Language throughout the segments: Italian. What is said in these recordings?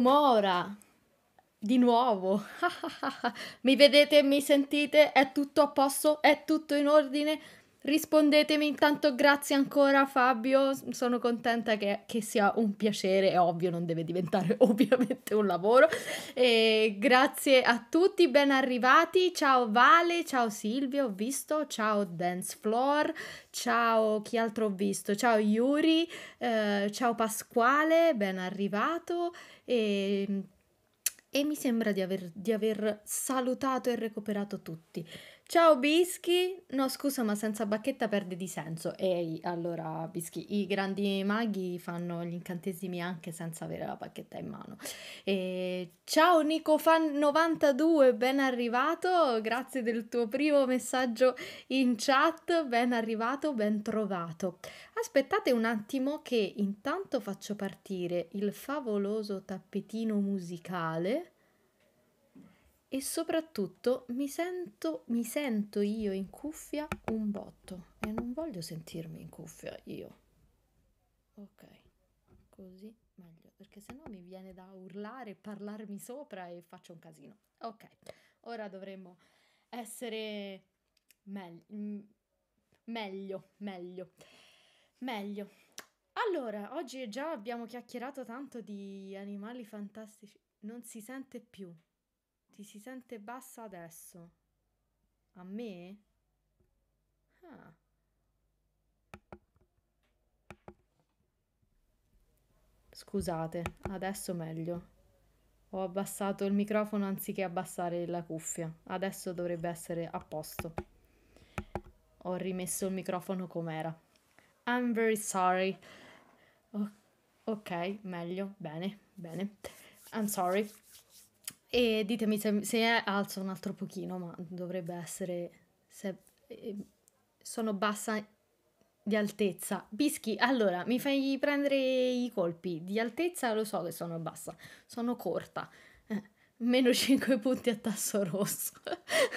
Mora. Di nuovo. mi vedete, mi sentite? È tutto a posto? È tutto in ordine? Rispondetemi intanto, grazie ancora Fabio, sono contenta che, che, sia un piacere, è ovvio, non deve diventare ovviamente un lavoro. E grazie a tutti, ben arrivati, ciao Vale, ciao Silvia, ho visto, ciao Dance Floor, ciao chi altro ho visto, ciao Yuri, eh, ciao Pasquale, ben arrivato. E, e mi sembra di aver, di aver salutato e recuperato tutti. Ciao Bischi, no scusa ma senza bacchetta perde di senso. Ehi, allora Bischi, i grandi maghi fanno gli incantesimi anche senza avere la bacchetta in mano. E... Ciao NicoFan92, ben arrivato, grazie del tuo primo messaggio in chat, ben arrivato, ben trovato. Aspettate un attimo che intanto faccio partire il favoloso tappetino musicale e soprattutto mi sento, mi sento io in cuffia un botto e non voglio sentirmi in cuffia io. Ok, così meglio, perché sennò mi viene da urlare, parlarmi sopra e faccio un casino. Ok, ora dovremmo essere me- mm, meglio, meglio, meglio. Allora, oggi già abbiamo chiacchierato tanto di animali fantastici, non si sente più. Ti si sente bassa adesso. A me? Ah. Scusate, adesso meglio. Ho abbassato il microfono anziché abbassare la cuffia. Adesso dovrebbe essere a posto. Ho rimesso il microfono com'era. I'm very sorry. Oh, ok, meglio, bene, bene. I'm sorry. E ditemi se, se è alzo un altro pochino, ma dovrebbe essere... Se, ehm, sono bassa di altezza. Bischi, allora, mi fai prendere i colpi. Di altezza lo so che sono bassa, sono corta. Eh, meno 5 punti a tasso rosso.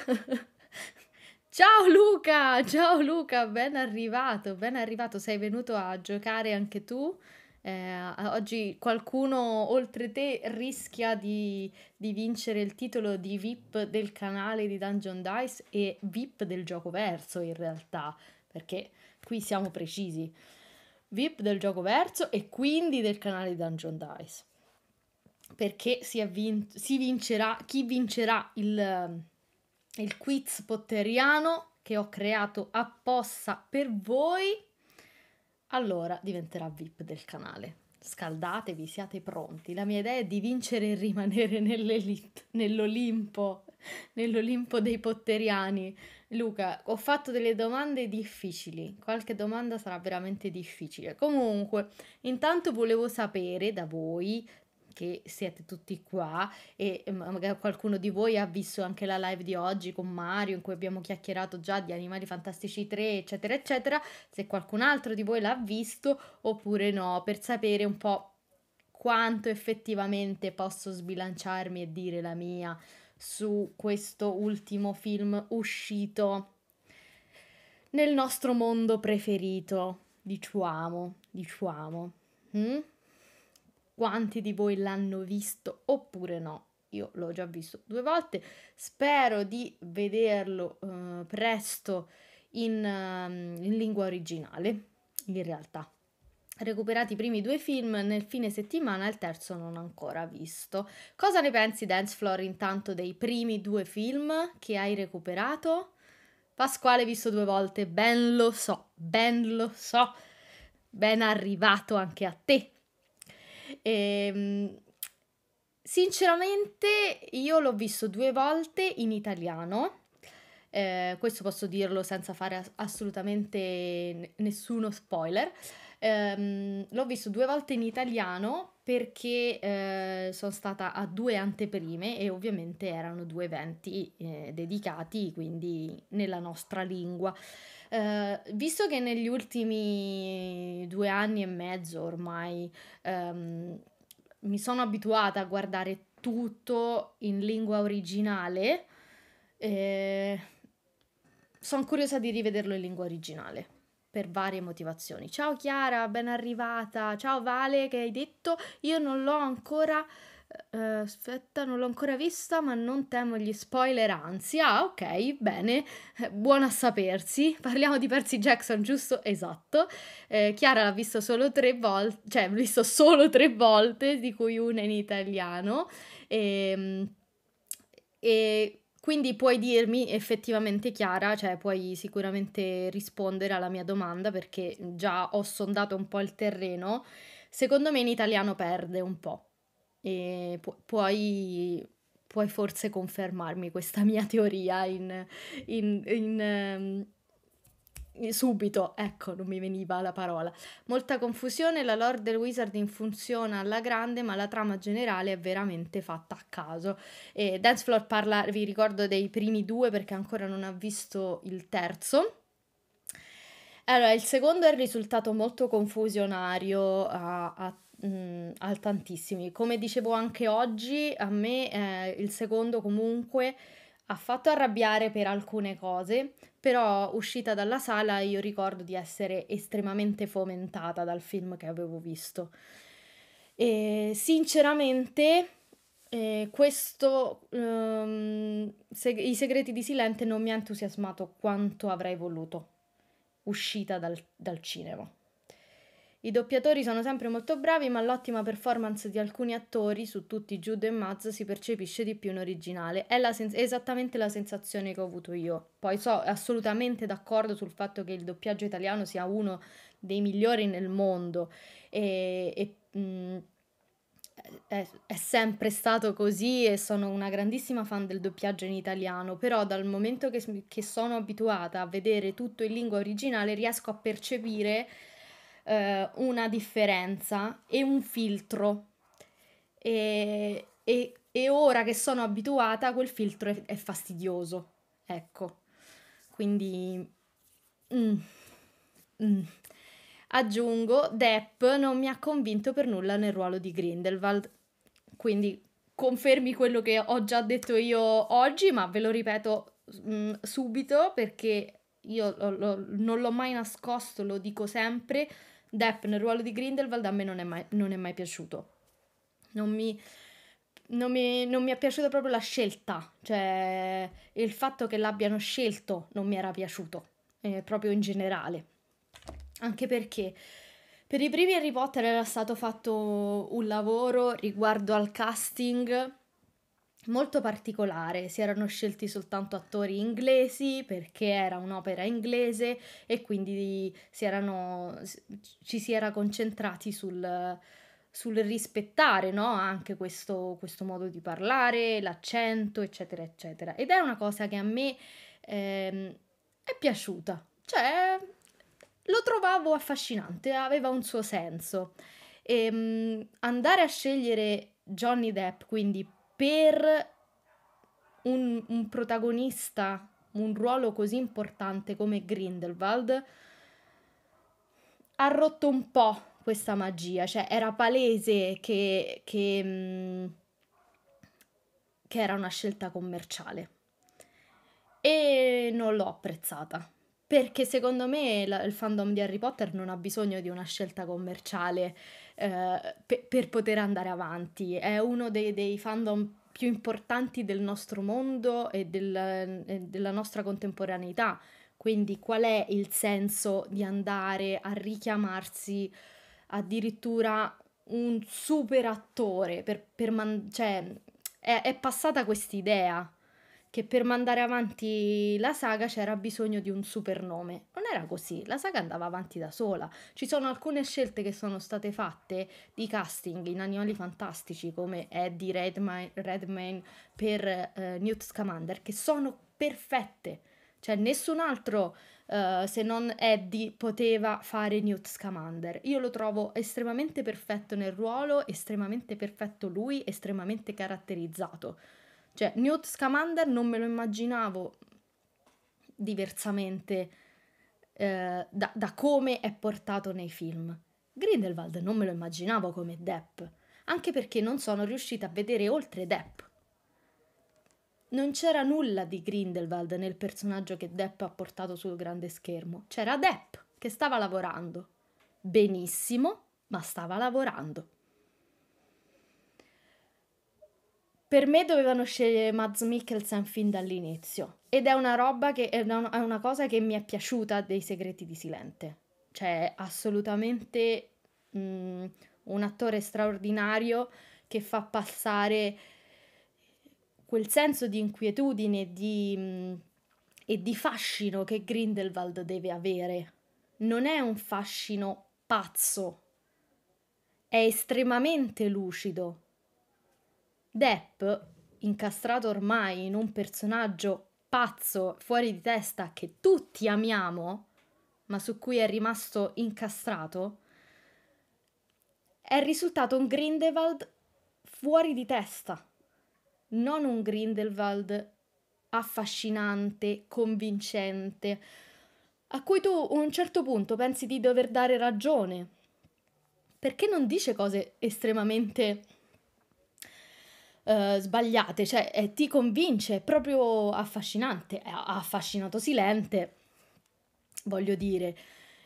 ciao Luca, ciao Luca, ben arrivato, ben arrivato. Sei venuto a giocare anche tu? eh, oggi qualcuno oltre te rischia di, di, vincere il titolo di VIP del canale di Dungeon Dice e VIP del gioco verso in realtà, perché qui siamo precisi. VIP del gioco verso e quindi del canale di Dungeon Dice. Perché si, avvin- si vincerà, chi vincerà il, il quiz potteriano che ho creato apposta per voi allora diventerà VIP del canale. Scaldatevi, siate pronti. La mia idea è di vincere e rimanere nell'elite, nell'Olimpo, nell'Olimpo dei potteriani. Luca, ho fatto delle domande difficili, qualche domanda sarà veramente difficile. Comunque, intanto volevo sapere da voi che siete tutti qua e magari qualcuno di voi ha visto anche la live di oggi con Mario in cui abbiamo chiacchierato già di Animali Fantastici 3 eccetera eccetera, se qualcun altro di voi l'ha visto oppure no, per sapere un po' quanto effettivamente posso sbilanciarmi e dire la mia su questo ultimo film uscito nel nostro mondo preferito, diciamo, diciamo. Mm? quanti di voi l'hanno visto oppure no. Io l'ho già visto due volte, spero di vederlo eh, presto in, ehm, in lingua originale, in realtà. Recuperati i primi due film nel fine settimana, il terzo non ancora visto. Cosa ne pensi, Dance Floor, intanto dei primi due film che hai recuperato? Pasquale visto due volte, ben lo so, ben lo so, ben arrivato anche a te e, ehm, sinceramente io l'ho visto due volte in italiano. Eh, questo posso dirlo senza fare assolutamente nessuno spoiler. Um, l'ho visto due volte in italiano perché eh, sono stata a due anteprime e ovviamente erano due eventi eh, dedicati quindi nella nostra lingua. Uh, visto che negli ultimi due anni e mezzo ormai um, mi sono abituata a guardare tutto in lingua originale, eh, sono curiosa di rivederlo in lingua originale per varie motivazioni. Ciao Chiara, ben arrivata. Ciao Vale, che hai detto? Io non l'ho ancora Uh, aspetta, non l'ho ancora vista, ma non temo gli spoiler, anzi. Ah, ok, bene, eh, buona a sapersi. Parliamo di Percy Jackson, giusto? Esatto. Eh, Chiara l'ha visto solo tre volte, cioè, l'ha visto solo tre volte, di cui una in italiano. E, ehm, e quindi puoi dirmi effettivamente, Chiara, cioè puoi sicuramente rispondere alla mia domanda perché già ho sondato un po' il terreno. Secondo me in italiano perde un po' e pu- puoi, puoi, forse confermarmi questa mia teoria in, in, in, um, subito, ecco, non mi veniva la parola. Molta confusione, la lore del wizarding funziona alla grande, ma la trama generale è veramente fatta a caso. E Dancefloor parla, vi ricordo dei primi due perché ancora non ha visto il terzo. Allora, il secondo è il risultato molto confusionario a, a mh, mm, al tantissimi. Come dicevo anche oggi, a me eh, il secondo comunque ha fatto arrabbiare per alcune cose, però uscita dalla sala io ricordo di essere estremamente fomentata dal film che avevo visto. E sinceramente, eh, questo ehm, se- I segreti di Silente non mi ha entusiasmato quanto avrei voluto uscita dal, dal cinema. I doppiatori sono sempre molto bravi, ma l'ottima performance di alcuni attori su tutti Jude e Maz si percepisce di più in originale. È la sen- esattamente la sensazione che ho avuto io. Poi so assolutamente d'accordo sul fatto che il doppiaggio italiano sia uno dei migliori nel mondo e, e mh, mm, è, è, sempre stato così e sono una grandissima fan del doppiaggio in italiano, però dal momento che, che sono abituata a vedere tutto in lingua originale riesco a percepire eh, una differenza e un filtro. E, e, e, ora che sono abituata, quel filtro è, è fastidioso. Ecco, quindi... Mm, mm. Aggiungo, Depp non mi ha convinto per nulla nel ruolo di Grindelwald, quindi confermi quello che ho già detto io oggi, ma ve lo ripeto mh, mm, subito perché io lo, lo, non l'ho mai nascosto, lo dico sempre, Depp nel ruolo di Grindelwald a me non è mai, non è mai piaciuto. Non mi, non mi, non mi è piaciuta proprio la scelta, cioè il fatto che l'abbiano scelto non mi era piaciuto, eh, proprio in generale. Anche perché per i primi Harry Potter era stato fatto un lavoro riguardo al casting molto particolare, si erano scelti soltanto attori inglesi perché era un'opera inglese e quindi si erano, ci si era concentrati sul, sul rispettare no? anche questo, questo, modo di parlare, l'accento, eccetera, eccetera. Ed è una cosa che a me ehm, è piaciuta, cioè lo trovavo affascinante, aveva un suo senso. E, ehm, andare a scegliere Johnny Depp, quindi per un, un protagonista, un ruolo così importante come Grindelwald, ha rotto un po' questa magia, cioè era palese che, che, mm, che era una scelta commerciale e non l'ho apprezzata perché secondo me il fandom di Harry Potter non ha bisogno di una scelta commerciale eh, per poter andare avanti. È uno dei, dei fandom più importanti del nostro mondo e, del, e della nostra contemporaneità. Quindi qual è il senso di andare a richiamarsi addirittura un super attore per, per man- cioè, è, è passata idea che per mandare avanti la saga c'era bisogno di un supernome. Non era così, la saga andava avanti da sola. Ci sono alcune scelte che sono state fatte di casting in Animali Fantastici come Eddie Redmayne, Redmayne per eh, Newt Scamander che sono perfette. Cioè nessun altro eh, se non Eddie poteva fare Newt Scamander. Io lo trovo estremamente perfetto nel ruolo, estremamente perfetto lui, estremamente caratterizzato. Cioè, Newt Scamander non me lo immaginavo diversamente eh, da, da, come è portato nei film. Grindelwald non me lo immaginavo come Depp, anche perché non sono riuscita a vedere oltre Depp. Non c'era nulla di Grindelwald nel personaggio che Depp ha portato sul grande schermo. C'era Depp che stava lavorando. Benissimo, ma stava lavorando. Per me dovevano scegliere Mads Mikkelsen fin dall'inizio ed è una roba che è una, è una cosa che mi è piaciuta dei Segreti di Silente. Cioè, assolutamente mh, mm, un attore straordinario che fa passare quel senso di inquietudine di, mh, mm, e di fascino che Grindelwald deve avere. Non è un fascino pazzo, è estremamente lucido Depp, incastrato ormai in un personaggio pazzo, fuori di testa, che tutti amiamo, ma su cui è rimasto incastrato, è risultato un Grindelwald fuori di testa, non un Grindelwald affascinante, convincente, a cui tu a un certo punto pensi di dover dare ragione. Perché non dice cose estremamente eh, sbagliate, cioè eh, ti convince, è proprio affascinante, ha affascinato Silente, voglio dire.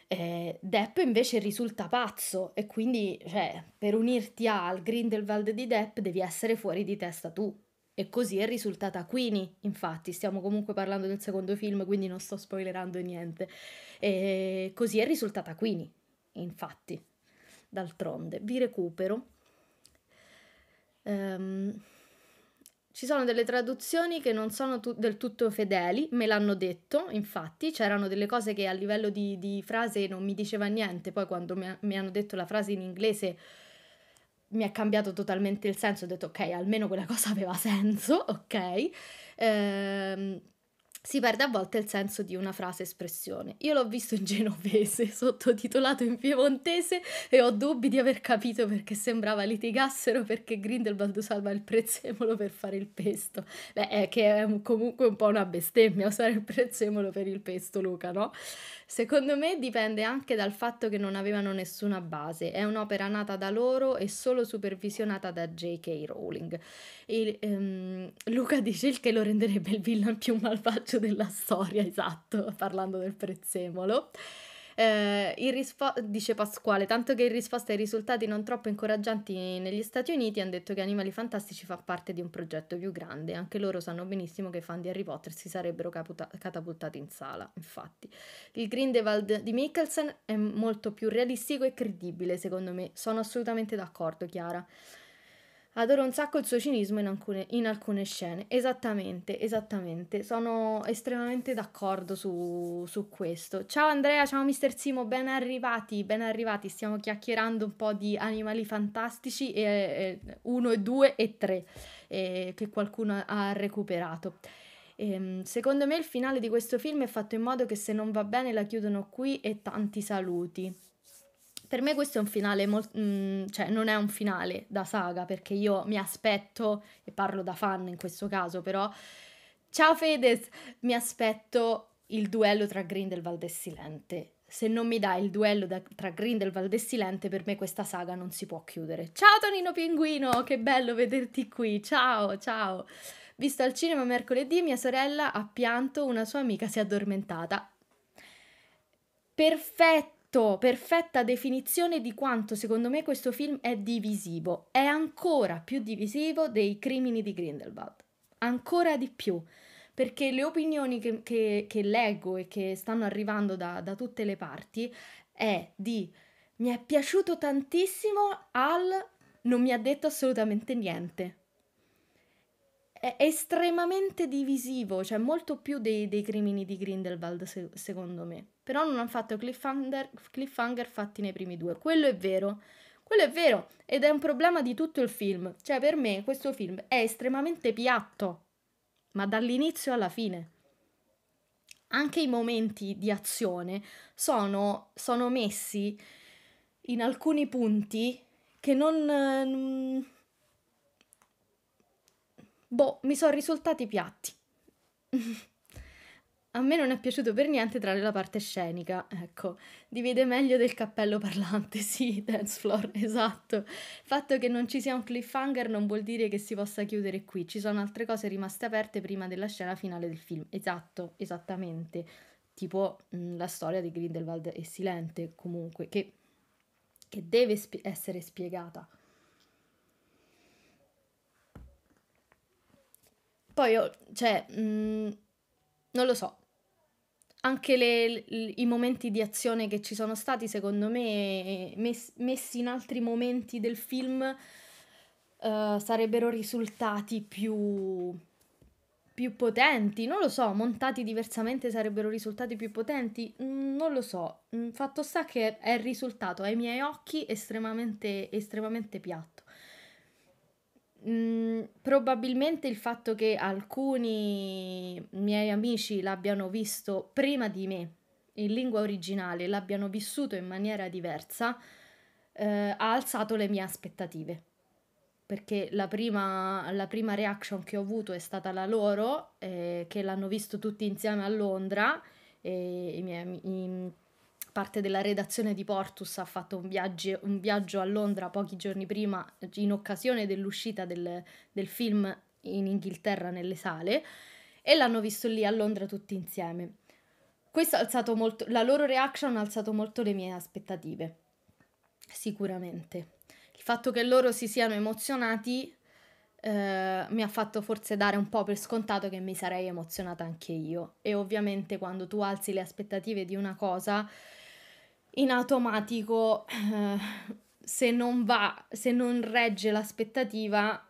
Eh, Depp invece risulta pazzo e quindi cioè, per unirti al Grindelwald di Depp devi essere fuori di testa tu. E così è risultata Queenie, infatti, stiamo comunque parlando del secondo film, quindi non sto spoilerando niente. E così è risultata Queenie, infatti, d'altronde. Vi recupero Um, ci sono delle traduzioni che non sono tu- del tutto fedeli, me l'hanno detto, infatti c'erano delle cose che a livello di, di frase non mi diceva niente, poi quando mi, ha- mi, hanno detto la frase in inglese mi è cambiato totalmente il senso, ho detto ok, almeno quella cosa aveva senso, ok. Ehm, si perde a volte il senso di una frase espressione. Io l'ho visto in genovese, sottotitolato in piemontese, e ho dubbi di aver capito perché sembrava litigassero perché Grindelwald salva il prezzemolo per fare il pesto. Beh, è che è comunque un po' una bestemmia usare il prezzemolo per il pesto, Luca, no? Secondo me dipende anche dal fatto che non avevano nessuna base, è un'opera nata da loro e solo supervisionata da J.K. Rowling. E, um, Luca dice il che lo renderebbe il villain più malvagio della storia, esatto, parlando del prezzemolo. Eh, rispo- dice Pasquale, tanto che in risposta ai risultati non troppo incoraggianti negli Stati Uniti hanno detto che Animali Fantastici fa parte di un progetto più grande. Anche loro sanno benissimo che i fan di Harry Potter si sarebbero caputa- catapultati in sala, infatti. Il Grindelwald di Mikkelsen è molto più realistico e credibile, secondo me. Sono assolutamente d'accordo, Chiara. Adoro un sacco il suo cinismo in alcune, in alcune scene. Esattamente, esattamente. Sono estremamente d'accordo su, su, questo. Ciao Andrea, ciao Mister Simo, ben arrivati, ben arrivati. Stiamo chiacchierando un po' di animali fantastici 1 e 2 e 3 eh, che qualcuno ha recuperato. E, ehm, secondo me il finale di questo film è fatto in modo che se non va bene la chiudono qui e tanti saluti per me questo è un finale, molto... Mm, cioè non è un finale da saga perché io mi aspetto, e parlo da fan in questo caso però, ciao Fedez, mi aspetto il duello tra Grindelwald e Silente. Se non mi dai il duello da- tra Grindelwald e Silente, per me questa saga non si può chiudere. Ciao Tonino Pinguino, che bello vederti qui, ciao, ciao. Visto al cinema mercoledì, mia sorella ha pianto, una sua amica si è addormentata. Perfetto! esatto, perfetta definizione di quanto secondo me questo film è divisivo. È ancora più divisivo dei crimini di Grindelwald. Ancora di più. Perché le opinioni che, che, che leggo e che stanno arrivando da, da tutte le parti è di mi è piaciuto tantissimo al non mi ha detto assolutamente niente È estremamente divisivo, cioè molto più dei, dei crimini di Grindelwald, se, secondo me però non hanno fatto cliffhanger, cliffhanger fatti nei primi due. Quello è vero. Quello è vero ed è un problema di tutto il film. Cioè, per me questo film è estremamente piatto, ma dall'inizio alla fine. Anche i momenti di azione sono, sono messi in alcuni punti che non... Mm, boh, mi sono risultati piatti. A me non è piaciuto per niente trarre la parte scenica, ecco, divide meglio del cappello parlante, sì, dance floor, esatto. Il fatto che non ci sia un cliffhanger non vuol dire che si possa chiudere qui, ci sono altre cose rimaste aperte prima della scena finale del film, esatto, esattamente, tipo mh, mm, la storia di Grindelwald e Silente, comunque, che, che deve sp- essere spiegata. Poi, cioè, mh, mm, non lo so, anche le, i momenti di azione che ci sono stati, secondo me, mes, messi in altri momenti del film, uh, sarebbero risultati più, più potenti. Non lo so, montati diversamente sarebbero risultati più potenti. Mm, non lo so. Mm, fatto sta che è risultato ai miei occhi estremamente, estremamente piatto. Mm, probabilmente il fatto che alcuni miei amici l'abbiano visto prima di me in lingua originale, l'abbiano vissuto in maniera diversa, eh, ha alzato le mie aspettative. Perché la prima, la prima reaction che ho avuto è stata la loro, eh, che l'hanno visto tutti insieme a Londra, e i miei, i, parte della redazione di Portus ha fatto un viaggio, un viaggio a Londra pochi giorni prima in occasione dell'uscita del, del film in Inghilterra nelle sale e l'hanno visto lì a Londra tutti insieme. Questo ha alzato molto, la loro reaction ha alzato molto le mie aspettative, sicuramente. Il fatto che loro si siano emozionati eh, mi ha fatto forse dare un po' per scontato che mi sarei emozionata anche io. E ovviamente quando tu alzi le aspettative di una cosa in automatico eh, se non va, se non regge l'aspettativa,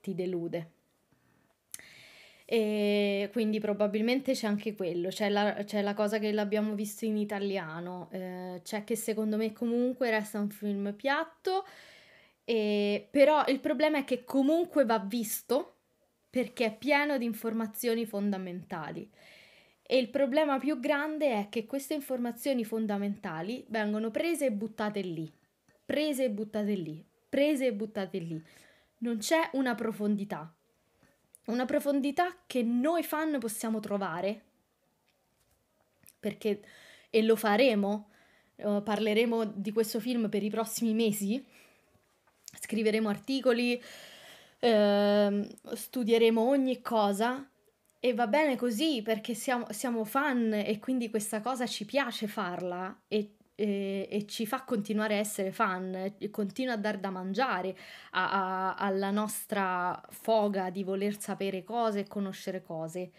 ti delude. E quindi probabilmente c'è anche quello, c'è la, c'è la cosa che l'abbiamo visto in italiano, eh, c'è che secondo me comunque resta un film piatto, e, però il problema è che comunque va visto perché è pieno di informazioni fondamentali e il problema più grande è che queste informazioni fondamentali vengono prese e buttate lì, prese e buttate lì, prese e buttate lì. Non c'è una profondità, una profondità che noi fan possiamo trovare, perché, e lo faremo, eh, parleremo di questo film per i prossimi mesi, scriveremo articoli, eh, studieremo ogni cosa, e va bene così perché siamo, siamo fan e quindi questa cosa ci piace farla e, e, e, ci fa continuare a essere fan, e continua a dar da mangiare a, a, alla nostra foga di voler sapere cose e conoscere cose.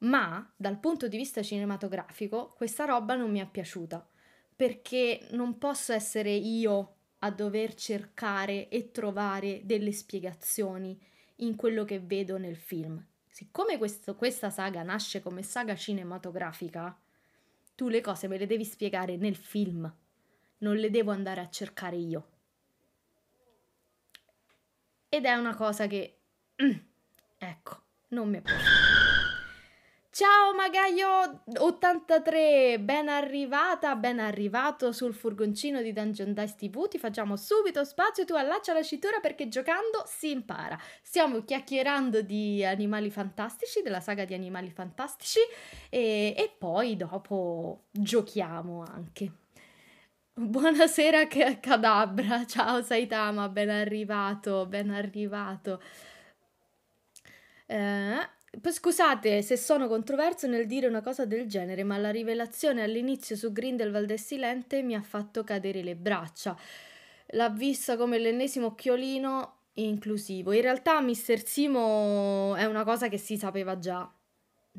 Ma dal punto di vista cinematografico questa roba non mi è piaciuta perché non posso essere io a dover cercare e trovare delle spiegazioni in quello che vedo nel film siccome questo, questa saga nasce come saga cinematografica, tu le cose me le devi spiegare nel film, non le devo andare a cercare io. Ed è una cosa che... Mm, ecco, non mi è piaciuta. Ciao Magaio83, ben arrivata, ben arrivato sul furgoncino di Dungeon Dice TV, ti facciamo subito spazio, tu allaccia la cintura perché giocando si impara. Stiamo chiacchierando di animali fantastici, della saga di animali fantastici e, e poi dopo giochiamo anche. Buonasera Cadabra, ciao Saitama, ben arrivato, ben arrivato. Eh scusate se sono controverso nel dire una cosa del genere, ma la rivelazione all'inizio su Grindelwald e Silente mi ha fatto cadere le braccia. L'ha vista come l'ennesimo occhiolino inclusivo. In realtà Mr. Simo è una cosa che si sapeva già.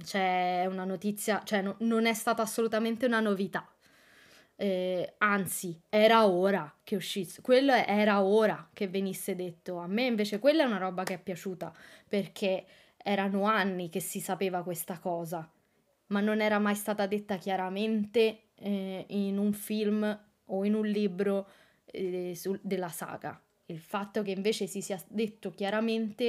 Cioè, è una notizia, cioè no, non è stata assolutamente una novità. Eh, anzi, era ora che uscisse, quello era ora che venisse detto. A me invece quella è una roba che è piaciuta perché erano anni che si sapeva questa cosa, ma non era mai stata detta chiaramente eh, in un film o in un libro eh, su, della saga. Il fatto che invece si sia detto chiaramente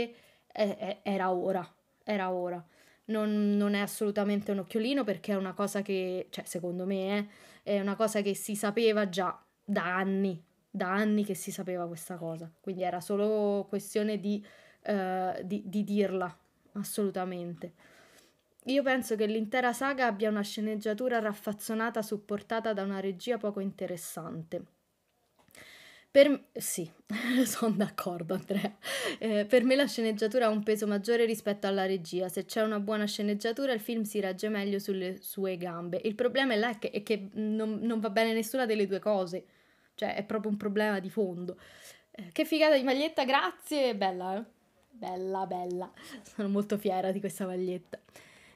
eh, eh, era ora, era ora. Non, non, è assolutamente un occhiolino perché è una cosa che, cioè secondo me è, eh, è una cosa che si sapeva già da anni, da anni che si sapeva questa cosa, quindi era solo questione di, uh, di, di dirla, assolutamente. Io penso che l'intera saga abbia una sceneggiatura raffazzonata supportata da una regia poco interessante. Per me, sì, sono d'accordo Andrea. Eh, per me la sceneggiatura ha un peso maggiore rispetto alla regia. Se c'è una buona sceneggiatura il film si regge meglio sulle sue gambe. Il problema è, là che, è che mm, non, non va bene nessuna delle due cose. Cioè è proprio un problema di fondo. Eh, che figata di maglietta, grazie, bella eh. Bella, bella. Sono molto fiera di questa maglietta.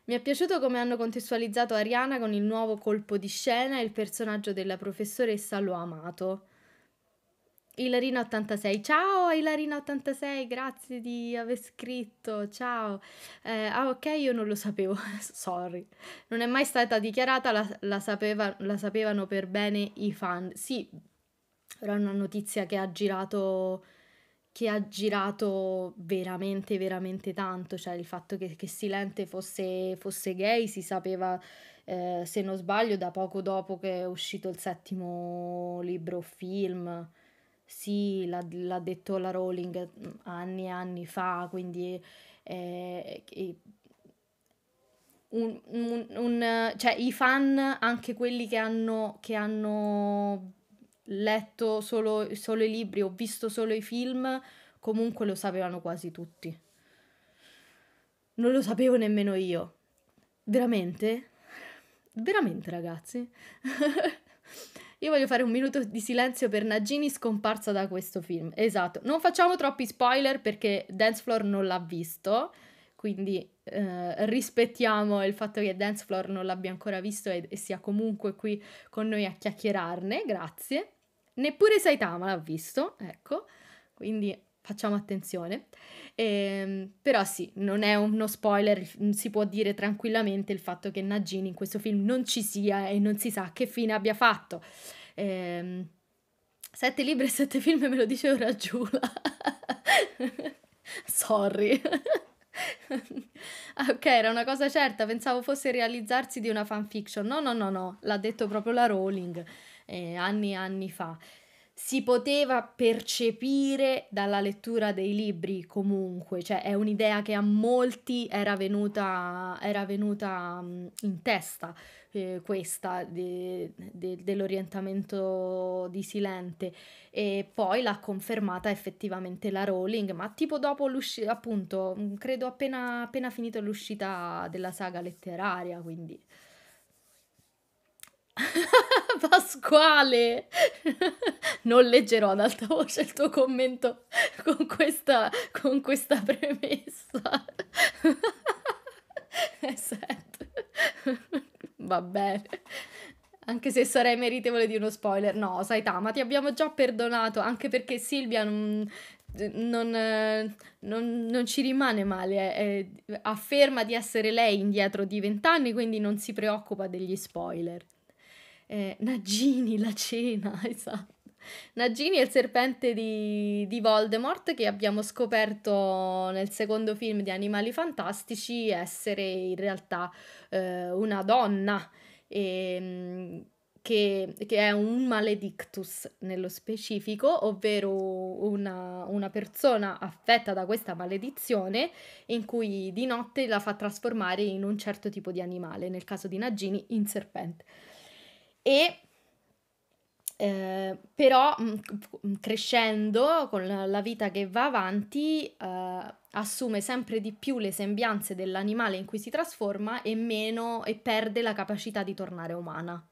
Mi è piaciuto come hanno contestualizzato Ariana con il nuovo colpo di scena e il personaggio della professoressa l'ho amato. Ilarina86, ciao Ilarina86, grazie di aver scritto, ciao. Eh, ah ok, io non lo sapevo, sorry. Non è mai stata dichiarata, la, la, sapeva, la sapevano per bene i fan. Sì, era una notizia che ha girato che ha girato veramente, veramente tanto, cioè il fatto che, che Silente fosse, fosse gay si sapeva, eh, se non sbaglio, da poco dopo che è uscito il settimo libro o film. Sì, l'ha, l'ha detto la Rowling anni e anni fa, quindi eh, eh, un, un, un, cioè, i fan, anche quelli che hanno, che hanno letto solo, solo i libri o visto solo i film, comunque lo sapevano quasi tutti. Non lo sapevo nemmeno io. Veramente? Veramente, ragazzi? Io voglio fare un minuto di silenzio per Nagini scomparsa da questo film. Esatto, non facciamo troppi spoiler perché Dancefloor non l'ha visto, quindi eh, rispettiamo il fatto che Dancefloor non l'abbia ancora visto e, e sia comunque qui con noi a chiacchierarne, grazie. Neppure Saitama l'ha visto, ecco, quindi facciamo attenzione. Ehm, però sì, non è uno spoiler, si può dire tranquillamente il fatto che Nagini in questo film non ci sia e non si sa che fine abbia fatto. Ehm, sette libri e sette film me lo dice ora Giula. Sorry. ok, era una cosa certa, pensavo fosse realizzarsi di una fanfiction. No, no, no, no, l'ha detto proprio la Rowling eh, anni e anni fa. Si poteva percepire dalla lettura dei libri comunque, cioè è un'idea che a molti era venuta, era venuta mm, in testa eh, questa de, de, dell'orientamento di Silente e poi l'ha confermata effettivamente la Rowling, ma tipo dopo l'uscita, appunto, mm, credo appena, appena finito l'uscita della saga letteraria, quindi... Pasquale, non leggerò ad alta voce il tuo commento con questa, con questa premessa. Va bene. Anche se sarei meritevole di uno spoiler. No, Saitama, ti abbiamo già perdonato, anche perché Silvia non, non, non, non, ci rimane male, eh, afferma di essere lei indietro di vent'anni, quindi non si preoccupa degli spoiler eh, Nagini, la cena, esatto. Nagini è il serpente di, di, Voldemort che abbiamo scoperto nel secondo film di Animali Fantastici essere in realtà eh, una donna e, ehm, che, che, è un maledictus nello specifico, ovvero una, una persona affetta da questa maledizione in cui di notte la fa trasformare in un certo tipo di animale, nel caso di Nagini in serpente e eh, però mm, mm, crescendo con la, vita che va avanti eh, assume sempre di più le sembianze dell'animale in cui si trasforma e meno e perde la capacità di tornare umana.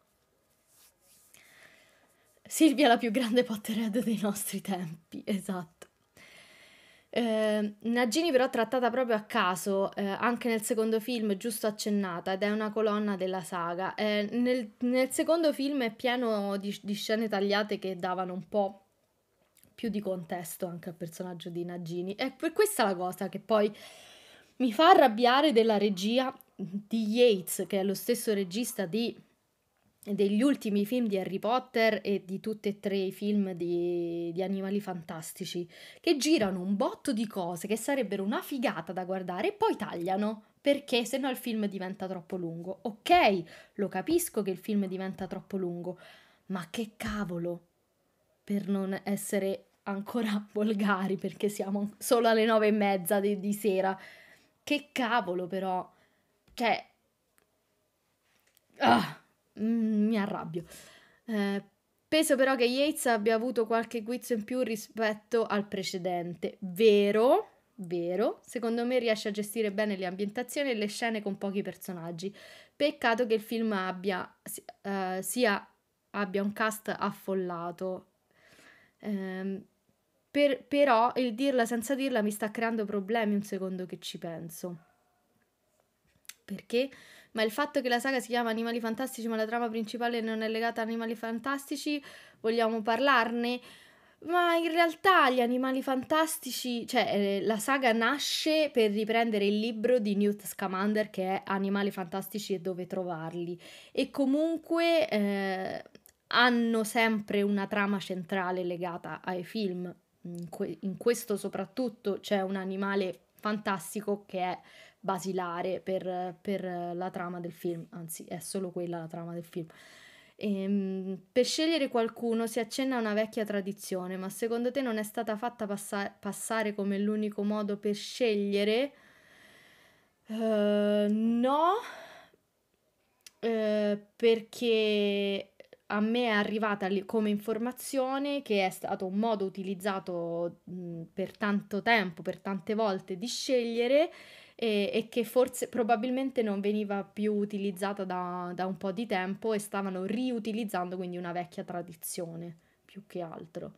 Silvia è la più grande Potterhead dei nostri tempi, esatto. Eh, Nagini però trattata proprio a caso, eh, anche nel secondo film, giusto accennata, ed è una colonna della saga. Eh, nel, nel, secondo film è pieno di, di, scene tagliate che davano un po' più di contesto anche al personaggio di Nagini. E per questa la cosa che poi mi fa arrabbiare della regia di Yates, che è lo stesso regista di degli ultimi film di Harry Potter e di tutti e tre i film di, di, animali fantastici che girano un botto di cose che sarebbero una figata da guardare e poi tagliano perché sennò il film diventa troppo lungo. Ok, lo capisco che il film diventa troppo lungo, ma che cavolo per non essere ancora volgari perché siamo solo alle nove e mezza di, di sera. Che cavolo però, cioè... Ah Mm, mi arrabbio. Eh, penso però che Yates abbia avuto qualche guizzo in più rispetto al precedente. Vero, vero. Secondo me riesce a gestire bene le ambientazioni e le scene con pochi personaggi. Peccato che il film abbia, eh, sia, abbia un cast affollato. Eh, per, però il dirla senza dirla mi sta creando problemi un secondo che ci penso. Perché? ma il fatto che la saga si chiama Animali Fantastici ma la trama principale non è legata a Animali Fantastici, vogliamo parlarne? Ma in realtà gli Animali Fantastici, cioè eh, la saga nasce per riprendere il libro di Newt Scamander che è Animali Fantastici e dove trovarli e comunque eh, hanno sempre una trama centrale legata ai film, in, que- in questo soprattutto c'è un animale fantastico che è basilare per, per la trama del film, anzi è solo quella la trama del film. E, ehm, per scegliere qualcuno si accenna a una vecchia tradizione, ma secondo te non è stata fatta passa- passare come l'unico modo per scegliere? Uh, no, uh, perché a me è arrivata come informazione che è stato un modo utilizzato mh, per tanto tempo, per tante volte di scegliere e, e che forse probabilmente non veniva più utilizzata da, da un po' di tempo e stavano riutilizzando quindi una vecchia tradizione più che altro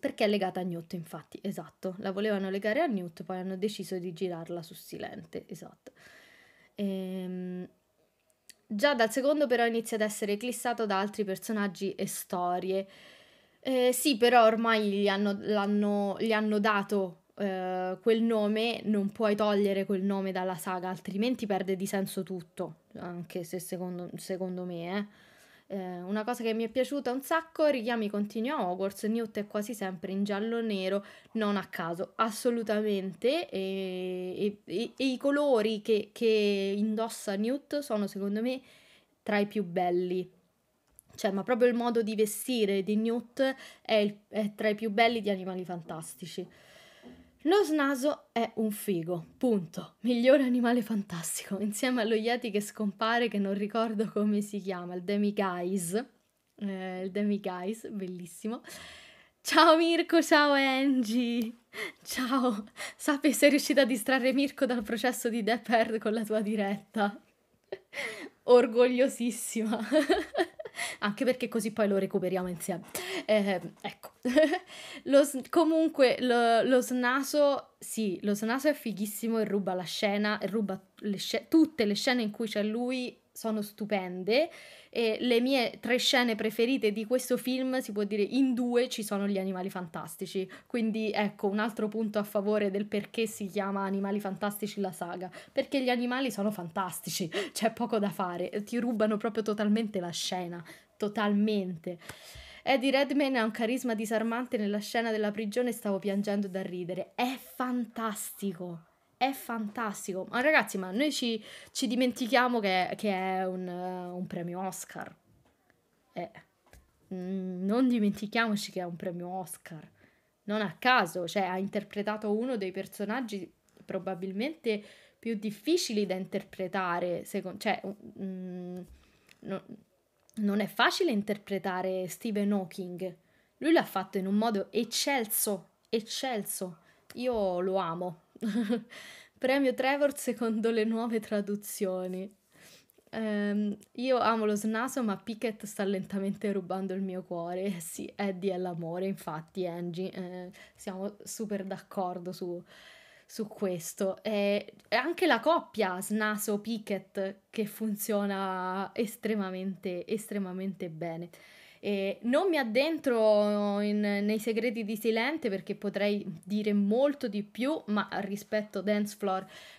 perché è legata a Newt, infatti, esatto. La volevano legare a Newt, poi hanno deciso di girarla su Silente, esatto. Ehm... Già dal secondo però inizia ad essere eclissato da altri personaggi e storie. Eh, sì, però ormai gli hanno, gli hanno dato eh, quel nome, non puoi togliere quel nome dalla saga, altrimenti perde di senso tutto, anche se secondo, secondo me. Eh. Eh, una cosa che mi è piaciuta un sacco, richiami continui a Hogwarts, Newt è quasi sempre in giallo-nero, non a caso, assolutamente, e, e, e i colori che, che indossa Newt sono secondo me tra i più belli cioè, ma proprio il modo di vestire di Newt è, il, è tra i più belli di Animali Fantastici. Lo snaso è un figo, punto. Migliore animale fantastico, insieme allo Yeti che scompare, che non ricordo come si chiama, il Demiguise. Eh, il Demiguise, bellissimo. Ciao Mirko, ciao Angie. Ciao. se sei riuscita a distrarre Mirko dal processo di Depp Heard con la tua diretta. Orgogliosissima. anche perché così poi lo recuperiamo insieme. Eh, ecco, lo, comunque lo, lo, snaso, sì, lo snaso è fighissimo e ruba la scena, ruba le sc- tutte le scene in cui c'è lui sono stupende e le mie tre scene preferite di questo film si può dire in due ci sono gli animali fantastici quindi ecco un altro punto a favore del perché si chiama animali fantastici la saga perché gli animali sono fantastici c'è poco da fare ti rubano proprio totalmente la scena totalmente Eddie Redman ha un carisma disarmante nella scena della prigione stavo piangendo da ridere è fantastico è fantastico. Ma ragazzi, ma noi ci, ci dimentichiamo che, che è un, eh, un, premio Oscar. Eh, mm, non dimentichiamoci che è un premio Oscar. Non a caso, cioè ha interpretato uno dei personaggi probabilmente più difficili da interpretare. Secondo, cioè, mm, no, non è facile interpretare Stephen Hawking. Lui l'ha fatto in un modo eccelso, eccelso. Io lo amo. Premio Trevor secondo le nuove traduzioni. Um, io amo lo snaso, ma Pickett sta lentamente rubando il mio cuore. Eh sì, Eddie è l'amore, infatti, Angie. Eh, siamo super d'accordo su, su questo. E, e anche la coppia snaso-Pickett che funziona estremamente, estremamente bene. E non mi addentro in, nei segreti di Silente perché potrei dire molto di più, ma rispetto Dance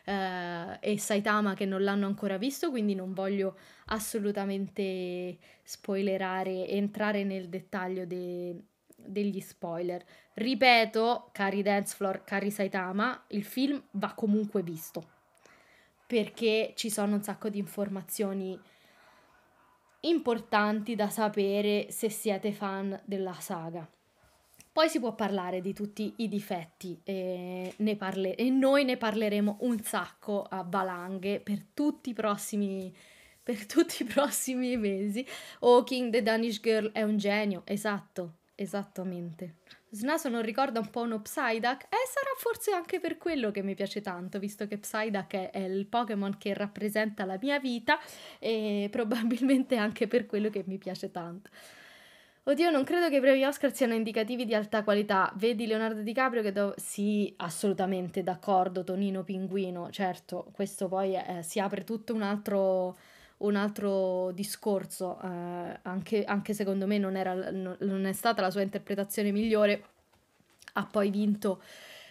eh, e Saitama che non l'hanno ancora visto, quindi non voglio assolutamente spoilerare, entrare nel dettaglio de, degli spoiler. Ripeto, cari Dance cari Saitama, il film va comunque visto perché ci sono un sacco di informazioni importanti da sapere se siete fan della saga. Poi si può parlare di tutti i difetti e, parle- e noi ne parleremo un sacco a valanghe per tutti i prossimi per tutti i prossimi mesi. Oh, King the Danish Girl è un genio, esatto. Esattamente. Snaso non ricorda un po' uno Psyduck? Eh, sarà forse anche per quello che mi piace tanto, visto che Psyduck è, è il Pokémon che rappresenta la mia vita e probabilmente anche per quello che mi piace tanto. Oddio, non credo che i premi Oscar siano indicativi di alta qualità. Vedi Leonardo DiCaprio che... Do... Sì, assolutamente d'accordo, Tonino Pinguino, certo, questo poi è, eh, si apre tutto un altro un altro discorso, eh, anche, anche, secondo me non, era, non, è stata la sua interpretazione migliore, ha poi vinto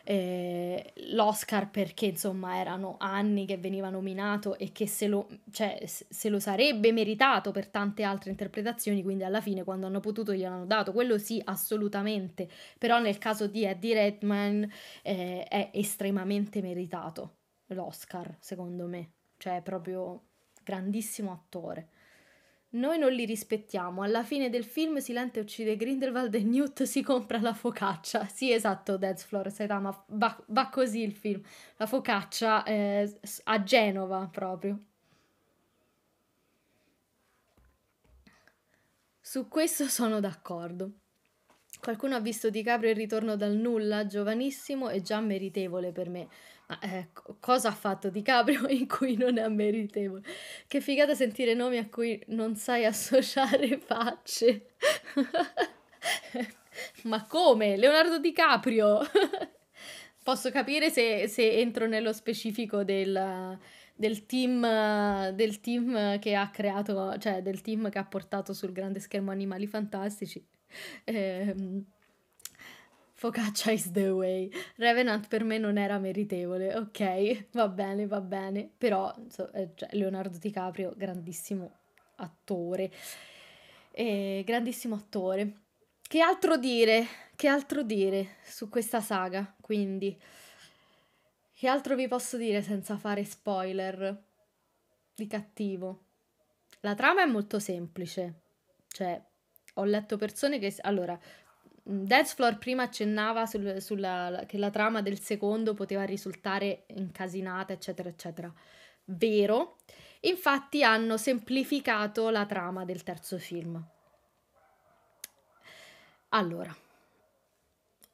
eh, l'Oscar perché insomma erano anni che veniva nominato e che se lo, cioè, se lo, sarebbe meritato per tante altre interpretazioni, quindi alla fine quando hanno potuto gliel'hanno dato, quello sì assolutamente, però nel caso di Eddie Redman eh, è estremamente meritato l'Oscar secondo me, cioè proprio grandissimo attore. Noi non li rispettiamo. Alla fine del film Silente uccide Grindelwald e Newt si compra la focaccia. Sì, esatto, Dance Floor Saitama, va, va così il film. La focaccia eh, a Genova proprio. Su questo sono d'accordo. Qualcuno ha visto DiCaprio il ritorno dal nulla, giovanissimo e già meritevole per me eh, cosa ha fatto Di Caprio in cui non è meritevole. Che figata sentire nomi a cui non sai associare facce. Ma come? Leonardo Di Caprio? Posso capire se, se, entro nello specifico del, del, team, del team che ha creato, cioè del team che ha portato sul grande schermo Animali Fantastici. Eh, Focaccia is the way. Revenant per me non era meritevole, ok, va bene, va bene. Però so, eh, cioè, Leonardo DiCaprio, grandissimo attore. Eh, grandissimo attore. Che altro dire? Che altro dire su questa saga, quindi? Che altro vi posso dire senza fare spoiler di cattivo? La trama è molto semplice. Cioè, ho letto persone che... Allora, Mm, Dancefloor prima accennava sul, sulla, che la trama del secondo poteva risultare incasinata, eccetera, eccetera. Vero. Infatti hanno semplificato la trama del terzo film. Allora,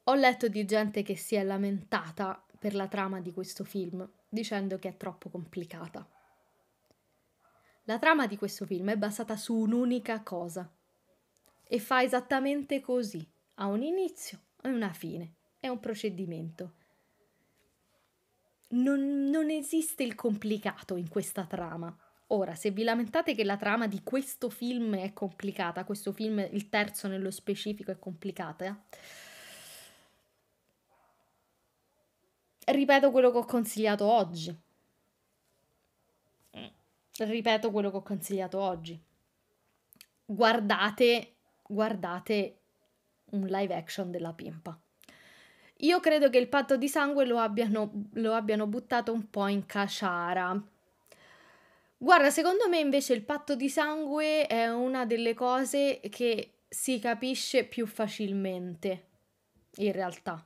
ho letto di gente che si è lamentata per la trama di questo film, dicendo che è troppo complicata. La trama di questo film è basata su un'unica cosa e fa esattamente così ha un inizio e una fine, è un procedimento. Non, non esiste il complicato in questa trama. Ora, se vi lamentate che la trama di questo film è complicata, questo film, il terzo nello specifico, è complicata, ripeto quello che ho consigliato oggi. Ripeto quello che ho consigliato oggi. Guardate, guardate un live action della pimpa. Io credo che il patto di sangue lo abbiano, lo abbiano buttato un po' in caciara. Guarda, secondo me invece il patto di sangue è una delle cose che si capisce più facilmente, in realtà.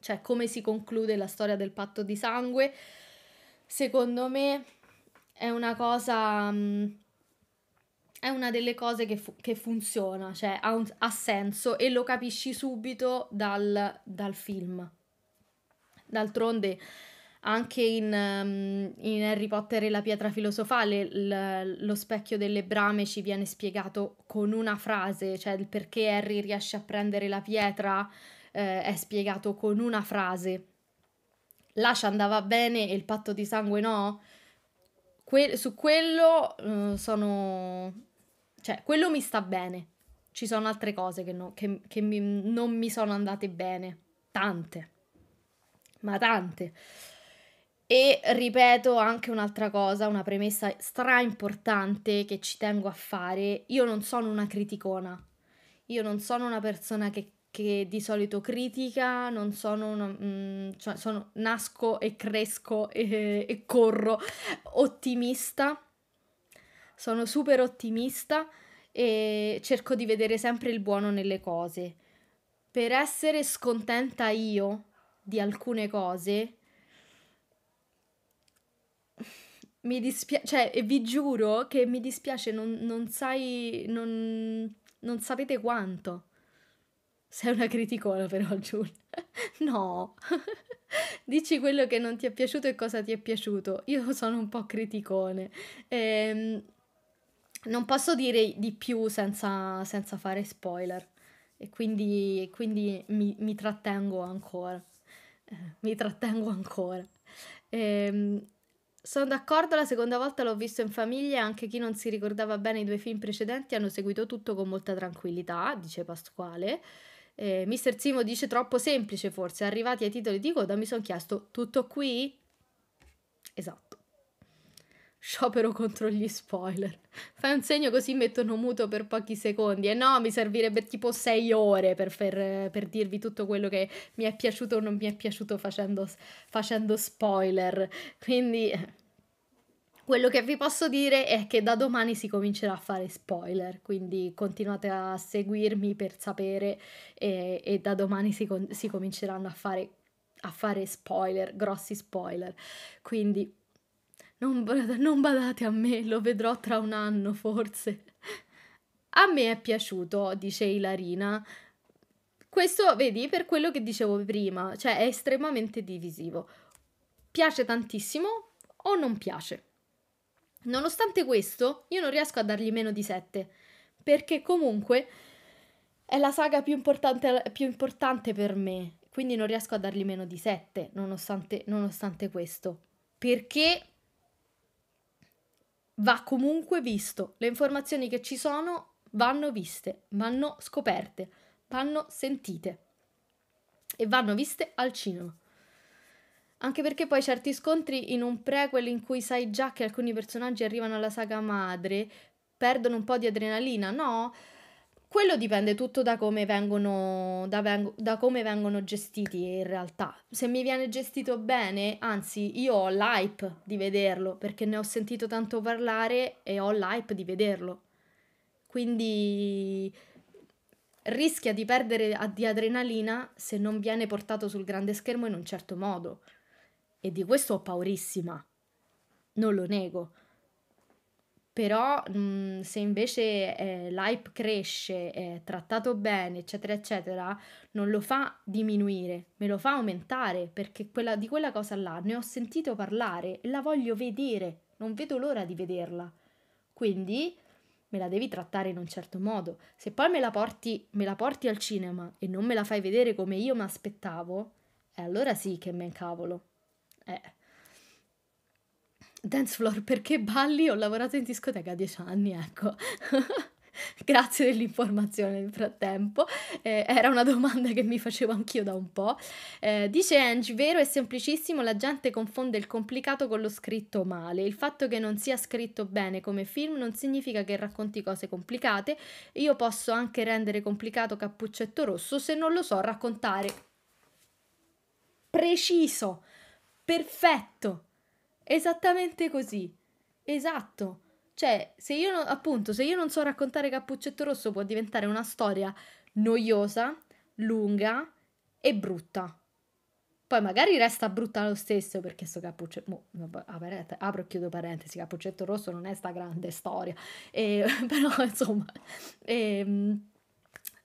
Cioè, come si conclude la storia del patto di sangue, secondo me è una cosa... Mh, mm, è una delle cose che, fu- che funziona, cioè ha, un- ha, senso e lo capisci subito dal, dal film. D'altronde anche in, um, in, Harry Potter e la pietra filosofale l- lo specchio delle brame ci viene spiegato con una frase, cioè il perché Harry riesce a prendere la pietra eh, è spiegato con una frase. L'ascia andava bene e il patto di sangue no? Que- su quello uh, sono cioè, quello mi sta bene. Ci sono altre cose che, no, che, che mi, non mi sono andate bene. Tante. Ma tante. E ripeto anche un'altra cosa, una premessa stra importante che ci tengo a fare. Io non sono una criticona. Io non sono una persona che, che di solito critica, non sono una, mh, mm, cioè sono, nasco e cresco e, e corro ottimista sono super ottimista e cerco di vedere sempre il buono nelle cose. Per essere scontenta io di alcune cose, mi dispiace, cioè, e vi giuro che mi dispiace, non, non sai, non, non sapete quanto. Sei una criticola però, Giulia. no. Dici quello che non ti è piaciuto e cosa ti è piaciuto. Io sono un po' criticone. Ehm non posso dire di più senza, senza fare spoiler e quindi, quindi mi, mi, trattengo ancora. Eh, mi trattengo ancora. Ehm, sono d'accordo, la seconda volta l'ho visto in famiglia anche chi non si ricordava bene i due film precedenti hanno seguito tutto con molta tranquillità, dice Pasquale. Eh, Mister Simo dice troppo semplice forse, arrivati ai titoli di coda mi sono chiesto tutto qui? Esatto. Sciopero contro gli spoiler. Fai un segno così mettono muto per pochi secondi. E no, mi servirebbe tipo sei ore per, per, per, dirvi tutto quello che mi è piaciuto o non mi è piaciuto facendo, facendo spoiler. Quindi quello che vi posso dire è che da domani si comincerà a fare spoiler, quindi continuate a seguirmi per sapere e, e da domani si, si cominceranno a fare, a fare spoiler, grossi spoiler. Quindi non, non badate a me, lo vedrò tra un anno forse. A me è piaciuto, dice Ilarina. Questo, vedi, per quello che dicevo prima, cioè è estremamente divisivo. Piace tantissimo o non piace. Nonostante questo, io non riesco a dargli meno di 7, perché comunque è la saga più importante, più importante per me, quindi non riesco a dargli meno di 7, nonostante, nonostante questo. Perché va comunque visto. Le informazioni che ci sono vanno viste, vanno scoperte, vanno sentite e vanno viste al cinema. Anche perché poi certi scontri in un prequel in cui sai già che alcuni personaggi arrivano alla saga madre perdono un po' di adrenalina, no? Quello dipende tutto da come, vengono, da, veng- da come vengono gestiti in realtà. Se mi viene gestito bene, anzi io ho l'hype di vederlo perché ne ho sentito tanto parlare e ho l'hype di vederlo. Quindi rischia di perdere di adrenalina se non viene portato sul grande schermo in un certo modo. E di questo ho paurissima, non lo nego. Però mh, mhmm, se invece eh, l'hype cresce, è trattato bene, eccetera, eccetera, non lo fa diminuire, me lo fa aumentare, perché quella, di quella cosa là ne ho sentito parlare e la voglio vedere, non vedo l'ora di vederla. Quindi me la devi trattare in un certo modo. Se poi me la porti, me la porti al cinema e non me la fai vedere come io mi aspettavo, eh, allora sì che me cavolo. Eh. Dance floor perché balli? Ho lavorato in discoteca a dieci anni, ecco. Grazie dell'informazione nel frattempo, eh, era una domanda che mi facevo anch'io da un po'. Eh, dice Angie vero e semplicissimo, la gente confonde il complicato con lo scritto male. Il fatto che non sia scritto bene come film non significa che racconti cose complicate. Io posso anche rendere complicato Cappuccetto Rosso se non lo so raccontare. Preciso, perfetto. Esattamente così. Esatto. Cioè, se io, non, appunto, se io non so raccontare Cappuccetto Rosso può diventare una storia noiosa, lunga e brutta. Poi magari resta brutta lo stesso perché sto cappuccetto. Boh, apro e chiudo parentesi: cappuccetto rosso non è sta grande storia. E, però, insomma. E, ehm,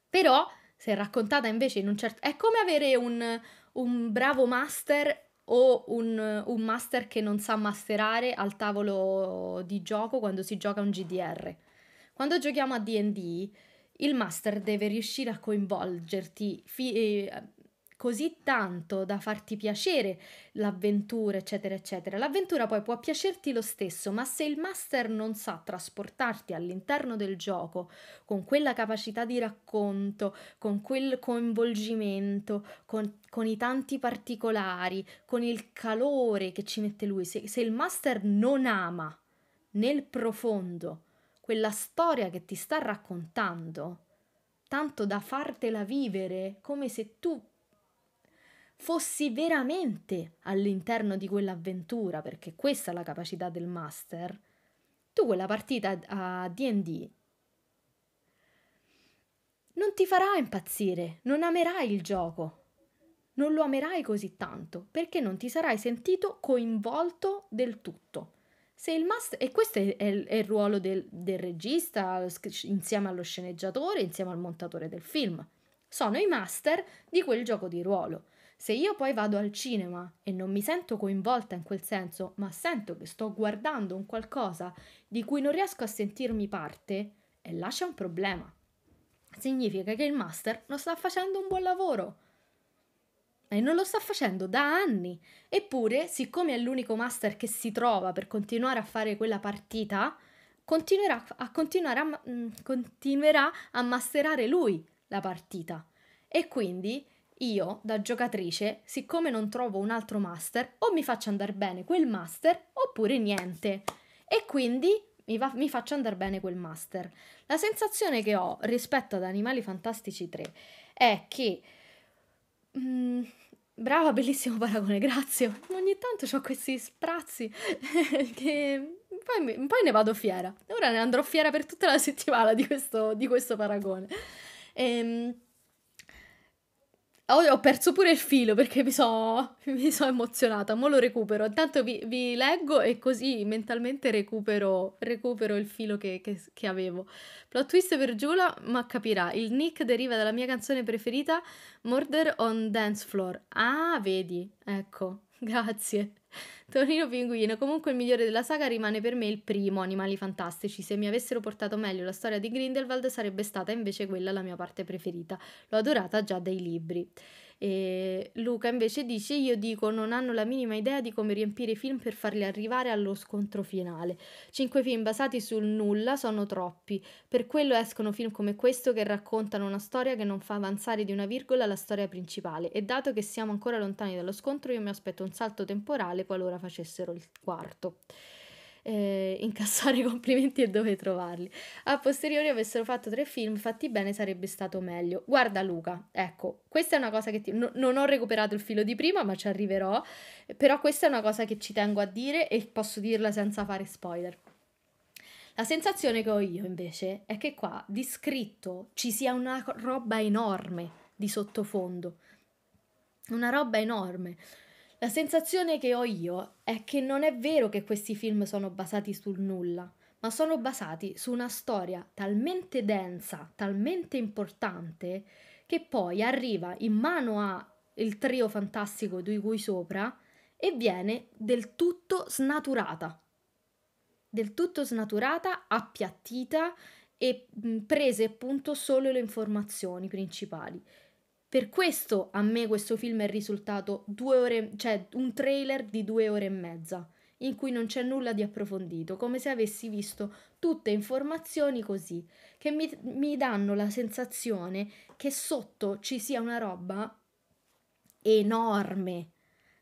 però, se raccontata invece in un certo. È come avere un, un bravo master o un, un, master che non sa masterare al tavolo di gioco quando si gioca un GDR. Quando giochiamo a DD, il master deve riuscire a coinvolgerti fi- eh, così tanto da farti piacere l'avventura, eccetera, eccetera. L'avventura poi può piacerti lo stesso, ma se il master non sa trasportarti all'interno del gioco con quella capacità di racconto, con quel coinvolgimento, con, con i tanti particolari, con il calore che ci mette lui, se, se il master non ama nel profondo quella storia che ti sta raccontando, tanto da fartela vivere come se tu fossi veramente all'interno di quell'avventura, perché questa è la capacità del master, tu quella partita a DD non ti farà impazzire, non amerai il gioco, non lo amerai così tanto, perché non ti sarai sentito coinvolto del tutto. Se il master, e questo è, è, è il ruolo del, del regista, insieme allo sceneggiatore, insieme al montatore del film, sono i master di quel gioco di ruolo. Se io poi vado al cinema e non mi sento coinvolta in quel senso, ma sento che sto guardando un qualcosa di cui non riesco a sentirmi parte, e là c'è un problema. Significa che il master non sta facendo un buon lavoro. E non lo sta facendo da anni. Eppure, siccome è l'unico master che si trova per continuare a fare quella partita, continuerà a, continuare a, mm, continuerà a masterare lui la partita. E quindi io, da giocatrice, siccome non trovo un altro master, o mi faccio andare bene quel master oppure niente. E quindi mi, va- mi faccio andare bene quel master. La sensazione che ho rispetto ad Animali Fantastici 3 è che... Mh, mm, brava, bellissimo paragone, grazie. Ogni tanto ho questi sprazzi che poi, mi, poi, ne vado fiera. Ora ne andrò fiera per tutta la settimana di questo, di questo paragone. Ehm ho, oh, ho perso pure il filo perché mi sono so emozionata, ma lo recupero. Intanto vi, vi, leggo e così mentalmente recupero, recupero il filo che, che, che avevo. Plot twist per Giula, ma capirà. Il nick deriva dalla mia canzone preferita, Murder on Dance Floor. Ah, vedi, ecco. Grazie. Torino Pinguino, comunque il migliore della saga rimane per me il primo, Animali Fantastici. Se mi avessero portato meglio la storia di Grindelwald sarebbe stata invece quella la mia parte preferita. L'ho adorata già dai libri. E Luca invece dice io dico non hanno la minima idea di come riempire i film per farli arrivare allo scontro finale. Cinque film basati sul nulla sono troppi, per quello escono film come questo che raccontano una storia che non fa avanzare di una virgola la storia principale e dato che siamo ancora lontani dallo scontro io mi aspetto un salto temporale qualora facessero il quarto eh, incassare complimenti e dove trovarli. A posteriori avessero fatto tre film fatti bene sarebbe stato meglio. Guarda Luca, ecco, questa è una cosa che ti... no, non ho recuperato il filo di prima, ma ci arriverò, però questa è una cosa che ci tengo a dire e posso dirla senza fare spoiler. La sensazione che ho io invece è che qua di scritto ci sia una roba enorme di sottofondo. Una roba enorme. La sensazione che ho io è che non è vero che questi film sono basati sul nulla, ma sono basati su una storia talmente densa, talmente importante, che poi arriva in mano al trio fantastico di cui sopra e viene del tutto snaturata. Del tutto snaturata, appiattita e prese appunto solo le informazioni principali. Per questo a me questo film è risultato due ore, cioè un trailer di due ore e mezza, in cui non c'è nulla di approfondito, come se avessi visto tutte informazioni così, che mi, mi danno la sensazione che sotto ci sia una roba enorme,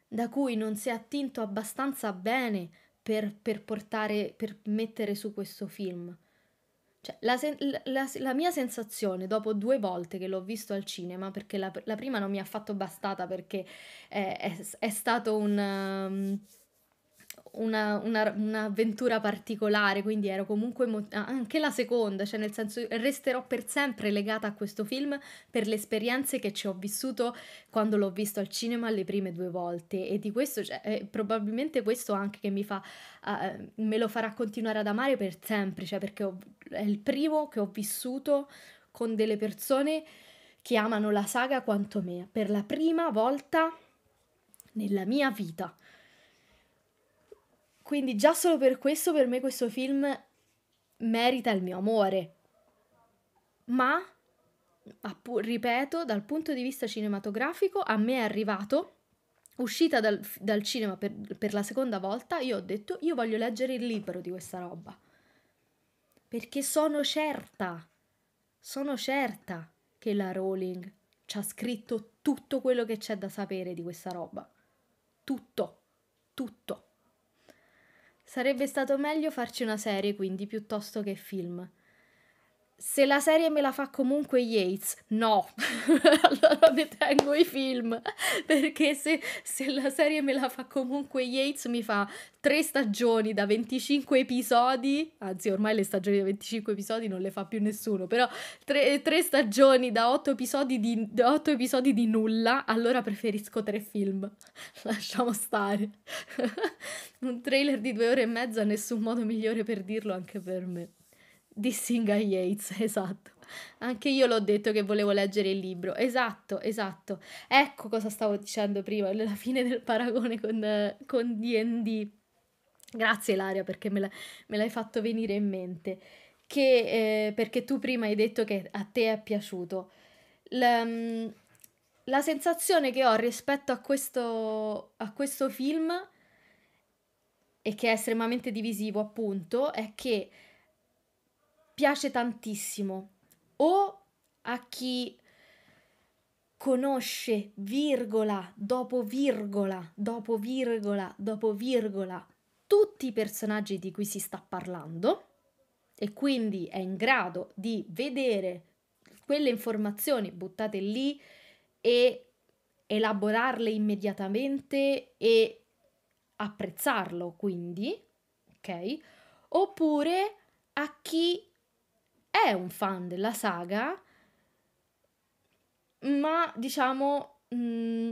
da cui non si è attinto abbastanza bene per, per portare, per mettere su questo film. Cioè, la, sen- la, la, mia sensazione dopo due volte che l'ho visto al cinema, perché la, la prima non mi ha fatto bastata perché è, è, è stato un... Um, un'avventura una, una particolare, quindi ero comunque mo- ah, anche la seconda, cioè nel senso resterò per sempre legata a questo film per le esperienze che ci ho vissuto quando l'ho visto al cinema le prime due volte e di questo cioè, eh, probabilmente questo anche che mi fa ah, eh, me lo farà continuare ad amare per sempre, cioè perché ho, è il primo che ho vissuto con delle persone che amano la saga quanto me, per la prima volta nella mia vita. Quindi già solo per questo per me questo film merita il mio amore. Ma, appu- ripeto, dal punto di vista cinematografico a me è arrivato, uscita dal, dal cinema per, per la seconda volta, io ho detto io voglio leggere il libro di questa roba. Perché sono certa, sono certa che la Rowling ci ha scritto tutto quello che c'è da sapere di questa roba. Tutto, tutto. Sarebbe stato meglio farci una serie, quindi, piuttosto che film se la serie me la fa comunque Yates, no, allora detengo i film, perché se, se, la serie me la fa comunque Yates mi fa tre stagioni da 25 episodi, anzi ormai le stagioni da 25 episodi non le fa più nessuno, però tre, tre stagioni da 8 episodi, di, da 8 episodi di nulla, allora preferisco tre film, lasciamo stare. Un trailer di due ore e mezza, nessun modo migliore per dirlo anche per me. Di Singa Yates, esatto. Anche io l'ho detto che volevo leggere il libro. Esatto, esatto. Ecco cosa stavo dicendo prima, alla fine del paragone con, con DD. Grazie Laria perché me, la, me, l'hai fatto venire in mente. Che, eh, perché tu prima hai detto che a te è piaciuto. La, la sensazione che ho rispetto a questo, a questo film, e che è estremamente divisivo appunto, è che piace tantissimo o a chi conosce virgola dopo virgola dopo virgola dopo virgola tutti i personaggi di cui si sta parlando e quindi è in grado di vedere quelle informazioni buttate lì e elaborarle immediatamente e apprezzarlo quindi, ok? Oppure a chi è un fan della saga, ma diciamo mh, mm,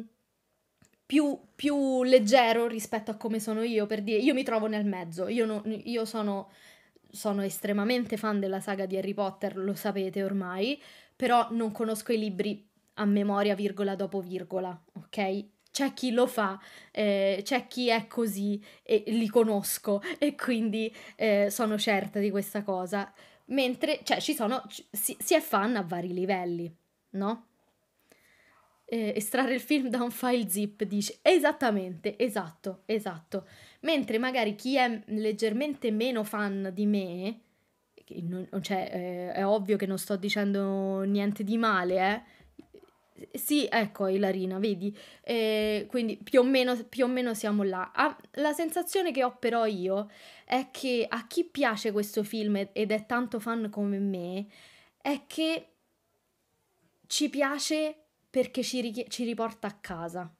più, più, leggero rispetto a come sono io, per dire, io mi trovo nel mezzo, io, non, io sono, sono estremamente fan della saga di Harry Potter, lo sapete ormai, però non conosco i libri a memoria virgola dopo virgola, ok? C'è chi lo fa, eh, c'è chi è così e li conosco e quindi eh, sono certa di questa cosa mentre cioè, ci sono, si, si, è fan a vari livelli, no? Eh, estrarre il film da un file zip dice esattamente, esatto, esatto. Mentre magari chi è leggermente meno fan di me, non, cioè, eh, è ovvio che non sto dicendo niente di male, eh sì, ecco Ilarina, vedi? Eh, quindi più o, meno, più o meno siamo là. Ah, la sensazione che ho però io è che a chi piace questo film ed è tanto fan come me, è che ci piace perché ci, ri- ci riporta a casa.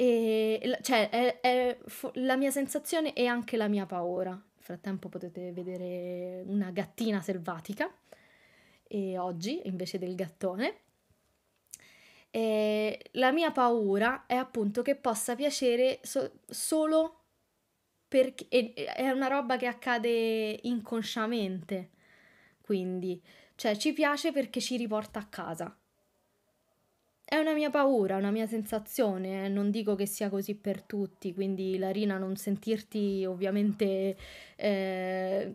E, cioè, è, è fo- la mia sensazione e anche la mia paura. Nel frattempo potete vedere una gattina selvatica e oggi invece del gattone. E la mia paura è appunto che possa piacere so- solo perché è una roba che accade inconsciamente. Quindi, cioè, ci piace perché ci riporta a casa. È una mia paura, una mia sensazione, eh? non dico che sia così per tutti, quindi Larina non sentirti ovviamente eh,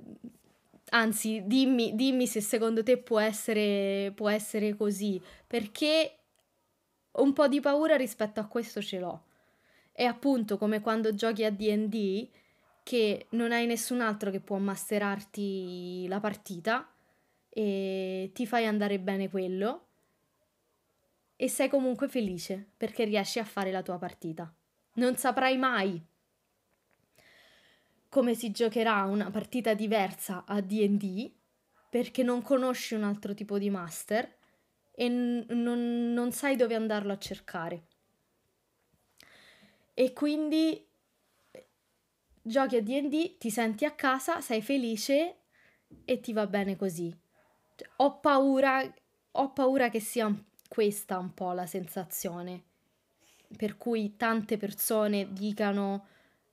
anzi dimmi, dimmi se secondo te può essere, può essere così, perché un po' di paura rispetto a questo ce l'ho. È appunto come quando giochi a DD che non hai nessun altro che può masterarti la partita e ti fai andare bene quello e sei comunque felice perché riesci a fare la tua partita. Non saprai mai come si giocherà una partita diversa a DD perché non conosci un altro tipo di master e n- non, non sai dove andarlo a cercare. E quindi giochi a DD, ti senti a casa, sei felice e ti va bene così. Ho paura, ho paura che sia questa un po' la sensazione per cui tante persone dicano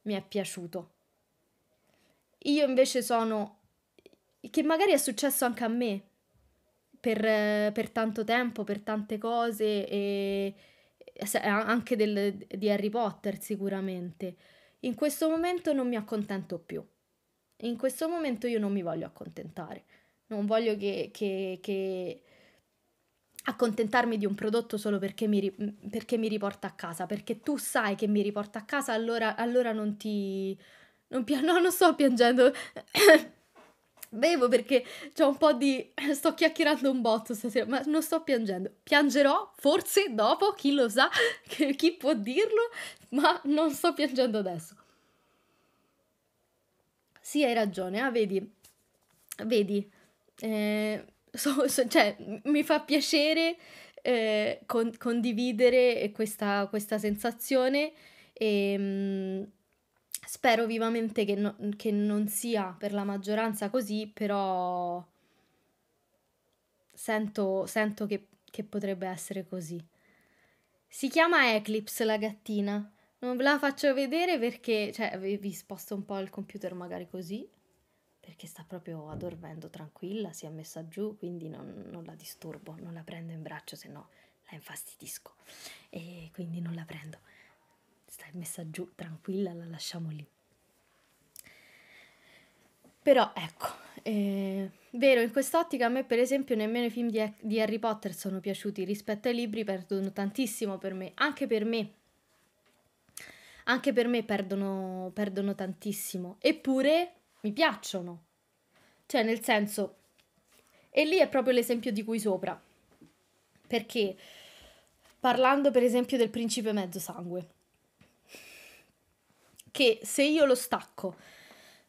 mi è piaciuto io invece sono... che magari è successo anche a me per, per tanto tempo, per tante cose, e anche del, di Harry Potter sicuramente. In questo momento non mi accontento più. In questo momento io non mi voglio accontentare. Non voglio che, che, che accontentarmi di un prodotto solo perché mi, perché mi, riporta a casa, perché tu sai che mi riporta a casa, allora, allora non ti non pia- no, non sto piangendo. Bevo perché c'è un po' di... sto chiacchierando un botto stasera, ma non sto piangendo. Piangerò forse dopo, chi lo sa, chi può dirlo, ma non sto piangendo adesso. Sì, hai ragione, ah, vedi, vedi, eh, so, so, cioè, mi fa piacere eh, con, condividere questa, questa sensazione e... Mh, mm, Spero vivamente che, no, che non sia per la maggioranza così, però sento, sento che, che potrebbe essere così. Si chiama Eclipse la gattina. Non ve la faccio vedere perché, cioè, vi sposto un po' il computer magari così, perché sta proprio adormendo tranquilla, si è messa giù, quindi non, non, la disturbo, non la prendo in braccio, se no la infastidisco e quindi non la prendo sta messa giù tranquilla, la lasciamo lì. Però ecco, eh, vero, in quest'ottica a me per esempio nemmeno i film di, di Harry Potter sono piaciuti rispetto ai libri, perdono tantissimo per me, anche per me anche per me perdono, perdono, tantissimo, eppure mi piacciono. Cioè, nel senso, e lì è proprio l'esempio di cui sopra. Perché parlando per esempio del principe mezzo sangue, che se io lo stacco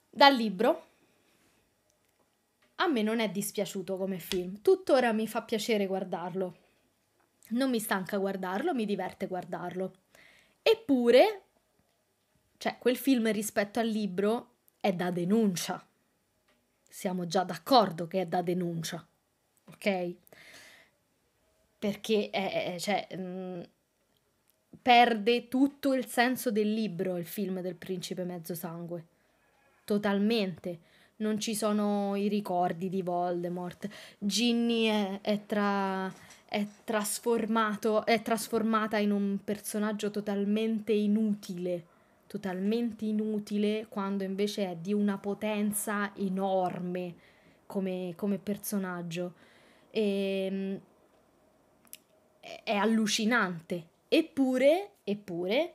dal libro, a me non è dispiaciuto come film. Tuttora mi fa piacere guardarlo. Non mi stanca guardarlo, mi diverte guardarlo. Eppure, cioè, quel film rispetto al libro è da denuncia. Siamo già d'accordo che è da denuncia, ok? Perché è, cioè, mh, mm, perde tutto il senso del libro il film del principe mezzosangue. Totalmente. Non ci sono i ricordi di Voldemort. Ginny è, è, tra, è, trasformato, è trasformata in un personaggio totalmente inutile. Totalmente inutile quando invece è di una potenza enorme come, come personaggio. E, ehm, è allucinante Eppure, eppure,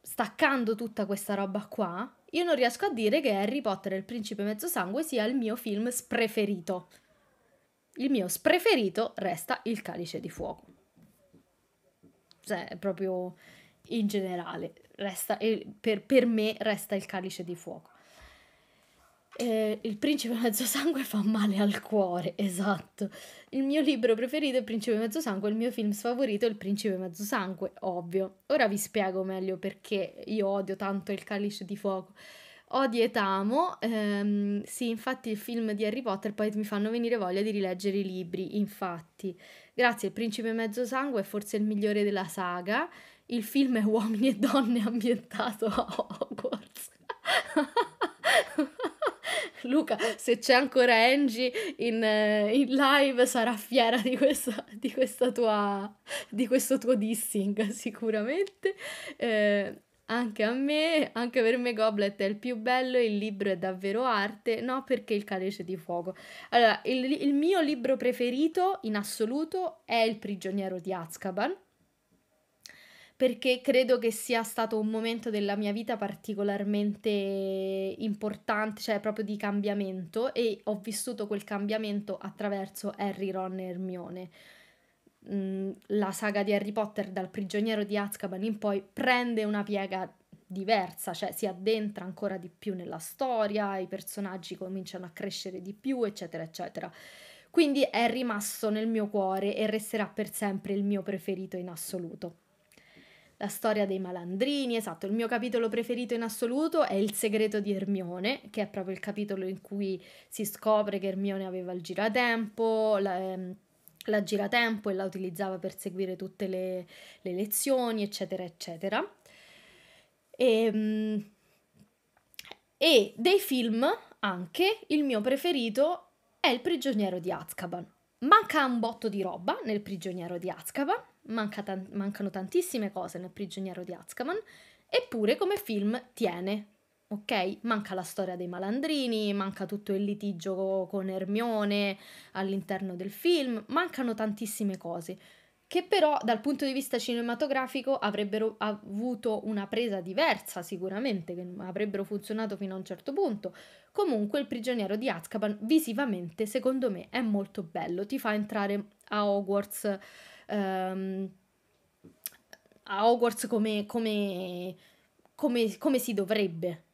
staccando tutta questa roba qua, io non riesco a dire che Harry Potter e il principe mezzosangue sia il mio film spreferito. Il mio spreferito resta Il calice di fuoco. Cioè, proprio in generale, resta, per, per me resta Il calice di fuoco. Eh, il principe mezzosangue fa male al cuore, esatto. Il mio libro preferito è Il principe mezzosangue, il mio film sfavorito è Il principe mezzosangue, ovvio. Ora vi spiego meglio perché io odio tanto il calice di fuoco. Odio e tamo, ehm, sì, infatti il film di Harry Potter poi mi fanno venire voglia di rileggere i libri, infatti. Grazie, Il principe mezzosangue è forse il migliore della saga. Il film è Uomini e donne ambientato a Hogwarts. Luca, se c'è ancora Angie in, eh, in live, sarà fiera di, questa, di, questa tua, di questo tuo dissing, sicuramente. Eh, anche a me, anche per me Goblet è il più bello, il libro è davvero arte, no perché il calice di fuoco. Allora, il, il mio libro preferito in assoluto è Il prigioniero di Azkaban, perché credo che sia stato un momento della mia vita particolarmente importante, cioè proprio di cambiamento e ho vissuto quel cambiamento attraverso Harry, Ron e Hermione. Mm, la saga di Harry Potter dal prigioniero di Azkaban in poi prende una piega diversa, cioè si addentra ancora di più nella storia, i personaggi cominciano a crescere di più, eccetera, eccetera. Quindi è rimasto nel mio cuore e resterà per sempre il mio preferito in assoluto la storia dei malandrini, esatto, il mio capitolo preferito in assoluto è Il segreto di Ermione, che è proprio il capitolo in cui si scopre che Ermione aveva il giratempo, la, ehm, la giratempo e la utilizzava per seguire tutte le, le lezioni, eccetera, eccetera. E, ehm, e dei film anche il mio preferito è Il prigioniero di Azkaban. Manca un botto di roba nel prigioniero di Azkaban, tan- mancano tantissime cose nel prigioniero di Azkaban, eppure come film tiene. Ok, manca la storia dei malandrini, manca tutto il litigio con Ermione all'interno del film, mancano tantissime cose che però dal punto di vista cinematografico avrebbero avuto una presa diversa sicuramente, che avrebbero funzionato fino a un certo punto. Comunque il prigioniero di Azkaban visivamente secondo me è molto bello, ti fa entrare a Hogwarts um, a Hogwarts come, come, come, come si dovrebbe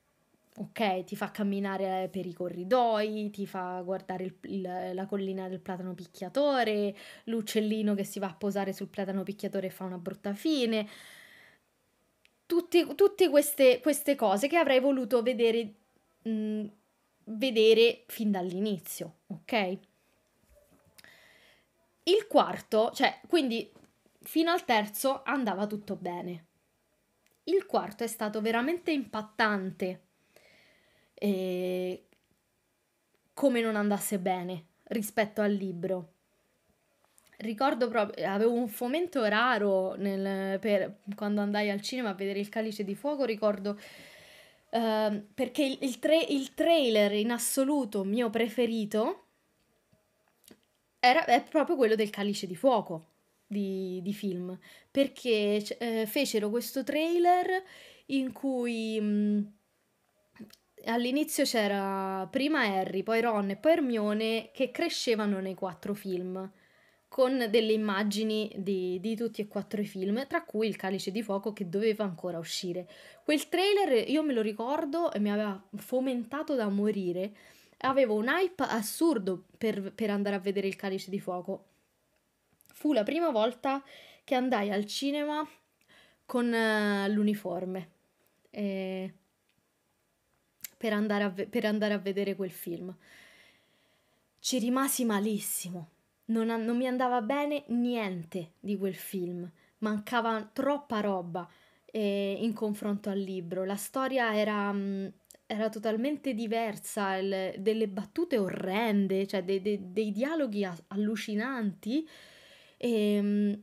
ok, ti fa camminare per i corridoi, ti fa guardare il, il, la collina del platano picchiatore, l'uccellino che si va a posare sul platano picchiatore e fa una brutta fine. Tutti, tutte queste, queste, cose che avrei voluto vedere, mh, mm, vedere fin dall'inizio, ok? Il quarto, cioè, quindi fino al terzo andava tutto bene. Il quarto è stato veramente impattante. E eh, come non andasse bene rispetto al libro. Ricordo proprio, avevo un fomento raro nel, per, quando andai al cinema a vedere il calice di fuoco, ricordo eh, perché il, il, tra- il trailer in assoluto mio preferito era, è proprio quello del calice di fuoco di, di film, perché eh, fecero questo trailer in cui mh, mm, all'inizio c'era prima Harry, poi Ron e poi Hermione che crescevano nei quattro film con delle immagini di, di, tutti e quattro i film, tra cui il calice di fuoco che doveva ancora uscire. Quel trailer io me lo ricordo e mi aveva fomentato da morire avevo un hype assurdo per, per andare a vedere il calice di fuoco. Fu la prima volta che andai al cinema con uh, l'uniforme eh, per, andare ve- per, andare a vedere quel film. Ci rimasi malissimo, non, a- non mi andava bene niente di quel film, mancava troppa roba eh, in confronto al libro, la storia era... Mh, mm, era totalmente diversa, il, delle battute orrende, cioè de, de, dei dialoghi a, allucinanti e ehm,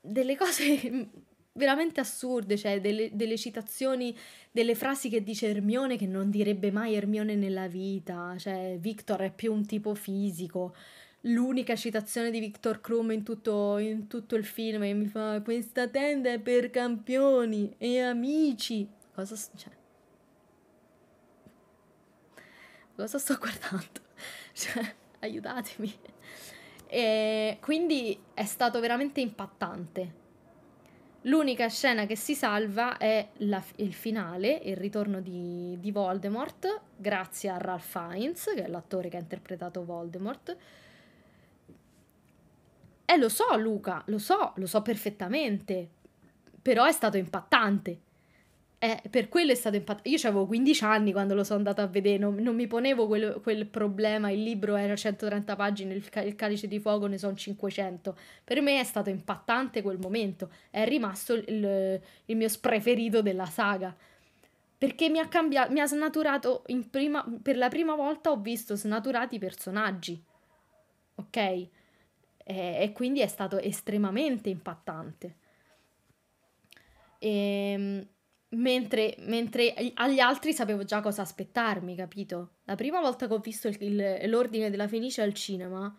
delle cose veramente assurde, cioè delle, delle, citazioni, delle frasi che dice Ermione che non direbbe mai Ermione nella vita, cioè Victor è più un tipo fisico. L'unica citazione di Victor Krum in tutto, in tutto il film che mi fa questa tenda è per campioni e amici. Cosa succede? Cioè, cosa sto guardando? cioè, aiutatemi. E quindi è stato veramente impattante. L'unica scena che si salva è la, il finale, il ritorno di, di, Voldemort, grazie a Ralph Fiennes, che è l'attore che ha interpretato Voldemort. E lo so, Luca, lo so, lo so perfettamente, però è stato impattante. Eh, per quello è stato impattante. Io avevo 15 anni quando lo sono andato a vedere, non, non mi ponevo quel, quel, problema. Il libro era 130 pagine, il, ca- il calice di fuoco ne sono 500. Per me è stato impattante quel momento. È rimasto il, il mio spreferito della saga. Perché mi ha cambiato, mi ha snaturato prima, per la prima volta. Ho visto snaturati i personaggi, ok? E, e quindi è stato estremamente impattante. E ehm, Mentre, mentre, agli altri sapevo già cosa aspettarmi, capito? La prima volta che ho visto il, il, l'ordine della Fenice al cinema,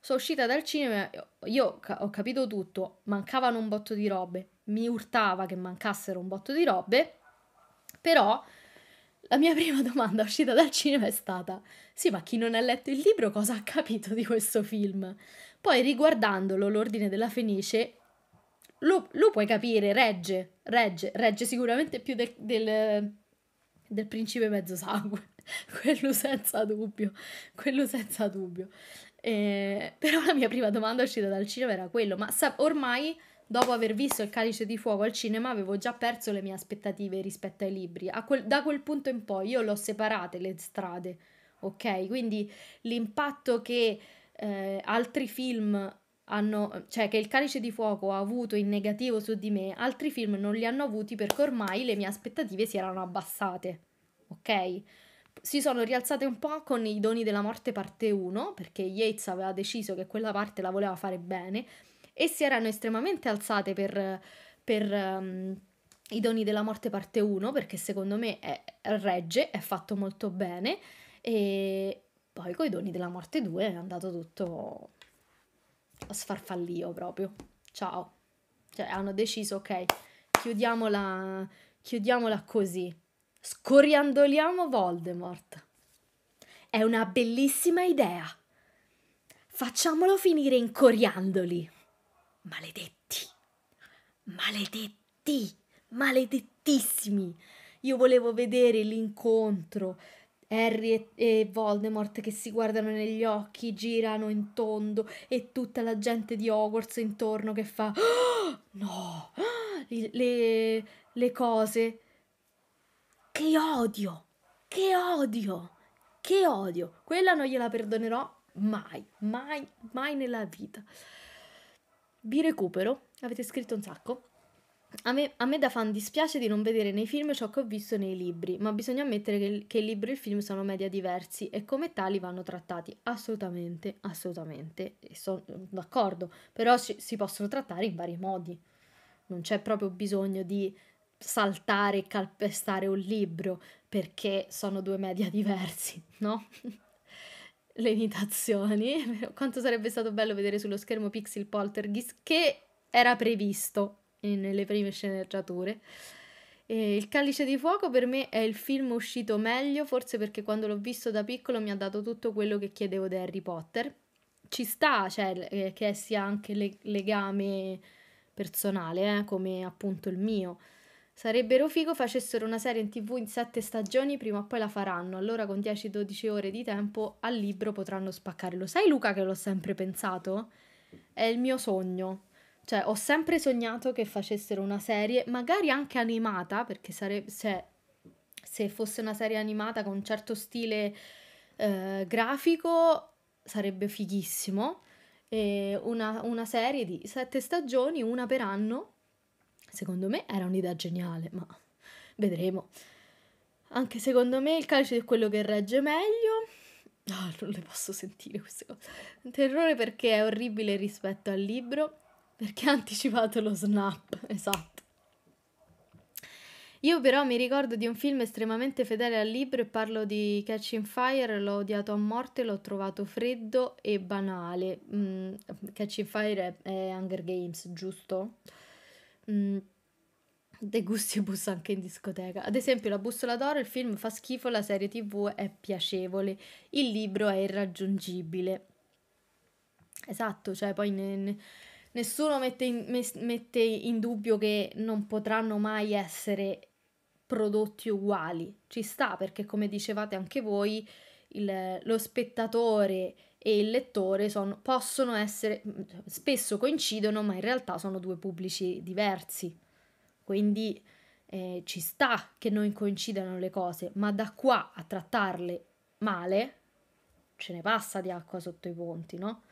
sono uscita dal cinema, io ho capito tutto, mancavano un botto di robe, mi urtava che mancassero un botto di robe, però la mia prima domanda uscita dal cinema è stata, sì ma chi non ha letto il libro cosa ha capito di questo film? Poi riguardandolo l'ordine della Fenice lo, lo puoi capire, regge, regge, regge sicuramente più del, del, del principe mezzo sangue, quello senza dubbio, quello senza dubbio. Eh, però la mia prima domanda uscita dal cinema era quello, ma sa- ormai dopo aver visto il calice di fuoco al cinema avevo già perso le mie aspettative rispetto ai libri. Quel, da quel punto in poi io l'ho separate le strade, ok? Quindi l'impatto che eh, altri film hanno, cioè che il calice di fuoco ha avuto in negativo su di me, altri film non li hanno avuti perché ormai le mie aspettative si erano abbassate. Ok? Si sono rialzate un po' con i doni della morte parte 1, perché Yates aveva deciso che quella parte la voleva fare bene, e si erano estremamente alzate per, per um, i doni della morte parte 1, perché secondo me è, regge, è fatto molto bene, e poi con i doni della morte 2 è andato tutto sfarfallio proprio. Ciao. Cioè, hanno deciso, ok, chiudiamola, chiudiamola così. Scoriandoliamo Voldemort. È una bellissima idea. Facciamolo finire in coriandoli. Maledetti. Maledetti. Maledettissimi. Io volevo vedere l'incontro Harry e, e Voldemort che si guardano negli occhi, girano in tondo e tutta la gente di Hogwarts intorno che fa oh, no, ah, le, le, le cose. Che odio, che odio, che odio. Quella non gliela perdonerò mai, mai, mai nella vita. Vi recupero, avete scritto un sacco. A me, a me, da fan dispiace di non vedere nei film ciò che ho visto nei libri, ma bisogna ammettere che, che il libro e il film sono media diversi e come tali vanno trattati. Assolutamente, assolutamente, sono mm, d'accordo, però si, si possono trattare in vari modi. Non c'è proprio bisogno di saltare e calpestare un libro perché sono due media diversi, no? Le imitazioni, quanto sarebbe stato bello vedere sullo schermo Pixel Poltergeist che era previsto nelle prime sceneggiature. E il Calice di Fuoco per me è il film uscito meglio, forse perché quando l'ho visto da piccolo mi ha dato tutto quello che chiedevo di Harry Potter. Ci sta, cioè, eh, che sia anche le- legame personale, eh, come appunto il mio. Sarebbero figo facessero una serie in tv in sette stagioni, prima o poi la faranno, allora con 10-12 ore di tempo al libro potranno spaccare. Lo sai Luca che l'ho sempre pensato? È il mio sogno. Cioè, ho sempre sognato che facessero una serie, magari anche animata, perché sarebbe... Cioè, se fosse una serie animata con un certo stile eh, grafico sarebbe fighissimo. Una, una, serie di sette stagioni, una per anno, secondo me era un'idea geniale, ma vedremo. Anche secondo me il calcio è quello che regge meglio. Oh, non le posso sentire queste cose. Terrore perché è orribile rispetto al libro perché ha anticipato lo snap, esatto. Io però mi ricordo di un film estremamente fedele al libro e parlo di Catching Fire, l'ho odiato a morte, l'ho trovato freddo e banale. Mm, Catching Fire è, è, Hunger Games, giusto? Mm, De Gustibus anche in discoteca. Ad esempio La bussola d'oro, il film fa schifo, la serie tv è piacevole, il libro è irraggiungibile. Esatto, cioè poi... Ne, ne nessuno mette in, mes, mette in dubbio che non potranno mai essere prodotti uguali. Ci sta perché, come dicevate anche voi, il, lo spettatore e il lettore sono, possono essere, spesso coincidono, ma in realtà sono due pubblici diversi. Quindi eh, ci sta che non coincidano le cose, ma da qua a trattarle male ce ne passa di acqua sotto i ponti, no?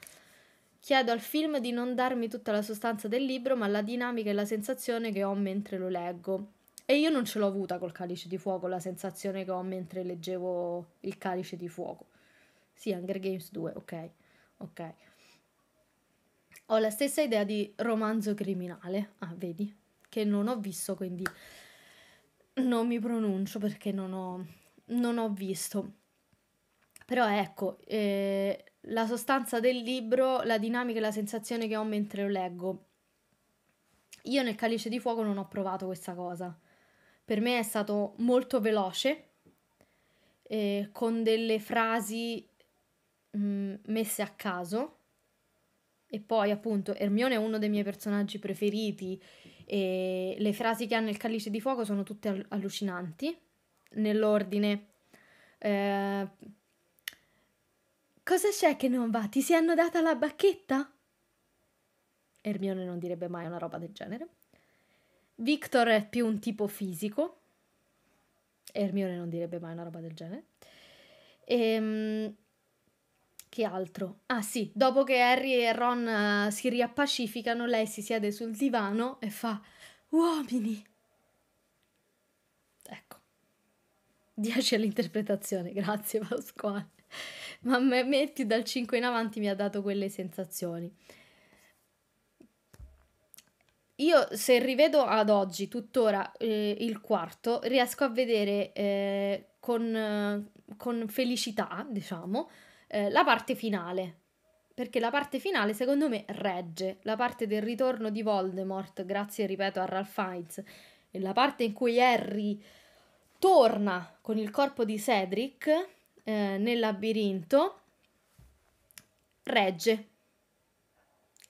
Chiedo al film di non darmi tutta la sostanza del libro, ma la dinamica e la sensazione che ho mentre lo leggo. E io non ce l'ho avuta col calice di fuoco, la sensazione che ho mentre leggevo il calice di fuoco. Sì, Hunger Games 2, ok, ok. Ho la stessa idea di romanzo criminale, ah, vedi, che non ho visto, quindi non mi pronuncio perché non ho, non ho visto. Però ecco, eh, la sostanza del libro, la dinamica e la sensazione che ho mentre lo leggo. Io nel calice di fuoco non ho provato questa cosa. Per me è stato molto veloce, eh, con delle frasi mh, mm, messe a caso. E poi appunto Ermione è uno dei miei personaggi preferiti e le frasi che ha nel calice di fuoco sono tutte allucinanti, nell'ordine. Eh, Cosa c'è che non va? Ti si è annodata la bacchetta? Ermione non direbbe mai una roba del genere. Victor è più un tipo fisico. Ermione non direbbe mai una roba del genere. Ehm, che altro? Ah sì, dopo che Harry e Ron uh, si riappacificano, lei si siede sul divano e fa uomini. Ecco. 10 all'interpretazione, grazie Pasquale ma a me più dal 5 in avanti mi ha dato quelle sensazioni. Io se rivedo ad oggi, tuttora, eh, il quarto, riesco a vedere eh, con, con, felicità, diciamo, eh, la parte finale. Perché la parte finale, secondo me, regge. La parte del ritorno di Voldemort, grazie, ripeto, a Ralph Fiennes, la parte in cui Harry torna con il corpo di Cedric eh, nel labirinto regge.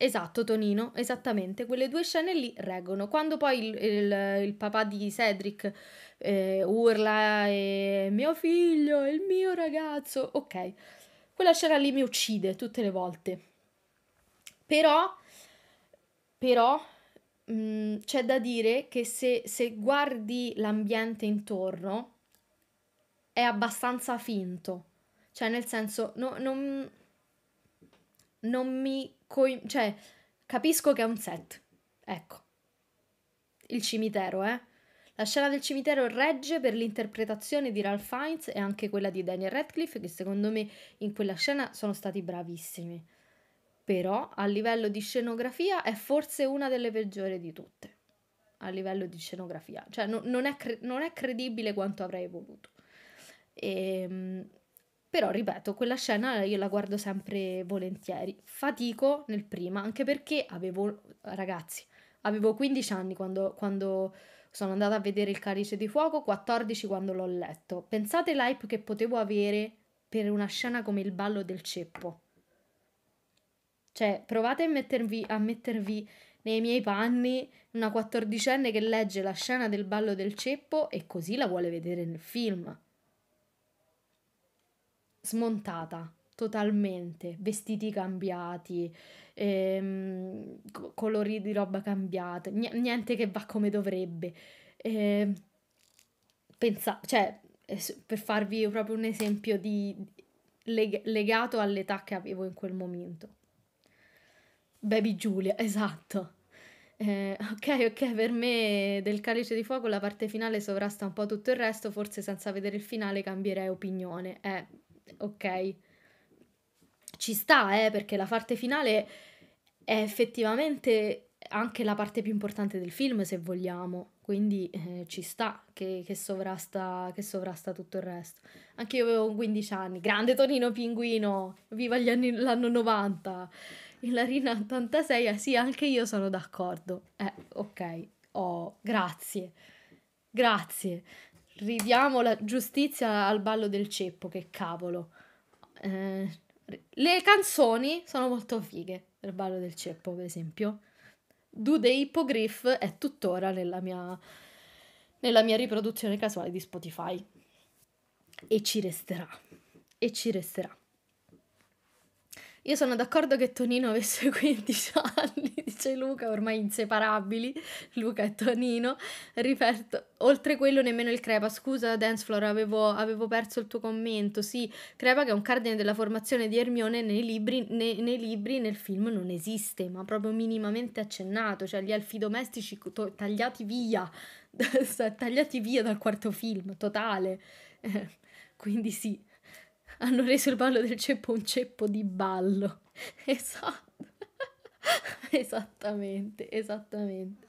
Esatto, Tonino, esattamente, quelle due scene lì reggono. Quando poi il, il, il papà di Cedric eh, urla e mio figlio, il mio ragazzo, ok, quella scena lì mi uccide tutte le volte. Però, però, mh, mm, c'è da dire che se, se guardi l'ambiente intorno, è abbastanza finto. Cioè, nel senso, no, non, non mi... Co- cioè, capisco che è un set. Ecco. Il cimitero, eh. La scena del cimitero regge per l'interpretazione di Ralph Fiennes e anche quella di Daniel Radcliffe, che secondo me in quella scena sono stati bravissimi. Però a livello di scenografia è forse una delle peggiori di tutte. A livello di scenografia, cioè no, non, è cre- non è credibile quanto avrei voluto. E, ehm, però, ripeto, quella scena io la guardo sempre volentieri. Fatico nel prima, anche perché avevo, ragazzi, avevo 15 anni quando, quando sono andata a vedere il calice di fuoco, 14 quando l'ho letto. Pensate l'hype che potevo avere per una scena come il ballo del ceppo. Cioè, provate a mettervi, a mettervi nei miei panni una quattordicenne che legge la scena del ballo del ceppo e così la vuole vedere nel film smontata totalmente, vestiti cambiati, ehm, colori di roba cambiate, niente che va come dovrebbe. Eh, pensa, cioè, per farvi proprio un esempio di, leg- legato all'età che avevo in quel momento. Baby Giulia, esatto. Eh, ok, ok, per me del calice di fuoco la parte finale sovrasta un po' tutto il resto, forse senza vedere il finale cambierei opinione. Eh, ok. Ci sta, eh, perché la parte finale è effettivamente anche la parte più importante del film, se vogliamo. Quindi eh, ci sta che, che, sovrasta, che sovrasta tutto il resto. Anche io avevo 15 anni. Grande Tonino Pinguino! Viva gli anni, l'anno 90! Ilarina 86, sì, anche io sono d'accordo. Eh, ok. Oh, grazie. Grazie ridiamo la giustizia al ballo del ceppo, che cavolo. Eh, le canzoni sono molto fighe, il ballo del ceppo, per esempio. Do the Hippogriff è tuttora nella mia, nella mia riproduzione casuale di Spotify. E ci resterà. E ci resterà. Io sono d'accordo che Tonino avesse 15 anni, dice Luca, ormai inseparabili, Luca e Tonino. Ripeto, oltre quello nemmeno il Crepa, scusa Dancefloor, avevo, avevo perso il tuo commento. Sì, Crepa che è un cardine della formazione di Ermione nei libri, nei, nei libri nel film non esiste, ma proprio minimamente accennato, cioè gli elfi domestici to- tagliati via, tagliati via dal quarto film, totale. Eh, quindi sì hanno reso il ballo del ceppo un ceppo di ballo. Esatto. esattamente, esattamente.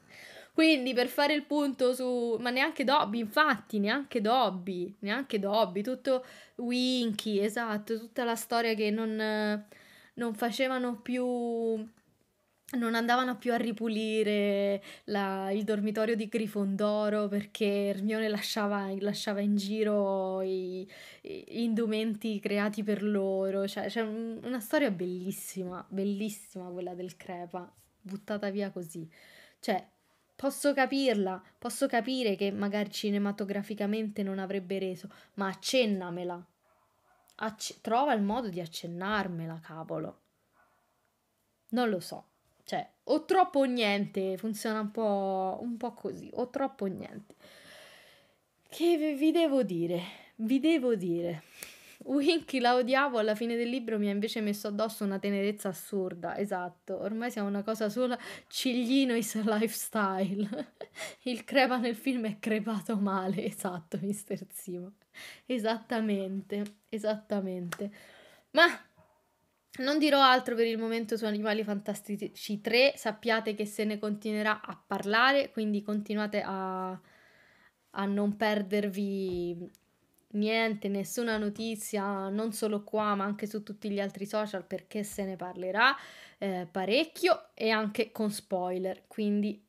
Quindi per fare il punto su... Ma neanche Dobby, infatti, neanche Dobby, neanche Dobby, tutto Winky, esatto, tutta la storia che non, non facevano più non andavano più a ripulire la, il dormitorio di Grifondoro perché Ermione lasciava, lasciava in giro i, i, indumenti creati per loro. Cioè, c'è una storia bellissima, bellissima quella del crepa, buttata via così. Cioè, posso capirla, posso capire che magari cinematograficamente non avrebbe reso, ma accennamela. Acc- trova il modo di accennarmela, cavolo. Non lo so. Cioè, o troppo o niente, funziona un po', un po' così, o troppo o niente. Che vi devo dire? Vi devo dire. Winky la odiavo, alla fine del libro mi ha invece messo addosso una tenerezza assurda, esatto, ormai siamo una cosa sola, Ciglino is lifestyle, il crepa nel film è crepato male, esatto mister Simo, esattamente, esattamente, ma non dirò altro per il momento su Animali Fantastici 3, sappiate che se ne continuerà a parlare, quindi continuate a, a non perdervi niente, nessuna notizia, non solo qua ma anche su tutti gli altri social perché se ne parlerà eh, parecchio e anche con spoiler, quindi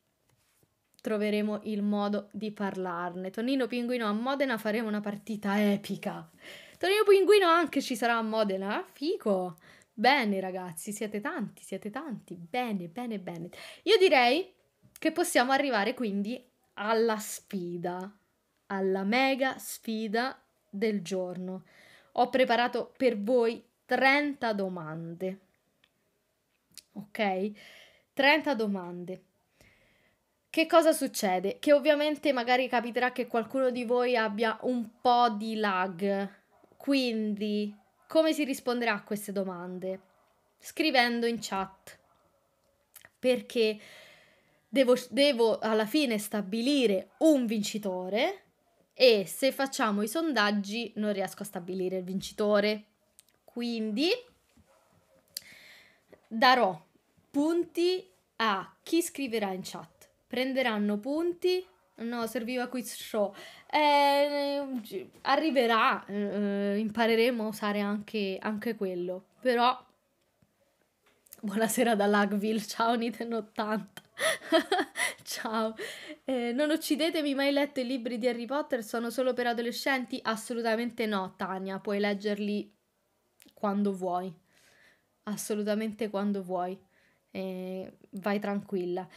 troveremo il modo di parlarne. Tonino Pinguino a Modena faremo una partita epica. Tonino Pinguino anche ci sarà a Modena, fico! Bene ragazzi, siete tanti, siete tanti. Bene, bene, bene. Io direi che possiamo arrivare quindi alla sfida, alla mega sfida del giorno. Ho preparato per voi 30 domande. Ok? 30 domande. Che cosa succede? Che ovviamente magari capiterà che qualcuno di voi abbia un po' di lag, quindi come si risponderà a queste domande? Scrivendo in chat. Perché devo, devo alla fine stabilire un vincitore e se facciamo i sondaggi non riesco a stabilire il vincitore. Quindi darò punti a chi scriverà in chat. Prenderanno punti. No, serviva quiz show. Eh, arriverà, eh, impareremo a usare anche, anche quello. Però, buonasera da Lagville, ciao Nintendo 80. ciao, eh, non uccidetemi, mai letto i libri di Harry Potter? Sono solo per adolescenti? Assolutamente no, Tania, puoi leggerli quando vuoi. Assolutamente quando vuoi. Eh, vai tranquilla.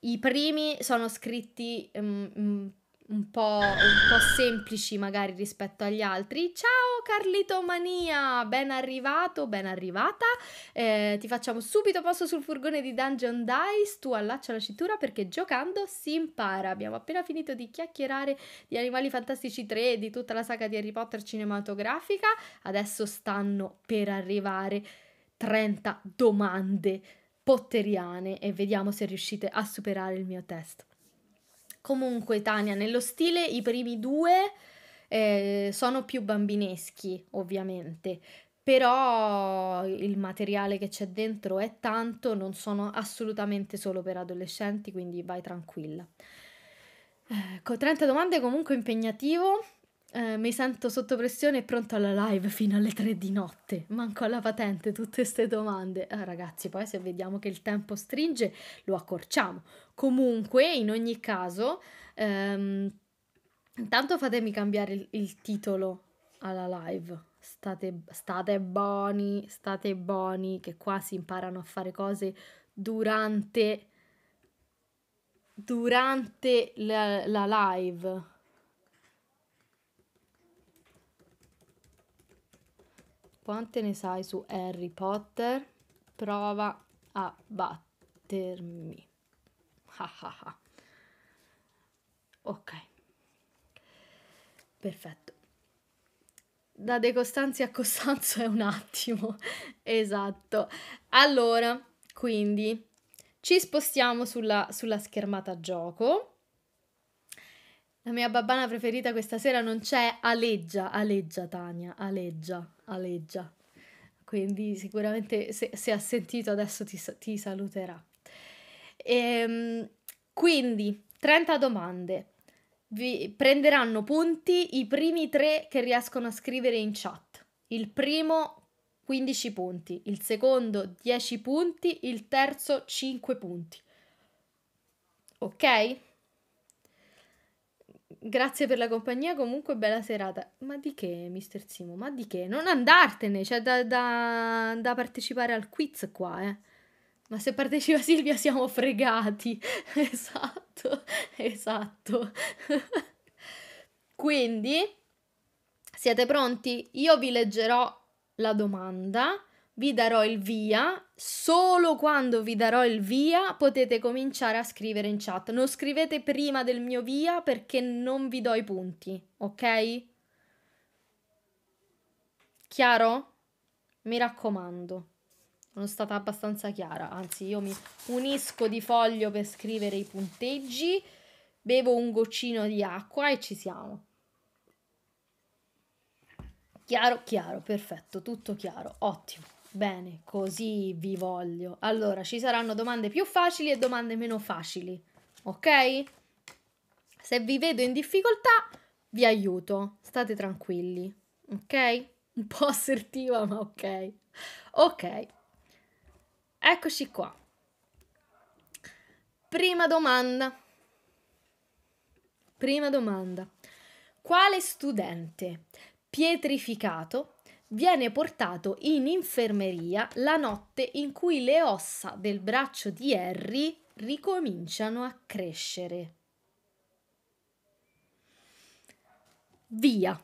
I primi sono scritti... Mm, mm un po', un po', semplici magari rispetto agli altri. Ciao Carlito Mania, ben arrivato, ben arrivata. Eh, ti facciamo subito posto sul furgone di Dungeon Dice, tu allaccia la cintura perché giocando si impara. Abbiamo appena finito di chiacchierare di Animali Fantastici 3 e di tutta la saga di Harry Potter cinematografica. Adesso stanno per arrivare 30 domande potteriane e vediamo se riuscite a superare il mio test. Comunque, Tania, nello stile i primi due eh, sono più bambineschi, ovviamente, però il materiale che c'è dentro è tanto, non sono assolutamente solo per adolescenti, quindi vai tranquilla. Eh, con 30 domande comunque impegnativo, eh, mi sento sotto pressione e pronto alla live fino alle 3 di notte. Manco alla patente, tutte queste domande. Ah, ragazzi, poi se vediamo che il tempo stringe, lo accorciamo. Comunque, in ogni caso, ehm, intanto fatemi cambiare il, il titolo alla live. State, state buoni, state buoni, che qua si imparano a fare cose durante, durante la, la live. Quante ne sai su Harry Potter? Prova a battermi. ok. Perfetto. Da De Costanzi a Costanzo è un attimo. esatto. Allora, quindi ci spostiamo sulla, sulla schermata gioco la mia babbana preferita questa sera non c'è, Aleggia, Aleggia Tania, Aleggia, Aleggia. Quindi sicuramente se, se ha sentito adesso ti, ti saluterà. Ehm, quindi, 30 domande. Vi prenderanno punti i primi tre che riescono a scrivere in chat. Il primo 15 punti, il secondo 10 punti, il terzo 5 punti. Ok? Grazie per la compagnia, comunque bella serata. Ma di che, mister Simo? Ma di che? Non andartene, cioè da, da, da partecipare al quiz qua, eh. Ma se partecipa Silvia siamo fregati. esatto, esatto. Quindi, siete pronti? Io vi leggerò la domanda vi darò il via, solo quando vi darò il via potete cominciare a scrivere in chat. Non scrivete prima del mio via perché non vi do i punti, ok? Chiaro? Mi raccomando. Sono stata abbastanza chiara, anzi io mi unisco di foglio per scrivere i punteggi, bevo un goccino di acqua e ci siamo. Chiaro, chiaro, perfetto, tutto chiaro, ottimo. Bene, così vi voglio. Allora, ci saranno domande più facili e domande meno facili, ok? Se vi vedo in difficoltà, vi aiuto. State tranquilli, ok? Un po' assertiva, ma ok. Ok. Eccoci qua. Prima domanda. Prima domanda. Quale studente pietrificato viene portato in infermeria la notte in cui le ossa del braccio di Harry ricominciano a crescere. Via.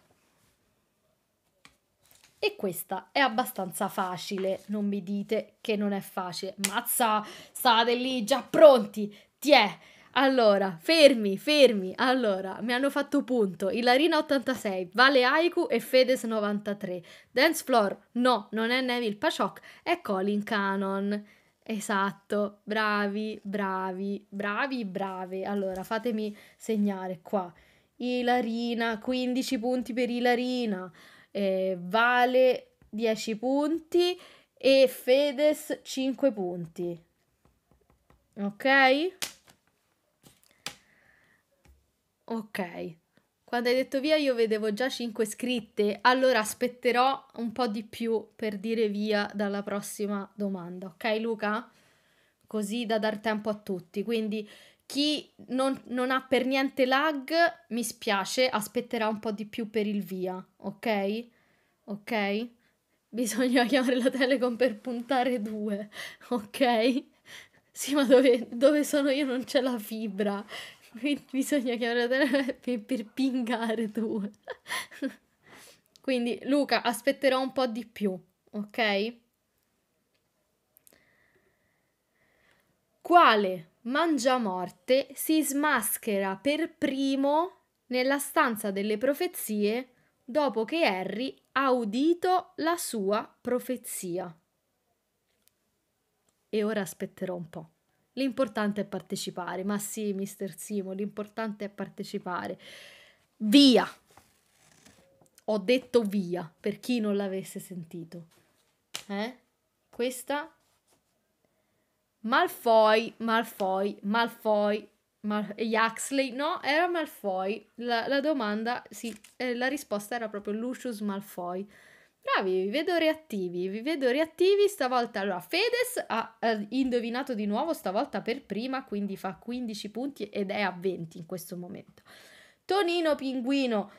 E questa è abbastanza facile, non mi dite che non è facile. Mazza, state lì già pronti. Tiè, allora, fermi, fermi. Allora, mi hanno fatto punto. Ilarina 86, Vale Aiku e Fedes 93. Dance Floor, no, non è Neville Pachok, è Colin Cannon. Esatto, bravi, bravi, bravi, brave. Allora, fatemi segnare qua. Ilarina, 15 punti per Ilarina. Eh, vale 10 punti e Fedes 5 punti. Ok? Ok. Quando hai detto via io vedevo già 5 scritte, allora aspetterò un po' di più per dire via dalla prossima domanda, ok Luca? Così da dar tempo a tutti. Quindi chi non, non ha per niente lag, mi spiace, aspetterà un po' di più per il via, ok? Ok? Bisogna chiamare la telecom per puntare due, ok? Sì, ma dove, dove sono io non c'è la fibra. Quindi bisogna chiamare per, per pingare tu. Quindi Luca, aspetterò un po' di più, ok? Quale mangiamorte si smaschera per primo nella stanza delle profezie dopo che Harry ha udito la sua profezia? E ora aspetterò un po'. L'importante è partecipare. Ma sì, mister Simo, l'importante è partecipare. Via! Ho detto via per chi non l'avesse sentito. Eh? Questa Malfoy, Malfoy, Malfoy, Mal- Yaxley, no, era Malfoy. La, la domanda, sì, eh, la risposta era proprio Lucius Malfoy. Bravi, vi vedo reattivi, vi vedo reattivi stavolta. Allora, Fedes ha, ha, eh, indovinato di nuovo stavolta per prima, quindi fa 15 punti ed è a 20 in questo momento. Tonino Pinguino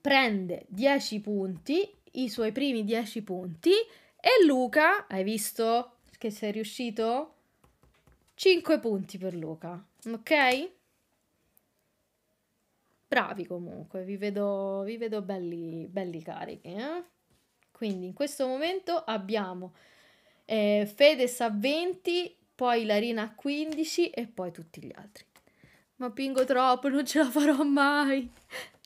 prende 10 punti, i suoi primi 10 punti, e Luca, hai visto che sei riuscito? 5 punti per Luca, ok? bravi comunque, vi vedo, vi vedo belli, belli carichi. Eh? Quindi in questo momento abbiamo eh, Fedez a 20, poi Larina a 15 e poi tutti gli altri. Ma pingo troppo, non ce la farò mai.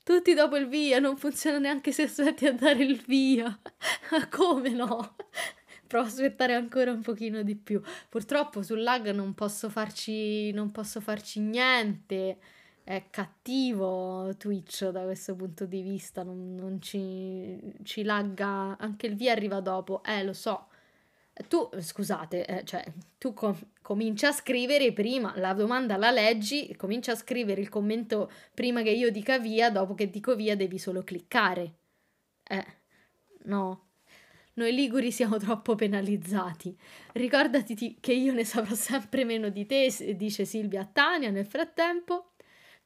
Tutti dopo il via, non funziona neanche se aspetti a dare il via. Ma come no? Provo a aspettare ancora un pochino di più. Purtroppo sul lag non posso farci, non posso farci niente è cattivo Twitch da questo punto di vista, non, non ci, ci, lagga, anche il via arriva dopo, eh lo so. Tu, scusate, eh, cioè, tu com- cominci a scrivere prima, la domanda la leggi, cominci a scrivere il commento prima che io dica via, dopo che dico via devi solo cliccare. Eh, no, noi liguri siamo troppo penalizzati. Ricordati che io ne saprò sempre meno di te, dice Silvia Tania nel frattempo.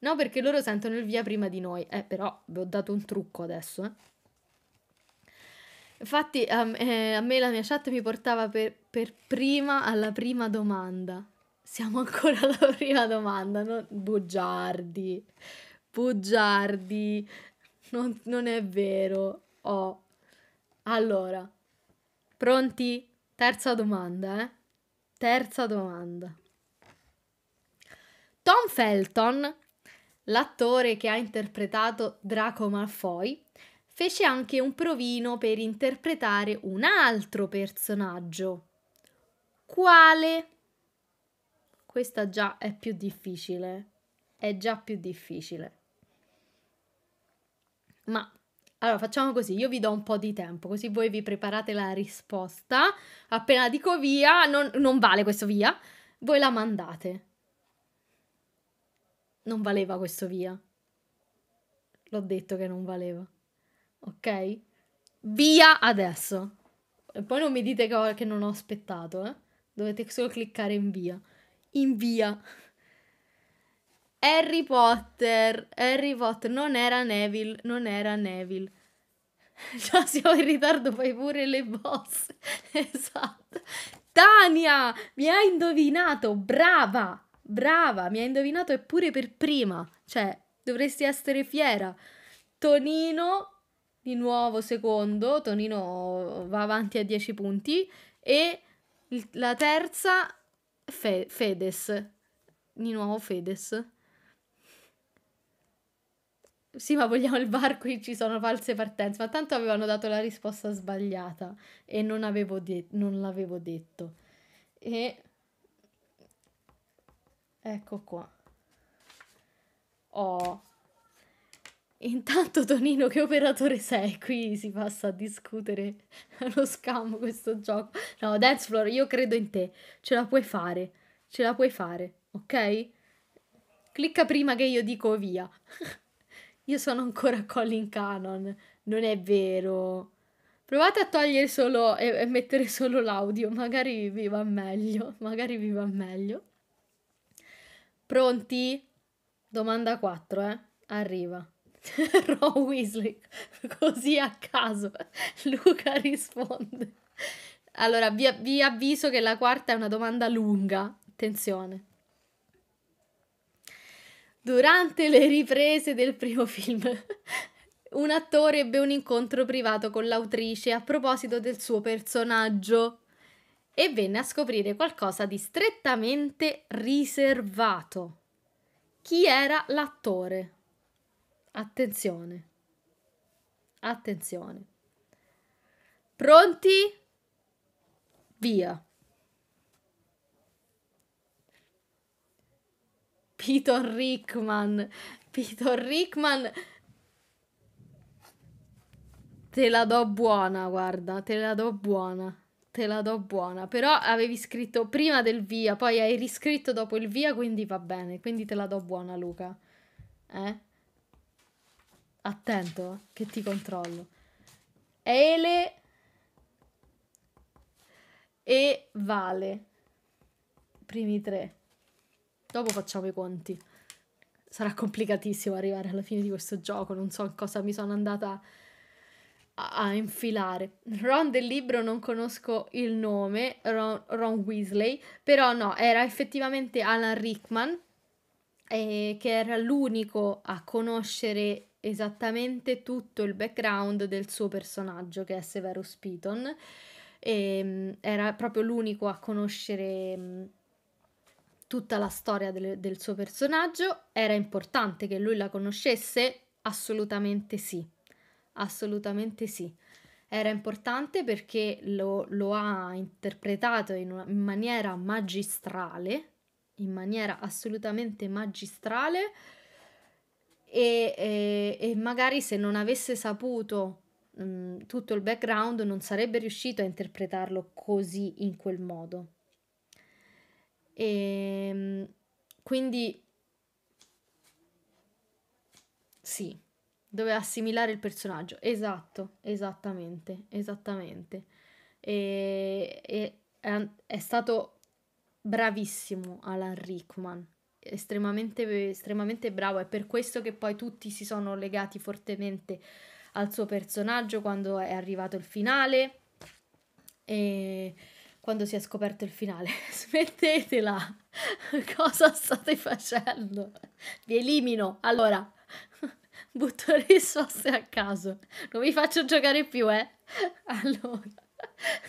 No, perché loro sentono il via prima di noi. Eh, però vi ho dato un trucco adesso, eh. Infatti um, eh, a me la mia chat mi portava per, per, prima alla prima domanda. Siamo ancora alla prima domanda, no? bugiardi, bugiardi, non, non è vero. Oh. Allora, pronti? Terza domanda, eh? Terza domanda. Tom Felton L'attore che ha interpretato Draco Malfoy fece anche un provino per interpretare un altro personaggio. Quale? Questa già è più difficile. È già più difficile. Ma allora facciamo così, io vi do un po' di tempo, così voi vi preparate la risposta. Appena dico via, non, non vale questo via, voi la mandate non valeva questo via. L'ho detto che non valeva. Ok? Via adesso. E poi non mi dite che, ho, che non ho aspettato, eh? Dovete solo cliccare in invia. Invia. Harry Potter, Harry Potter, non era Neville, non era Neville. Già siamo in ritardo, fai pure le boss. esatto. Tania, mi hai indovinato, brava! Brava, mi hai indovinato eppure per prima. Cioè, dovresti essere fiera. Tonino di nuovo secondo, Tonino va avanti a 10 punti e la terza Fe- Fedes. Di nuovo Fedes. Sì, ma vogliamo il bar qui ci sono false partenze, ma tanto avevano dato la risposta sbagliata e non, avevo de- non l'avevo detto. E Ecco qua. Oh. Intanto Tonino, che operatore sei? Qui si passa a discutere allo scamo questo gioco. No, Dancefloor, io credo in te. Ce la puoi fare. Ce la puoi fare, ok? Clicca prima che io dico via. io sono ancora Colin Cannon. Non è vero. Provate a togliere solo e mettere solo l'audio, magari vi va meglio, magari vi va meglio. Pronti? Domanda 4, eh? Arriva. Ron Weasley, così a caso, Luca risponde. Allora, vi, vi, avviso che la quarta è una domanda lunga, attenzione. Durante le riprese del primo film, un attore ebbe un incontro privato con l'autrice a proposito del suo personaggio e venne a scoprire qualcosa di strettamente riservato. Chi era l'attore? Attenzione. Attenzione. Pronti? Via. Peter Rickman. Peter Rickman. Te la do buona, guarda, te la do buona te la do buona, però avevi scritto prima del via, poi hai riscritto dopo il via, quindi va bene, quindi te la do buona Luca. Eh? Attento, eh, che ti controllo. Ele e Vale. Primi tre. Dopo facciamo i conti. Sarà complicatissimo arrivare alla fine di questo gioco, non so cosa mi sono andata a infilare. Ron del libro non conosco il nome, Ron, Ron Weasley, però no, era effettivamente Alan Rickman, eh, che era l'unico a conoscere esattamente tutto il background del suo personaggio, che è Severus Piton. Ehm, era proprio l'unico a conoscere mm, tutta la storia del, del suo personaggio. Era importante che lui la conoscesse? Assolutamente sì assolutamente sì. Era importante perché lo, lo ha interpretato in, una, in maniera magistrale, in maniera assolutamente magistrale e, e, e magari se non avesse saputo mh, mm, tutto il background non sarebbe riuscito a interpretarlo così in quel modo. E, ehm, quindi sì, doveva assimilare il personaggio. Esatto, esattamente, esattamente. E, e è, è, stato bravissimo Alan Rickman, estremamente, estremamente bravo. È per questo che poi tutti si sono legati fortemente al suo personaggio quando è arrivato il finale. E quando si è scoperto il finale. Smettetela! Cosa state facendo? Vi elimino! Allora... butto risorse a caso. Non vi faccio giocare più, eh? Allora,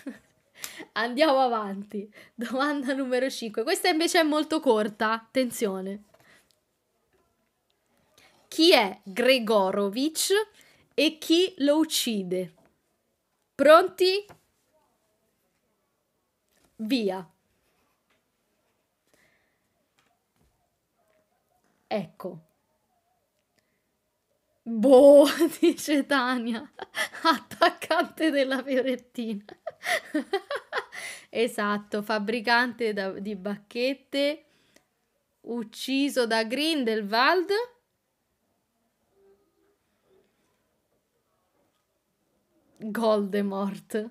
andiamo avanti. Domanda numero 5. Questa invece è molto corta, attenzione. Chi è Gregorovic e chi lo uccide? Pronti? Via. Ecco. Boh, dice Tania, attaccante della Fiorentina. esatto, fabbricante da, di bacchette, ucciso da Grindelwald. Goldemort.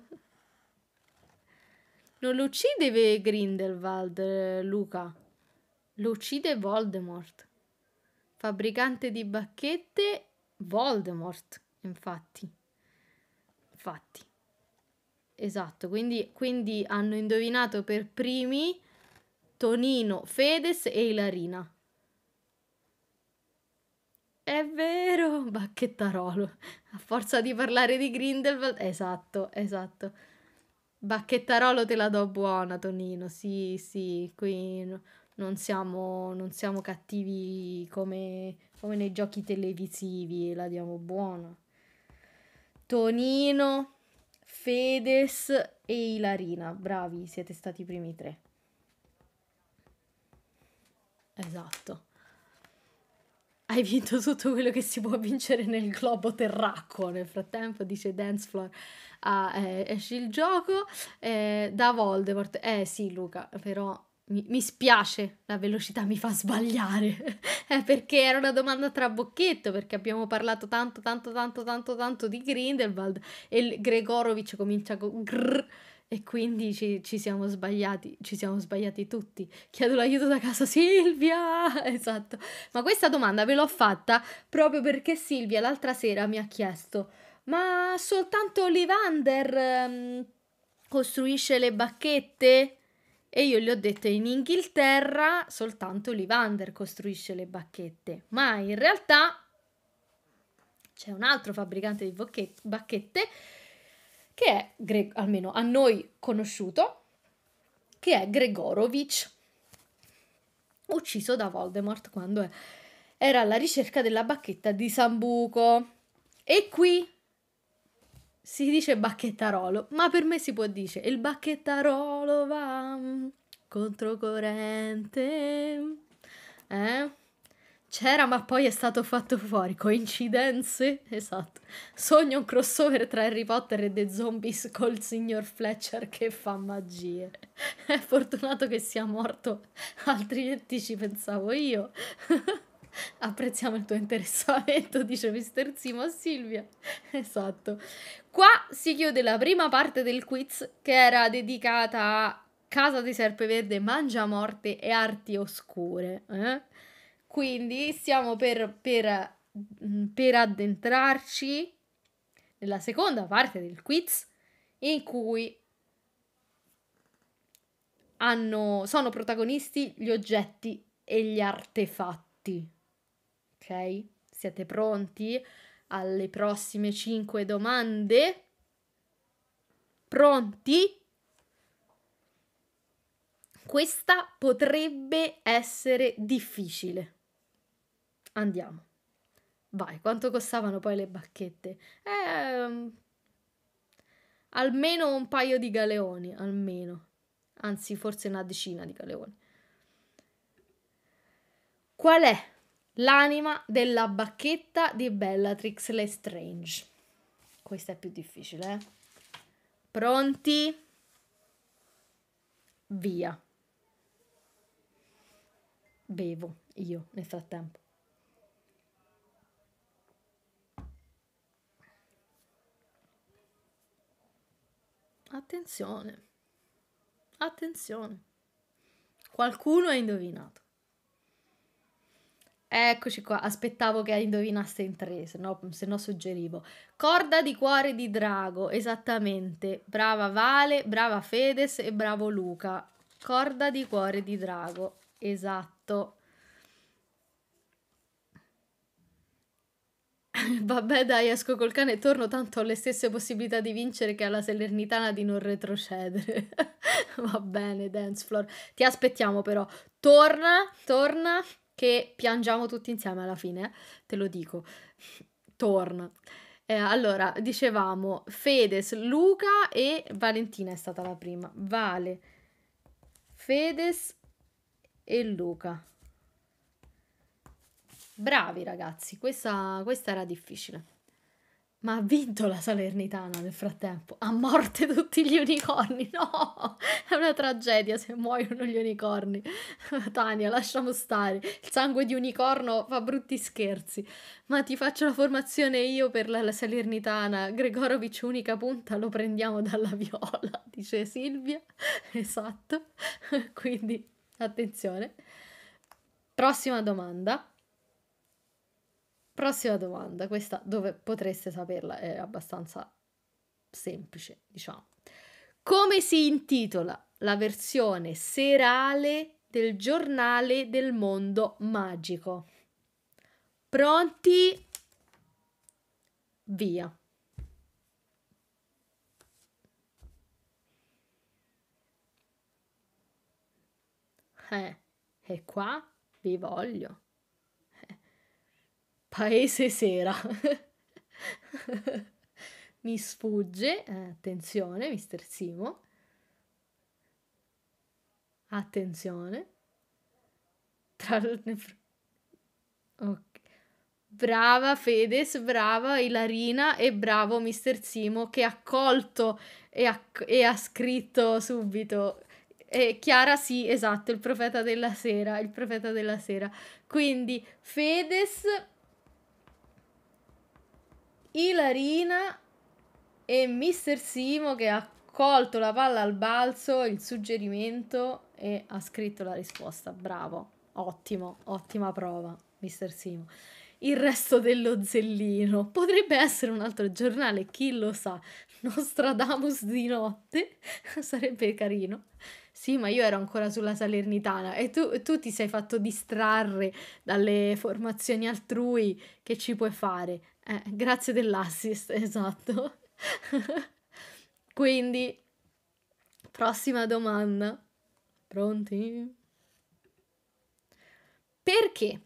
Non lo uccide Grindelwald, eh, Luca. Lo uccide Voldemort. Fabbricante di bacchette Voldemort, infatti. Infatti. Esatto, quindi, quindi hanno indovinato per primi Tonino, Fedes e Ilarina. È vero, Bacchettarolo. A forza di parlare di Grindelwald. Esatto, esatto. Bacchettarolo te la do buona, Tonino. Sì, sì, qui non siamo, non siamo cattivi come come nei giochi televisivi, la diamo buona. Tonino, Fedes e Ilarina, bravi, siete stati i primi tre. Esatto. Hai vinto tutto quello che si può vincere nel globo terracco. Nel frattempo dice Dancefloor. Ah, eh, esce il gioco eh, da Voldemort. Eh sì, Luca, però mi, mi, spiace, la velocità mi fa sbagliare. eh, perché era una domanda tra bocchetto, perché abbiamo parlato tanto, tanto, tanto, tanto, tanto di Grindelwald e il Gregorovic comincia con grrr e quindi ci, ci, siamo sbagliati, ci siamo sbagliati tutti. Chiedo l'aiuto da casa Silvia! Esatto. Ma questa domanda ve l'ho fatta proprio perché Silvia l'altra sera mi ha chiesto: "Ma soltanto Livander um, costruisce le bacchette?" E io gli ho detto in Inghilterra soltanto Livander costruisce le bacchette, ma in realtà c'è un altro fabbricante di bacchette che è, Gre- almeno a noi conosciuto, che è Gregorovic, ucciso da Voldemort quando era alla ricerca della bacchetta di Sambuco. E qui si dice bacchettarolo, ma per me si può dire il bacchettarolo va controcorrente. Eh? C'era ma poi è stato fatto fuori, coincidenze? Esatto. Sogno un crossover tra Harry Potter e The Zombies col signor Fletcher che fa magie. È fortunato che sia morto, altrimenti ci pensavo io. Apprezziamo il tuo interessamento, dice Mr. Simo a Silvia. Esatto. Qua si chiude la prima parte del quiz che era dedicata a Casa di Serpeverde, Mangiamorte e Arti Oscure. Eh? Quindi stiamo per, per, mm, per addentrarci nella seconda parte del quiz in cui hanno, sono protagonisti gli oggetti e gli artefatti. Siete pronti alle prossime 5 domande? Pronti? Questa potrebbe essere difficile. Andiamo. Vai, quanto costavano poi le bacchette? Eh, almeno un paio di galeoni, almeno. Anzi, forse una decina di galeoni. Qual è L'anima della bacchetta di Bellatrix Lestrange. Questa è più difficile. Eh? Pronti? Via. Bevo io nel frattempo. Attenzione. Attenzione. Qualcuno ha indovinato. Eccoci qua, aspettavo che indovinasse in tre, se no, se no suggerivo. Corda di cuore di drago, esattamente. Brava Vale, brava Fedes e bravo Luca. Corda di cuore di drago, esatto. Vabbè dai, esco col cane e torno, tanto ho le stesse possibilità di vincere che alla Salernitana di non retrocedere. Va bene, Dancefloor. Ti aspettiamo però. Torna, torna che piangiamo tutti insieme alla fine, te lo dico. Torn. Eh, allora, dicevamo Fedes, Luca e Valentina è stata la prima. Vale, Fedes e Luca. Bravi ragazzi, questa, questa era difficile. Ma ha vinto la Salernitana nel frattempo. A morte tutti gli unicorni. No, è una tragedia se muoiono gli unicorni. Tania, lasciamo stare. Il sangue di unicorno fa brutti scherzi. Ma ti faccio la formazione io per la, la Salernitana. Gregorovic unica punta, lo prendiamo dalla viola, dice Silvia. Esatto. Quindi, attenzione. Prossima domanda. Prossima domanda, questa dove potreste saperla, è abbastanza semplice, diciamo. Come si intitola la versione serale del giornale del mondo magico? Pronti? Via. Eh, e qua vi voglio. Paese Sera. mi sfugge, attenzione, mister Simo. Attenzione. Tra okay. Brava Fedes, brava Ilarina e bravo mister Simo che ha colto e ha, e ha scritto subito eh, Chiara sì, esatto, il profeta della sera, il profeta della sera. Quindi Fedes Ilarina e Mister Simo che ha colto la palla al balzo, il suggerimento e ha scritto la risposta. Bravo, ottimo, ottima prova, Mister Simo. Il resto dello zellino potrebbe essere un altro giornale, chi lo sa. Nostradamus di notte sarebbe carino. Sì, ma io ero ancora sulla Salernitana e tu, tu, ti sei fatto distrarre dalle formazioni altrui che ci puoi fare. Eh, grazie dell'assist, esatto. Quindi, prossima domanda. Pronti? Perché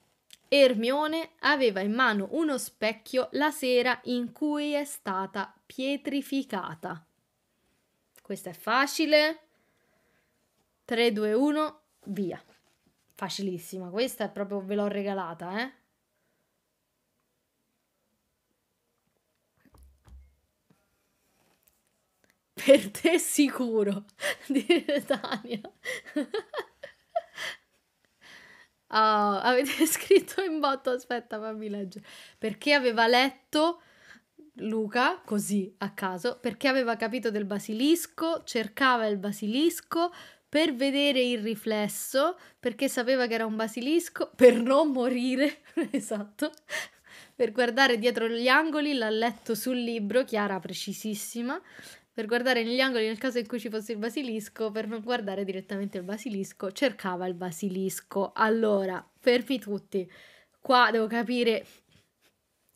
Ermione aveva in mano uno specchio la sera in cui è stata pietrificata? Questa è facile. 3, 2, 1, via. Facilissima, questa è proprio ve l'ho regalata, eh? per te sicuro, dice Tania. Oh, avete scritto in botto, aspetta, fammi leggere. Perché aveva letto Luca, così a caso, perché aveva capito del basilisco, cercava il basilisco per vedere il riflesso, perché sapeva che era un basilisco, per non morire, esatto. Per guardare dietro gli angoli l'ha letto sul libro, Chiara precisissima, per guardare negli angoli nel caso in cui ci fosse il basilisco, per non guardare direttamente il basilisco, cercava il basilisco. Allora, fermi tutti. Qua devo capire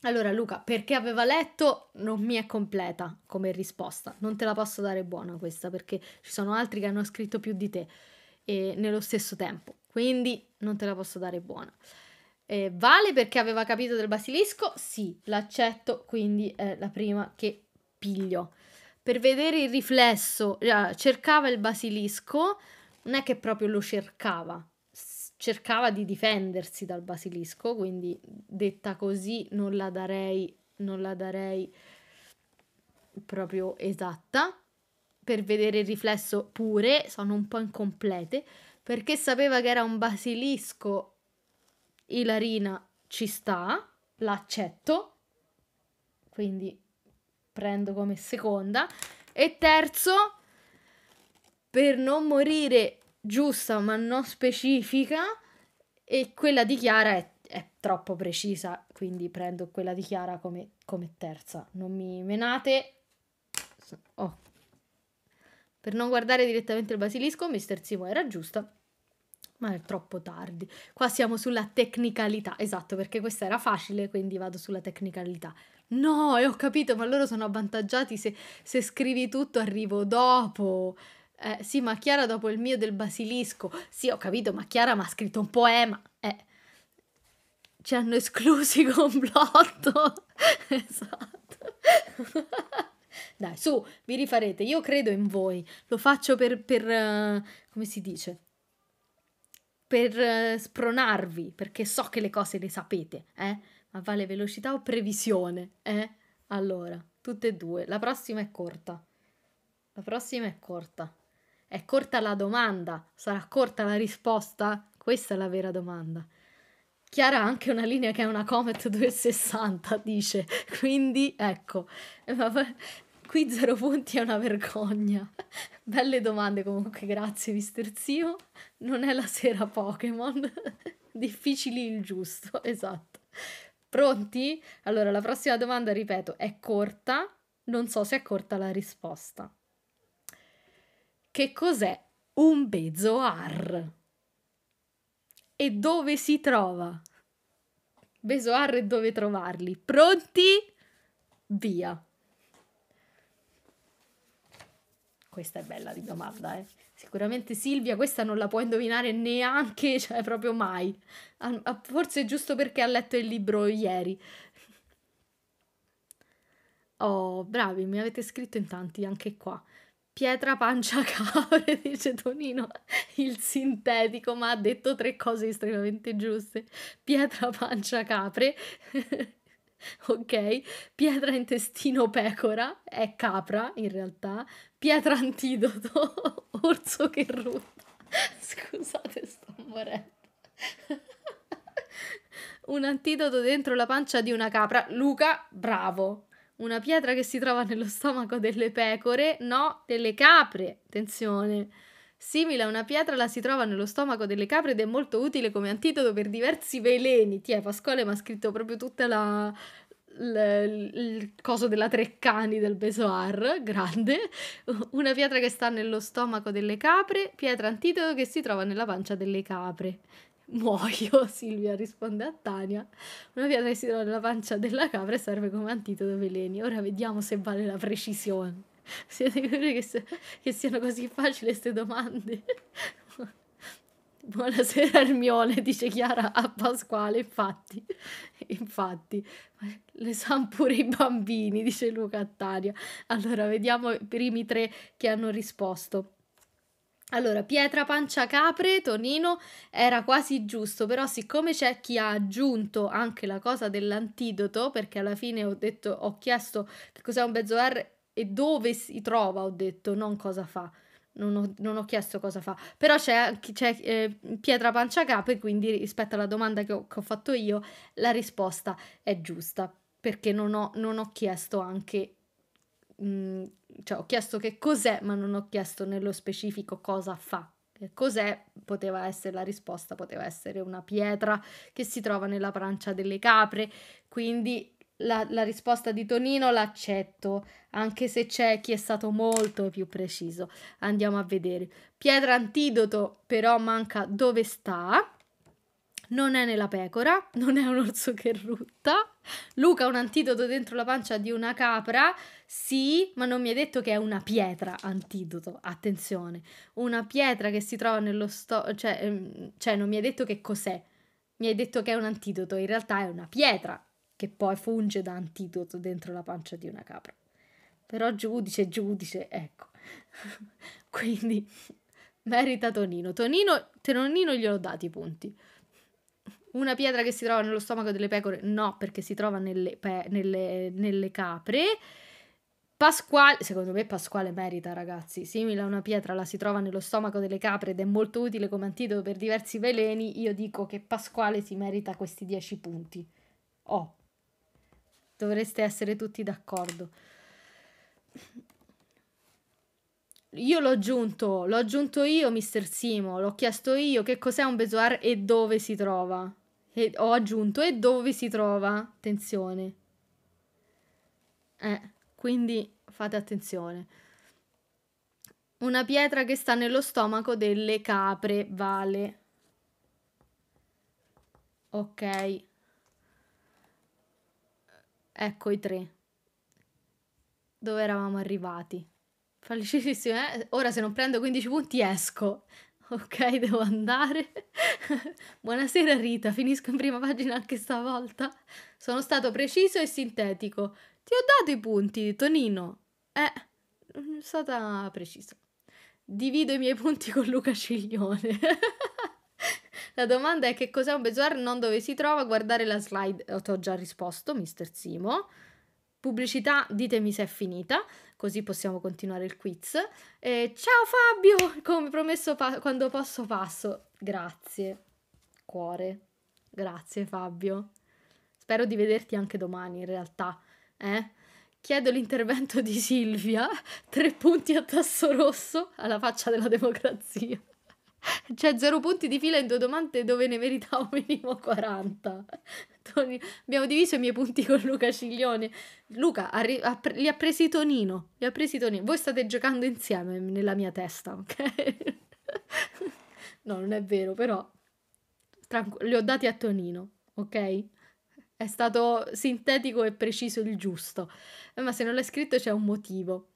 allora, Luca, perché aveva letto non mi è completa come risposta. Non te la posso dare buona questa perché ci sono altri che hanno scritto più di te eh, nello stesso tempo. Quindi non te la posso dare buona. Eh, vale perché aveva capito del basilisco? Sì, l'accetto, quindi è la prima che piglio per vedere il riflesso, eh, cercava il basilisco, non è che proprio lo cercava, cercava di difendersi dal basilisco, quindi detta così non la darei, non la darei proprio esatta. Per vedere il riflesso pure, sono un po' incomplete, perché sapeva che era un basilisco, Ilarina ci sta, l'accetto, quindi prendo come seconda. E terzo, per non morire giusta ma non specifica, e quella di Chiara è, è troppo precisa, quindi prendo quella di Chiara come, come terza. Non mi menate. Oh. Per non guardare direttamente il basilisco, Mister Simo era giusta ma è troppo tardi. Qua siamo sulla tecnicalità, esatto, perché questa era facile, quindi vado sulla tecnicalità. No, e eh, ho capito, ma loro sono avvantaggiati se, se scrivi tutto arrivo dopo. Eh, sì, ma Chiara dopo il mio del basilisco. Sì, ho capito, ma Chiara mi ha scritto un poema. Eh, ci hanno esclusi con blotto. esatto. Dai, su, vi rifarete. Io credo in voi. Lo faccio per, per uh, come si dice? Per uh, spronarvi, perché so che le cose le sapete, eh? a ah, vale velocità o previsione? Eh? Allora, tutte e due. La prossima è corta. La prossima è corta. È corta la domanda, sarà corta la risposta? Questa è la vera domanda. Chiara ha anche una linea che è una Comet 260, dice. Quindi, ecco, eh, qui zero punti è una vergogna. Belle domande comunque, grazie mister Zio. Non è la sera Pokémon. Difficili il giusto, esatto. Pronti? Allora, la prossima domanda, ripeto, è corta. Non so se è corta la risposta. Che cos'è un bezoar? E dove si trova? Bezoar e dove trovarli? Pronti? Via! Questa è bella di domanda, eh. Sicuramente Silvia questa non la può indovinare neanche, cioè proprio mai. Ah, ah, forse giusto perché ha letto il libro ieri. Oh, bravi, mi avete scritto in tanti anche qua. Pietra pancia cavre, dice Tonino, il sintetico, ma ha detto tre cose estremamente giuste. Pietra pancia capre. ok? Pietra intestino pecora, è capra in realtà, pietra antidoto, orso che ruota. Scusate, sto morendo. Un antidoto dentro la pancia di una capra. Luca, bravo. Una pietra che si trova nello stomaco delle pecore, no, delle capre. Attenzione. Simile a una pietra, la si trova nello stomaco delle capre ed è molto utile come antidoto per diversi veleni. Tiè, Pasquale mi ha scritto proprio tutta la, il, il coso della Treccani del Besoar, grande, una pietra che sta nello stomaco delle capre, pietra antidoto che si trova nella pancia delle capre. Muoio, Silvia risponde a Tania. Una pietra che si trova nella pancia della capra e serve come antitodo veleni. Ora vediamo se vale la precisione. Siete sicuri che, se, che siano così facili queste domande? Buonasera Ermione, dice Chiara a Pasquale, infatti, infatti, le sanno pure i bambini, dice Luca Attaria. Allora, vediamo i primi tre che hanno risposto. Allora, pietra pancia capre, Tonino era quasi giusto, però siccome c'è chi ha aggiunto anche la cosa dell'antidoto, perché alla fine ho detto, ho chiesto che cos'è un mezzo R e dove si trova, ho detto, non cosa fa. Non ho, non ho chiesto cosa fa, però c'è, c'è eh, pietra pancia capo e quindi rispetto alla domanda che ho, che ho fatto io la risposta è giusta perché non ho, non ho chiesto anche mh, mm, cioè ho chiesto che cos'è ma non ho chiesto nello specifico cosa fa cos'è poteva essere la risposta poteva essere una pietra che si trova nella pancia delle capre quindi la, la risposta di Tonino l'accetto, anche se c'è chi è stato molto più preciso. Andiamo a vedere. Pietra antidoto però manca dove sta. Non è nella pecora, non è un orso che rutta. Luca un antidoto dentro la pancia di una capra. Sì, ma non mi hai detto che è una pietra antidoto. Attenzione, una pietra che si trova nello stomaco. Cioè, ehm, cioè, non mi hai detto che cos'è. Mi hai detto che è un antidoto, in realtà è una pietra che poi funge da antidoto dentro la pancia di una capra. Però giudice, giudice, ecco. Quindi merita Tonino. Tonino, Tonino gliel'ho dati i punti. Una pietra che si trova nello stomaco delle pecore? No, perché si trova nelle, pe- nelle, nelle capre. Pasquale, secondo me Pasquale merita ragazzi, simile a una pietra la si trova nello stomaco delle capre ed è molto utile come antidoto per diversi veleni, io dico che Pasquale si merita questi 10 punti. Oh, dovreste essere tutti d'accordo. Io l'ho aggiunto, l'ho aggiunto io, Mr. Simo, l'ho chiesto io che cos'è un besoar e dove si trova. E ho aggiunto e dove si trova, attenzione. Eh, quindi fate attenzione. Una pietra che sta nello stomaco delle capre, vale. Ok. Ecco i tre. Dove eravamo arrivati? Felicissimo, eh? Ora se non prendo 15 punti esco. Ok, devo andare. Buonasera Rita, finisco in prima pagina anche stavolta. Sono stato preciso e sintetico. Ti ho dato i punti, Tonino. Eh, non è stata preciso. Divido i miei punti con Luca Ciglione. La domanda è che cos'è un besoar, non dove si trova, guardare la slide. Eh, Ho già risposto, mister Simo. Pubblicità, ditemi se è finita, così possiamo continuare il quiz. Eh, ciao Fabio, come promesso pa- quando posso passo. Grazie, cuore. Grazie Fabio. Spero di vederti anche domani in realtà. Eh? Chiedo l'intervento di Silvia, tre punti a tasso rosso alla faccia della democrazia. C'è cioè, zero punti di fila in due domande dove ne meritavo minimo 40. Tony, abbiamo diviso i miei punti con Luca Ciglione. Luca, arri- ha pre- li ha presi Tonino. Li ha presi Tonino. Voi state giocando insieme nella mia testa, ok? no, non è vero, però... Tranqu- li ho dati a Tonino, ok? È stato sintetico e preciso il giusto. Eh, ma se non l'hai scritto c'è un motivo.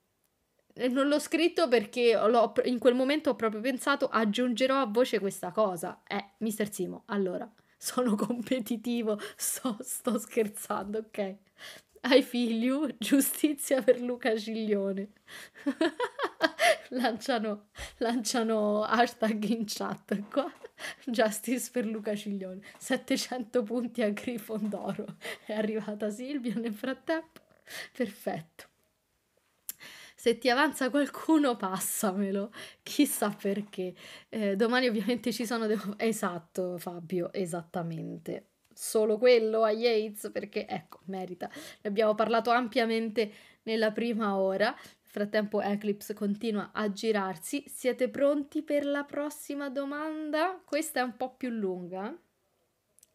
Eh, non l'ho scritto perché in quel momento ho proprio pensato aggiungerò a voce questa cosa. Eh, mister Simo, allora, sono competitivo, sto, sto scherzando, ok? Ai figli, giustizia per Luca Ciglione. lanciano, lanciano hashtag in chat qua. Justice per Luca Ciglione. 700 punti a Grifondoro. È arrivata Silvia nel frattempo. Perfetto se ti avanza qualcuno passamelo, chissà perché. Eh, domani ovviamente ci sono... De- esatto Fabio, esattamente. Solo quello a Yates perché ecco, merita. Ne abbiamo parlato ampiamente nella prima ora. Nel frattempo Eclipse continua a girarsi. Siete pronti per la prossima domanda? Questa è un po' più lunga.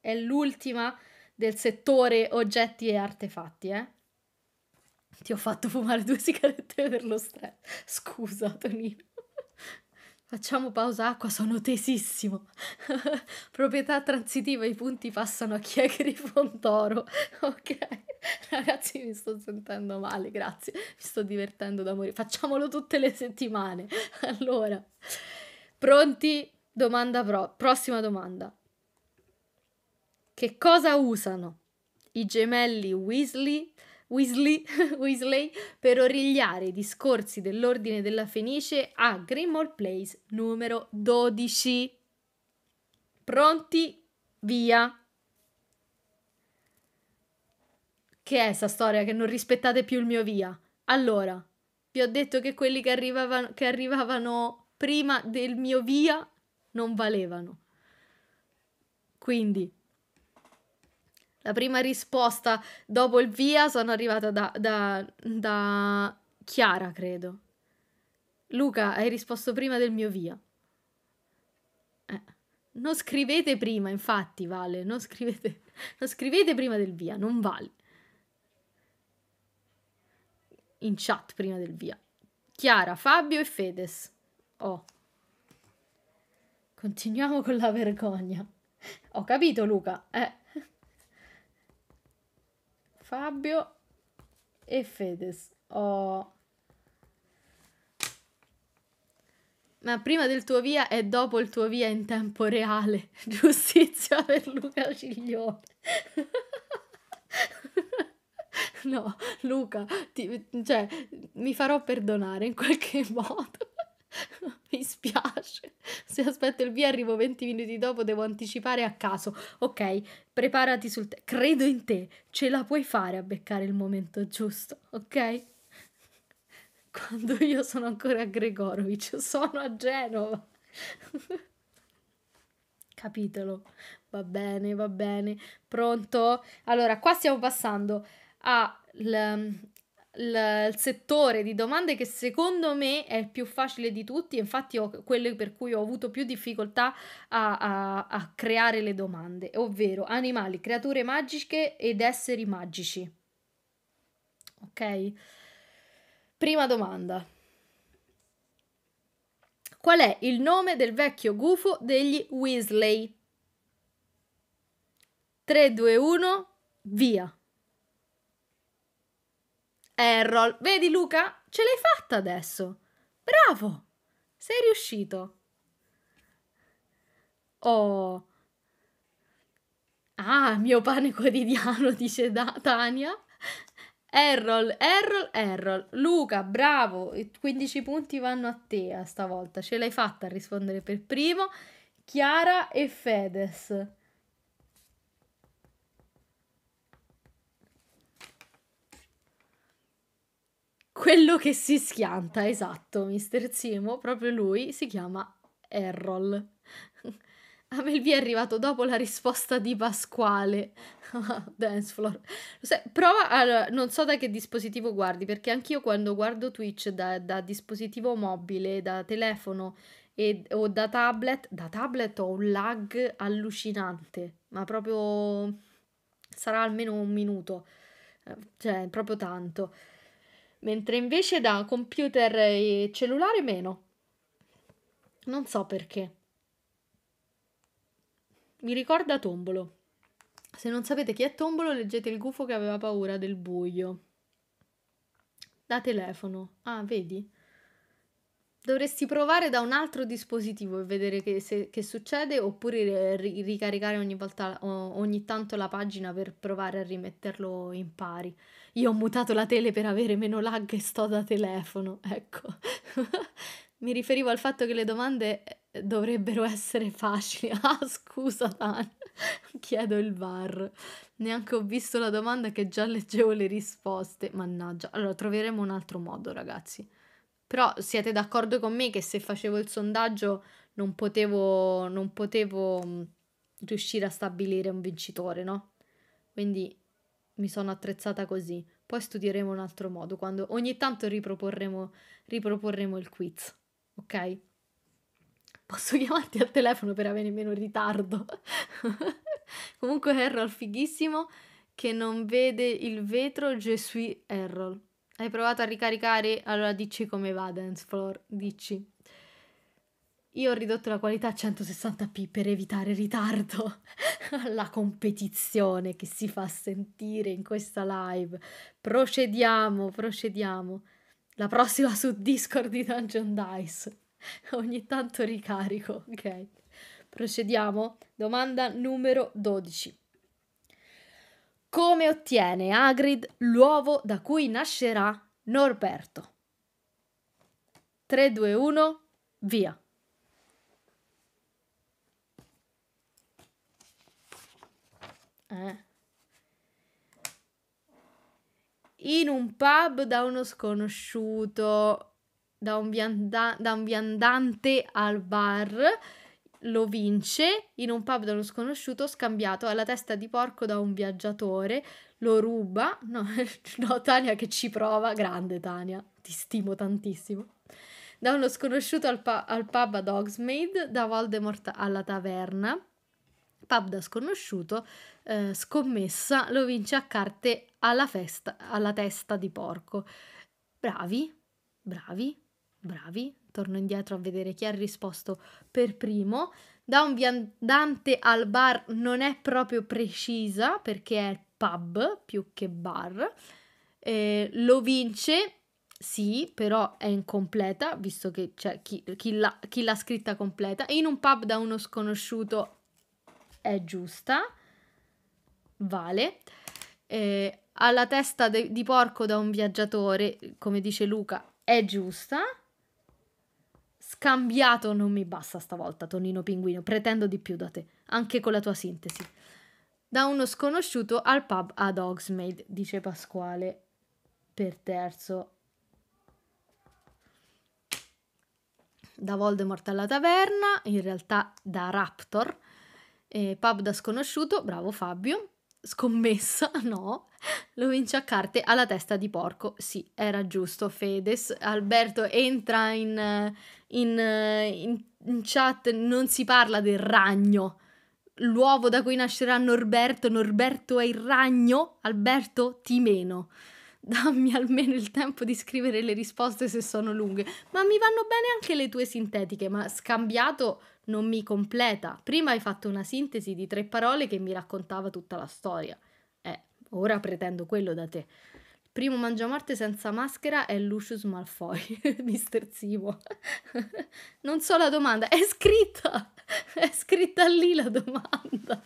È l'ultima del settore oggetti e artefatti, eh? Ti ho fatto fumare due sigarette per lo stress. Scusa, Tonino. Facciamo pausa acqua, sono tesissimo. Proprietà transitiva, i punti passano a chi è Grifontoro. Ok, ragazzi, mi sto sentendo male, grazie. Mi sto divertendo da morire. Facciamolo tutte le settimane. Allora, pronti? Domanda pro- prossima domanda. Che cosa usano i gemelli Weasley Weasley, Weasley per origliare i discorsi dell'Ordine della Fenice a Grimmauld Place numero 12. Pronti? Via! Che è sta storia che non rispettate più il mio via? Allora, vi ho detto che quelli che arrivavano, che arrivavano prima del mio via non valevano. Quindi la prima risposta dopo il via sono arrivata da, da, da Chiara, credo. Luca, hai risposto prima del mio via. Eh. Non scrivete prima, infatti, vale. Non scrivete, non scrivete prima del via, non vale. In chat prima del via. Chiara, Fabio e Fedes. Oh. Continuiamo con la vergogna. Ho capito, Luca. Eh. Fabio e Fedez. Oh. Ma prima del tuo via e dopo il tuo via in tempo reale. Giustizia per Luca Ciglione. no, Luca, ti, cioè, mi farò perdonare in qualche modo. Mi spiace. Se aspetto il via arrivo 20 minuti dopo, devo anticipare a caso. Ok, preparati sul te. Credo in te. Ce la puoi fare a beccare il momento giusto, ok? Quando io sono ancora a Gregorovic, sono a Genova. Capitolo. Va bene, va bene. Pronto? Allora, qua stiamo passando al il, settore di domande che secondo me è il più facile di tutti, infatti ho, quello per cui ho avuto più difficoltà a, a, a creare le domande, ovvero animali, creature magiche ed esseri magici. Ok? Prima domanda. Qual è il nome del vecchio gufo degli Weasley? 3, 2, 1, via. Errol, vedi Luca, ce l'hai fatta adesso. Bravo! Sei riuscito. Oh. Ah, mio pane quotidiano, dice da- Tania. Errol, Errol, Errol. Luca, bravo. 15 punti vanno a te stavolta. Ce l'hai fatta a rispondere per primo. Chiara e Fedes. Quello che si schianta, esatto, Mister Simo, proprio lui, si chiama Errol. A Amelvi è arrivato dopo la risposta di Pasquale. Dancefloor. prova, allora, non so da che dispositivo guardi, perché anch'io quando guardo Twitch da, da dispositivo mobile, da telefono e, o da tablet, da tablet ho un lag allucinante, ma proprio sarà almeno un minuto, eh, cioè proprio tanto mentre invece da computer e cellulare meno. Non so perché. Mi ricorda Tombolo. Se non sapete chi è Tombolo, leggete il gufo che aveva paura del buio. Da telefono. Ah, vedi? dovresti provare da un altro dispositivo e vedere che, se, che succede oppure ri- ricaricare ogni, volta, ogni tanto la pagina per provare a rimetterlo in pari. Io ho mutato la tele per avere meno lag e sto da telefono, ecco. Mi riferivo al fatto che le domande eh, dovrebbero essere facili. Ah, scusa, Dan. Chiedo il bar. Neanche ho visto la domanda che già leggevo le risposte. Mannaggia. Allora, troveremo un altro modo, ragazzi. Però siete d'accordo con me che se facevo il sondaggio non potevo, non potevo mm, riuscire a stabilire un vincitore, no? Quindi mi sono attrezzata così. Poi studieremo un altro modo, quando ogni tanto riproporremo, riproporremo il quiz, ok? Posso chiamarti al telefono per avere meno ritardo. Comunque Errol fighissimo che non vede il vetro, je Errol. Hai provato a ricaricare? Allora dici come va Dancefloor, dici. Io ho ridotto la qualità a 160p per evitare ritardo alla competizione che si fa sentire in questa live. Procediamo, procediamo. La prossima su Discord di Dungeon Dice. Ogni tanto ricarico, ok. Procediamo. Domanda numero 12 come ottiene Agrid l'uovo da cui nascerà Norberto. 3, 2, 1, via. Eh. In un pub da uno sconosciuto, da un, vianda- da un viandante al bar, lo vince in un pub dello sconosciuto scambiato alla testa di porco da un viaggiatore, lo ruba, no, no Tania che ci prova, grande Tania, ti stimo tantissimo, da uno sconosciuto al, pa- al pub a Dogsmaid, da Voldemort alla taverna, pub da sconosciuto, eh, scommessa, lo vince a carte alla, festa, alla testa di porco. Bravi, bravi, bravi, torno indietro a vedere chi ha risposto per primo. Da un viandante al bar non è proprio precisa perché è pub più che bar. Eh, lo vince, sì, però è incompleta, visto che c'è cioè, chi, chi, l'ha, chi l'ha scritta completa. In un pub da uno sconosciuto è giusta, vale. Eh, alla testa de- di porco da un viaggiatore, come dice Luca, è giusta. Scambiato non mi basta stavolta, Tonino Pinguino, pretendo di più da te, anche con la tua sintesi. Da uno sconosciuto al pub ad Oxmade, dice Pasquale per terzo. Da Voldemort alla taverna, in realtà da Raptor, eh, pub da sconosciuto, bravo Fabio scommessa, no, lo vince a carte alla testa di porco. Sì, era giusto, Fedes. Alberto entra in, in, in, in chat, non si parla del ragno. L'uovo da cui nascerà Norberto, Norberto è il ragno, Alberto ti meno dammi almeno il tempo di scrivere le risposte se sono lunghe, ma mi vanno bene anche le tue sintetiche, ma scambiato non mi completa. Prima hai fatto una sintesi di tre parole che mi raccontava tutta la storia. Eh, ora pretendo quello da te. Il primo mangiamorte senza maschera è Lucius Malfoy, Mister Simo. non so la domanda, è scritta! È scritta lì la domanda!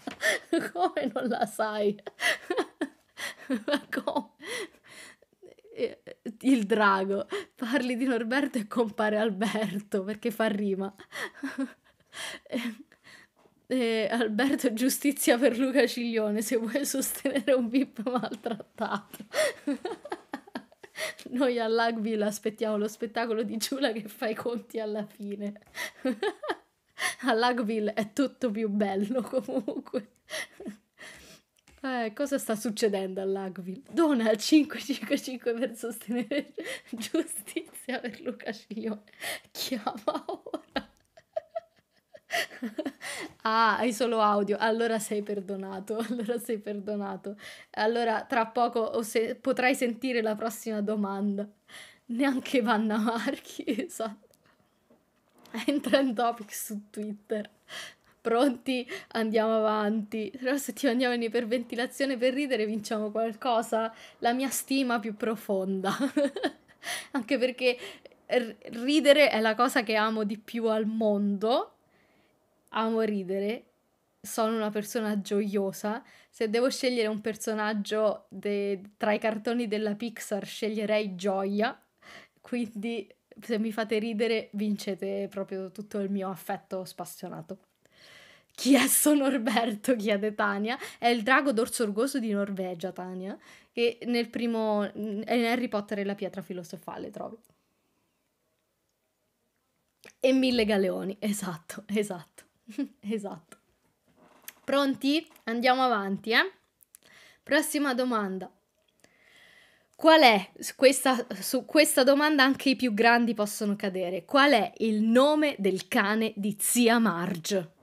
Come non la sai? Ma come? il drago, parli di Norberto e compare Alberto perché fa rima. e, e Alberto giustizia per Luca Ciglione se vuoi sostenere un bip maltrattato. Noi all'Agbil aspettiamo lo spettacolo di Giula che fa i conti alla fine. All'Agbil è tutto più bello comunque. Eh, cosa sta succedendo all'Agville? Dona al 555 per sostenere giustizia per Luca Ciglione. Chiama ora. ah, hai solo audio. Allora sei perdonato. Allora sei perdonato. Allora tra poco se- potrai sentire la prossima domanda. Neanche Vanna Marchi, esatto. Entra in topic su Twitter pronti, andiamo avanti. Però se ti andiamo in iperventilazione per ridere vinciamo qualcosa, la mia stima più profonda. Anche perché ridere è la cosa che amo di più al mondo. Amo ridere. Sono una persona gioiosa. Se devo scegliere un personaggio de- tra i cartoni della Pixar, sceglierei Gioia. Quindi se mi fate ridere vincete proprio tutto il mio affetto spassionato chi è so Norberto, chiede Tania, è il drago d'orso orgoso di Norvegia, Tania, che nel primo, in Harry Potter e la pietra filosofale trovi. E mille galeoni, esatto, esatto, esatto. Pronti? Andiamo avanti, eh? Prossima domanda. Qual è, questa, su questa domanda anche i più grandi possono cadere, qual è il nome del cane di zia Marge?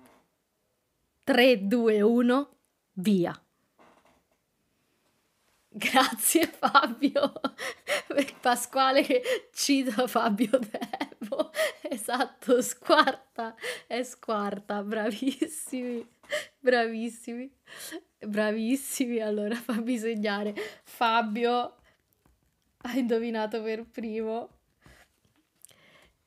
3, 2, 1, via. Grazie Fabio, Pasquale che cita Fabio Devo, esatto, squarta e squarta, bravissimi, bravissimi, bravissimi, allora fammi segnare, Fabio ha indovinato per primo.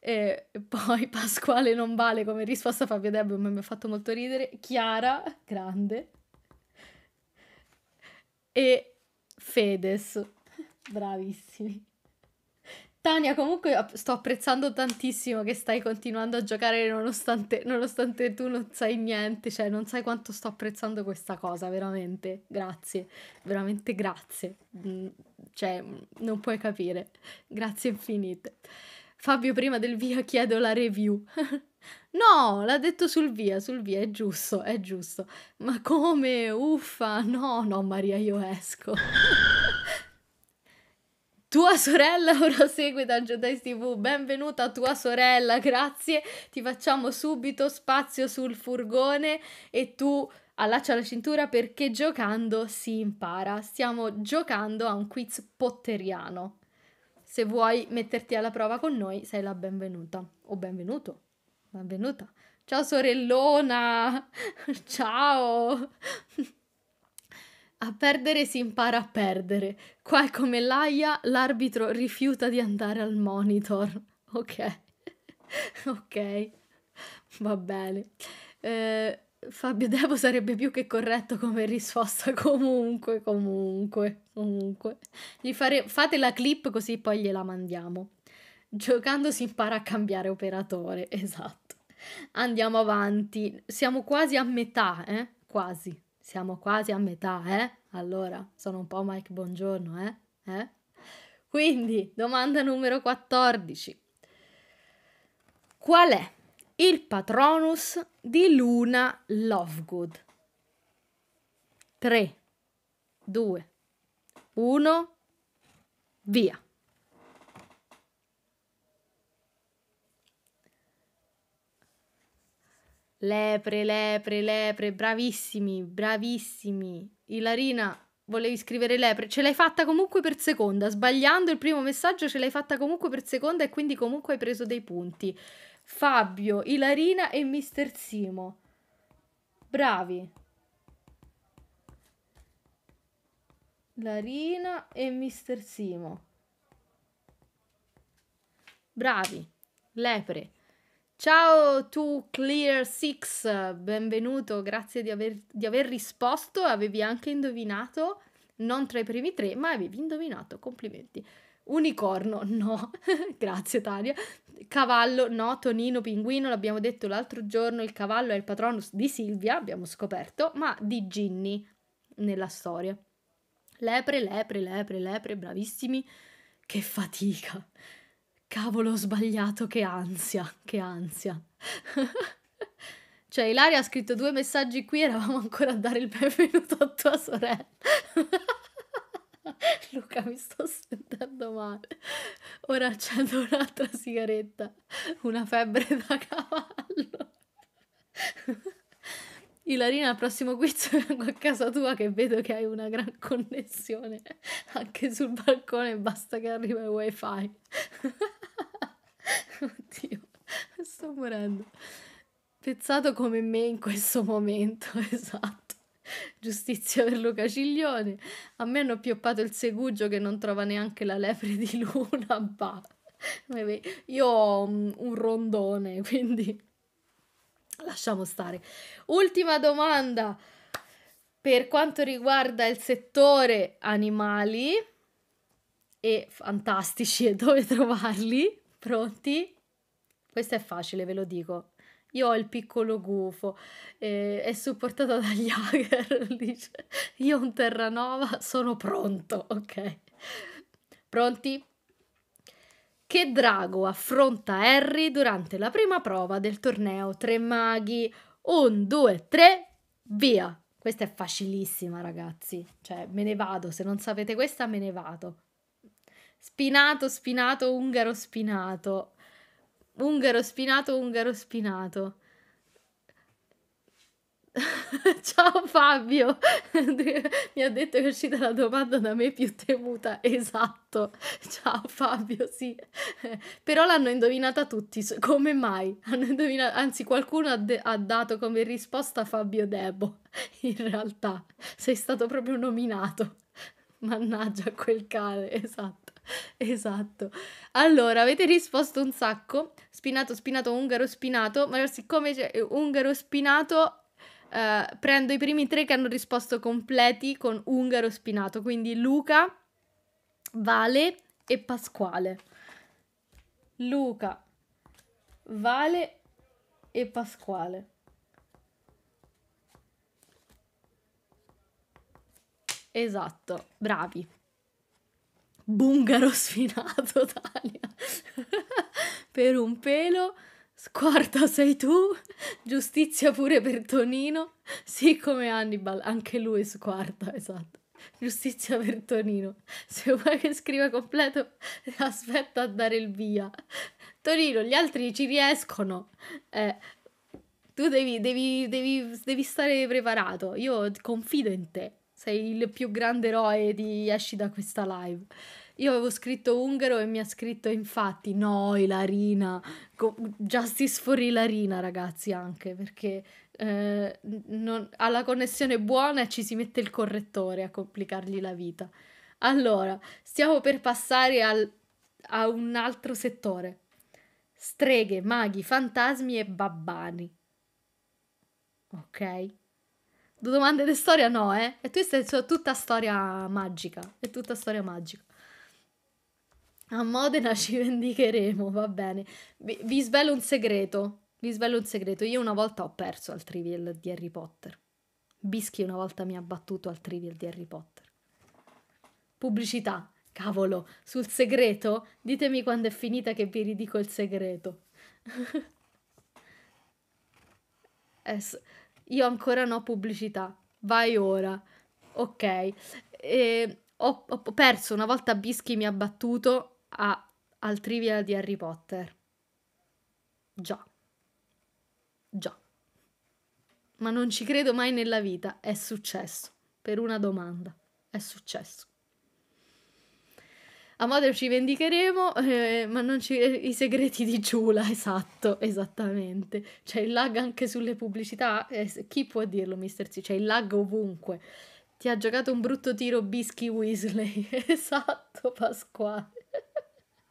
E poi Pasquale non vale come risposta a Fabio Debbo, ma mi ha fatto molto ridere. Chiara, grande. E Fedes, bravissimi. Tania, comunque sto apprezzando tantissimo che stai continuando a giocare nonostante, nonostante, tu non sai niente, cioè non sai quanto sto apprezzando questa cosa, veramente. Grazie, veramente grazie. Mm, cioè, mm, non puoi capire. Grazie infinite. Fabio prima del via chiedo la review. no, l'ha detto sul via, sul via, è giusto, è giusto. Ma come? Uffa, no, no Maria, io esco. Tua sorella ora segue da Giudice TV, benvenuta tua sorella, grazie, ti facciamo subito spazio sul furgone e tu allaccia la cintura perché giocando si impara, stiamo giocando a un quiz potteriano. Se vuoi metterti alla prova con noi, sei la benvenuta. O benvenuto. Benvenuta. Ciao sorellona. Ciao. A perdere si impara a perdere. Qua è come l'aia, l'arbitro rifiuta di andare al monitor. Ok. ok. Va bene. Eh, Fabio Devo sarebbe più che corretto come risposta. Comunque, comunque, comunque. Fare... Fate la clip così poi gliela mandiamo. Giocando si impara a cambiare operatore, esatto. Andiamo avanti. Siamo quasi a metà, eh? Quasi. Siamo quasi a metà, eh? Allora, sono un po' Mike Buongiorno, eh? eh? Quindi, domanda numero 14. Qual è il patronus di Luna Lovegood. 3, 2, 1, via. Lepre, lepre, lepre, bravissimi, bravissimi. Ilarina, volevi scrivere lepre, ce l'hai fatta comunque per seconda, sbagliando il primo messaggio ce l'hai fatta comunque per seconda e quindi comunque hai preso dei punti. Fabio, Ilarina e Mister Simo. Bravi. Larina e Mister Simo. Bravi. Lepre. Ciao tu Clear6, benvenuto, grazie di aver, di aver risposto, avevi anche indovinato, non tra i primi tre, ma avevi indovinato, complimenti. Unicorno, no, grazie Tania cavallo, no, Tonino Pinguino, l'abbiamo detto l'altro giorno, il cavallo è il patronus di Silvia, abbiamo scoperto, ma di Ginny nella storia. Lepre, lepre, lepre, lepre, bravissimi. Che fatica. Cavolo ho sbagliato, che ansia, che ansia. cioè, Ilaria ha scritto due messaggi qui, eravamo ancora a dare il benvenuto a tua sorella. Luca, mi sto sentendo male. Ora accendo un'altra sigaretta. Una febbre da cavallo. Ilarina, al prossimo quiz vengo a casa tua che vedo che hai una gran connessione. Anche sul balcone basta che arriva il wifi. Oddio, sto morendo. Pezzato come me in questo momento, esatto. Giustizia per Luca Ciglione. A me hanno pioppato il segugio che non trova neanche la lepre di luna. Bah. Io ho mm, un rondone, quindi lasciamo stare. Ultima domanda per quanto riguarda il settore animali e fantastici e dove trovarli. Pronti? Questo è facile, ve lo dico. Io ho il piccolo gufo, eh, è supportato dagli hacker, dice. Io un Terranova, sono pronto, ok. Pronti? Che drago affronta Harry durante la prima prova del torneo Tre Maghi? Un, due, tre, via! Questa è facilissima, ragazzi. Cioè, me ne vado. Se non sapete questa, me ne vado. Spinato, spinato, ungaro, spinato. Ungaro spinato, ungaro spinato. Ciao Fabio, mi ha detto che è uscita la domanda da me più temuta. Esatto, ciao Fabio, sì. Però l'hanno indovinata tutti, come mai? Hanno indovinato, anzi qualcuno ha, de- ha dato come risposta Fabio Debo. In realtà sei stato proprio nominato. Mannaggia quel cane, esatto. Esatto. Allora, avete risposto un sacco. Spinato, spinato, ungaro, spinato. Ma siccome c'è eh, ungaro, spinato, eh, prendo i primi tre che hanno risposto completi con ungaro, spinato. Quindi Luca, Vale e Pasquale. Luca, Vale e Pasquale. Esatto, bravi bungaro sfinato, Tania. per un pelo. Squarta sei tu, giustizia pure per Tonino, sì come Hannibal, anche lui squarta, esatto, giustizia per Tonino, se vuoi che scriva completo aspetta a dare il via, Tonino gli altri ci riescono, eh, tu devi, devi, devi, devi stare preparato, io confido in te, sei il più grande eroe di esci da questa live. Io avevo scritto ungaro e mi ha scritto infatti no, Ilarina, justice for Ilarina ragazzi anche perché eh, non, alla connessione buona ci si mette il correttore a complicargli la vita. Allora, stiamo per passare al, a un altro settore. Streghe, maghi, fantasmi e babbani. Ok? Due Domande di storia no, eh? E tu sei tutta storia magica. È tutta storia magica. A Modena ci vendicheremo, va bene. Vi, vi svelo un segreto, vi svelo un segreto. Io una volta ho perso al trivial di Harry Potter. Bischi una volta mi ha battuto al trivial di Harry Potter. Pubblicità, cavolo, sul segreto? Ditemi quando è finita che vi ridico il segreto. es, io ancora no pubblicità. Vai ora. Ok. E ho, ho perso una volta Bischi mi ha battuto a, al trivia di Harry Potter. Già. Già. Ma non ci credo mai nella vita. È successo. Per una domanda. È successo. A Mother ci vendicheremo, eh, ma non ci... Eh, i segreti di Giula, esatto, esattamente. C'è il lag anche sulle pubblicità, eh, chi può dirlo, Mister C? C'è il lag ovunque. Ti ha giocato un brutto tiro Bisky Weasley, esatto, Pasquale.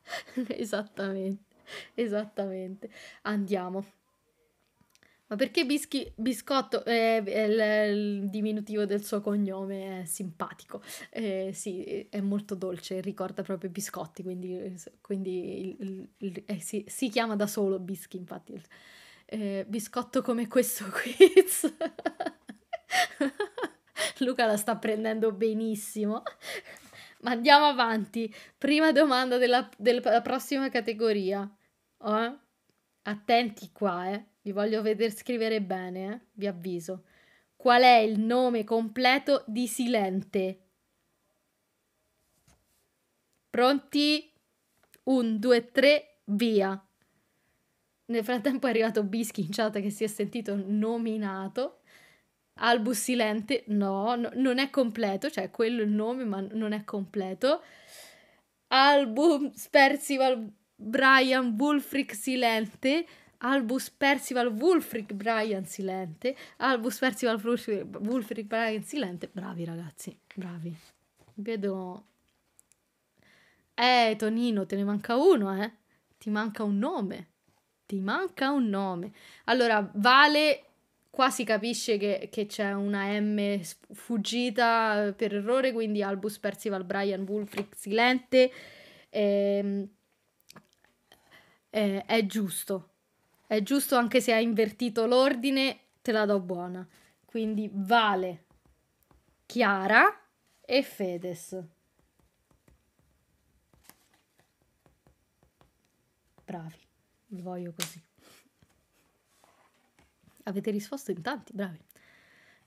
esattamente, esattamente. Andiamo. Ma perché bischi, biscotto è, eh, è, eh, il diminutivo del suo cognome è simpatico? Eh, sì, è molto dolce, ricorda proprio biscotti, quindi, quindi il, il, eh, si, si, chiama da solo bischi, infatti. Eh, biscotto come questo quiz. Luca la sta prendendo benissimo. Ma andiamo avanti. Prima domanda della, della prossima categoria. Oh, eh? Attenti qua, eh. Vi voglio vedere scrivere bene, eh. Vi avviso. Qual è il nome completo di Silente? Pronti? Un, due, tre, via. Nel frattempo è arrivato Bischi in chat che si è sentito nominato. Albus Silente, no, no, non è completo, cioè quello è il nome, ma non è completo. Albus Percival Brian Wulfric Silente, Albus Percival Wulfric Brian Silente, Albus Percival Wulfric Brian Silente, bravi ragazzi, bravi. Vedo... Eh, Tonino, te ne manca uno, eh? Ti manca un nome. Ti manca un nome. Allora, Vale Qua si capisce che, che, c'è una M fuggita per errore, quindi Albus Percival Brian Wulfric Silente. Ehm, eh, è giusto, è giusto anche se ha invertito l'ordine, te la do buona. Quindi vale Chiara e Fedes. Bravi, vi voglio così. Avete risposto in tanti, bravi.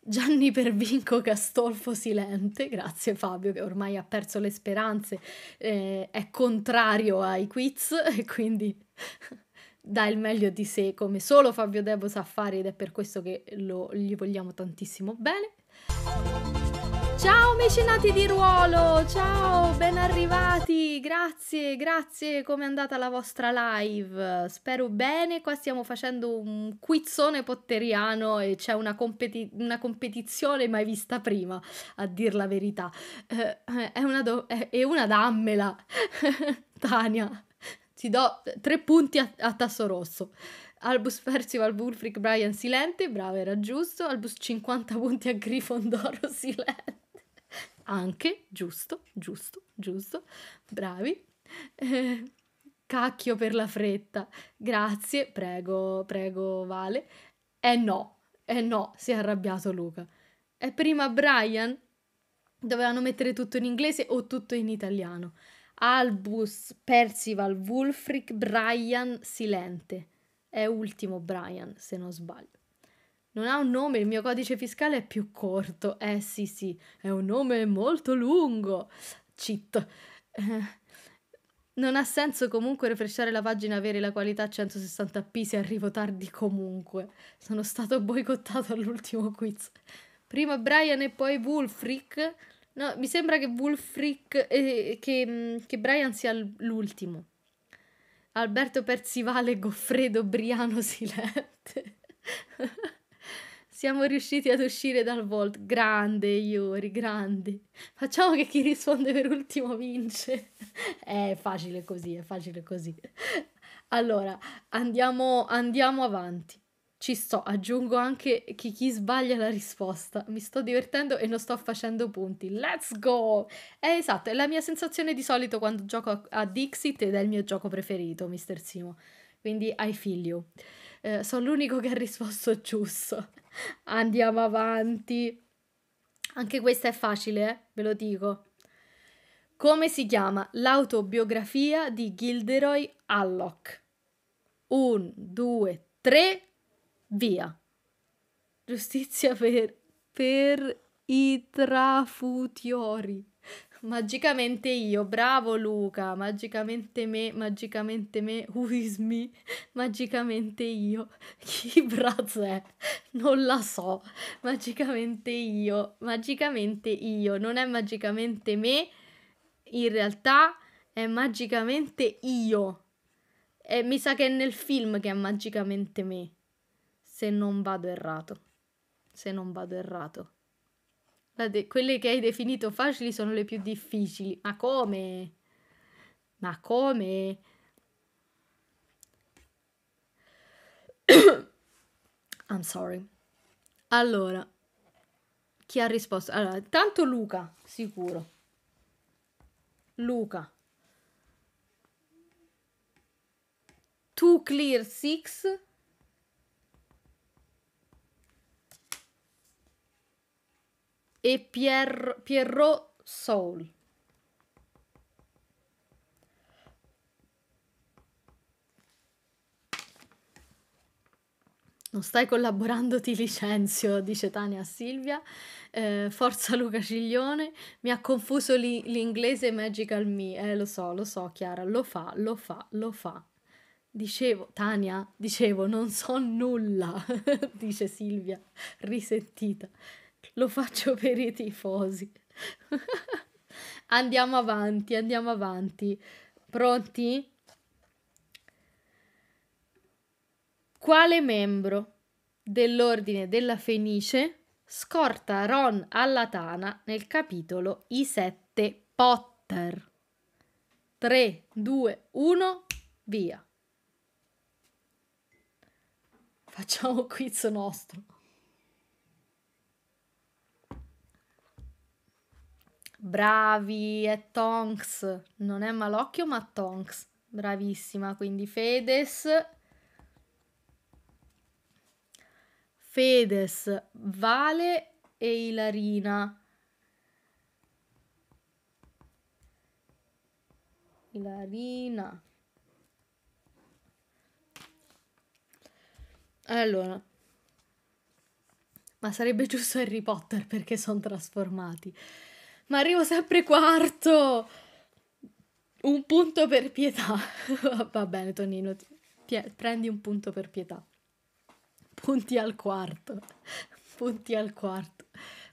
Gianni Pervinco Castolfo Silente, grazie Fabio che ormai ha perso le speranze, eh, è contrario ai quiz e quindi dà il meglio di sé come solo Fabio Debo sa fare ed è per questo che lo, gli vogliamo tantissimo bene. Ciao amici di ruolo, ciao, ben arrivati, grazie, grazie, come è andata la vostra live? Spero bene, qua stiamo facendo un quizzone potteriano e c'è una, competi- una competizione mai vista prima, a dir la verità. Eh, eh è, una do- è, una dammela, Tania, ti do tre punti a, a tasso rosso. Albus Percival, Wulfric, Brian Silente, bravo era giusto, Albus 50 punti a Grifondoro Silente. Anche, giusto, giusto, giusto. Bravi. Eh, cacchio per la fretta. Grazie, prego, prego, Vale. Eh no, eh no, si è arrabbiato Luca. E prima Brian dovevano mettere tutto in inglese o tutto in italiano. Albus, Percival, Wulfric, Brian, Silente. È ultimo Brian, se non sbaglio. Non ha un nome, il mio codice fiscale è più corto. Eh sì, sì, è un nome molto lungo. Cheat. Non ha senso comunque refresciare la pagina e avere la qualità 160p se arrivo tardi comunque. Sono stato boicottato all'ultimo quiz. Prima Brian e poi Wolfric. No, mi sembra che Wolfric eh, che, mm, che Brian sia l'ultimo. Alberto Persivale Goffredo Briano Silente. Siamo riusciti ad uscire dal vault. Grande, Iori, grande. Facciamo che chi risponde per ultimo vince. è facile così, è facile così. Allora, andiamo, andiamo avanti. Ci sto, aggiungo anche chi, chi sbaglia la risposta. Mi sto divertendo e non sto facendo punti. Let's go! È esatto, è la mia sensazione di solito quando gioco a, a Dixit ed è il mio gioco preferito, Mister Simo. Quindi I feel you eh, sono l'unico che ha risposto giusto. Andiamo avanti. Anche questa è facile, eh? ve lo dico. Come si chiama l'autobiografia di Gilderoy Alloc? Un, due, tre, via. Giustizia per, per i trafutiori. Magicamente io, bravo Luca, magicamente me, magicamente me, who is me, magicamente io. Chi brazzo è? Non la so. Magicamente io, magicamente io, non è magicamente me, in realtà è magicamente io. E mi sa che è nel film che è magicamente me, se non vado errato. Se non vado errato. De- quelle che hai definito facili sono le più difficili. Ma come? Ma come? I'm sorry. Allora, chi ha risposto? Allora, tanto Luca, sicuro. Luca. Tu clear 6 e Pier, Pierrot Soul. Non stai collaborando, ti licenzio, dice Tania a Silvia. Eh, forza Luca Ciglione, mi ha confuso li- l'inglese Magical Me. Eh, lo so, lo so, Chiara, lo fa, lo fa, lo fa. Dicevo, Tania, dicevo, non so nulla, dice Silvia, risentita lo faccio per i tifosi. andiamo avanti, andiamo avanti. Pronti? Quale membro dell'ordine della Fenice scorta Ron alla tana nel capitolo I sette Potter? 3, 2, 1, via. Facciamo un quiz nostro. Bravi, è Tonks. Non è Malocchio, ma Tonks. Bravissima, quindi Fedes. Fedes, Vale e Ilarina. Ilarina. Allora, ma sarebbe giusto Harry Potter perché sono trasformati ma arrivo sempre quarto. Un punto per pietà. Va bene, Tonino, pie- prendi un punto per pietà. Punti al quarto. Punti al quarto.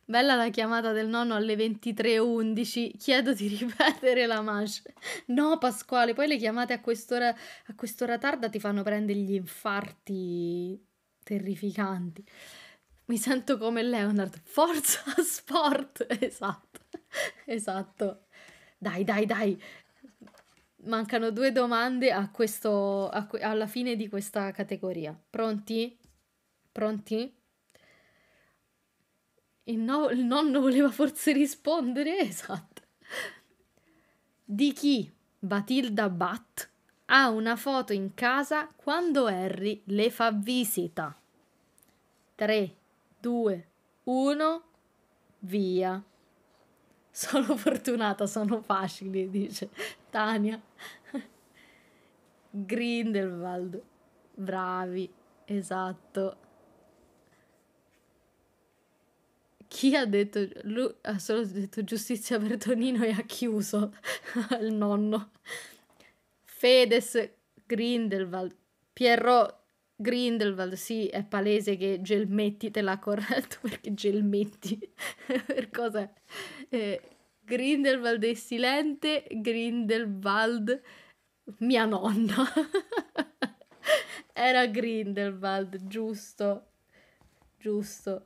Bella la chiamata del nonno alle 23.11. Chiedo di ripetere la manche. No, Pasquale, poi le chiamate a quest'ora, a quest'ora tarda ti fanno prendere gli infarti terrificanti. Mi sento come Leonard. Forza sport! Esatto. esatto. Dai, dai, dai. Mancano due domande a questo, a alla fine di questa categoria. Pronti? Pronti? Il, no- il nonno voleva forse rispondere? Esatto. Di chi Batilda Bat ha una foto in casa quando Harry le fa visita? 3, 2, 1, via. Sono fortunata, sono facili, dice Tania. Grindelwald. Bravi, esatto. Chi ha detto... Lui ha solo detto giustizia per Tonino e ha chiuso il nonno. Fedes Grindelwald. Pierrot Grindelwald, sì, è palese che Gelmetti te l'ha corretto perché Gelmetti per cosa eh, Grindelwald è silente, Grindelwald mia nonna. Era Grindelwald, giusto. Giusto.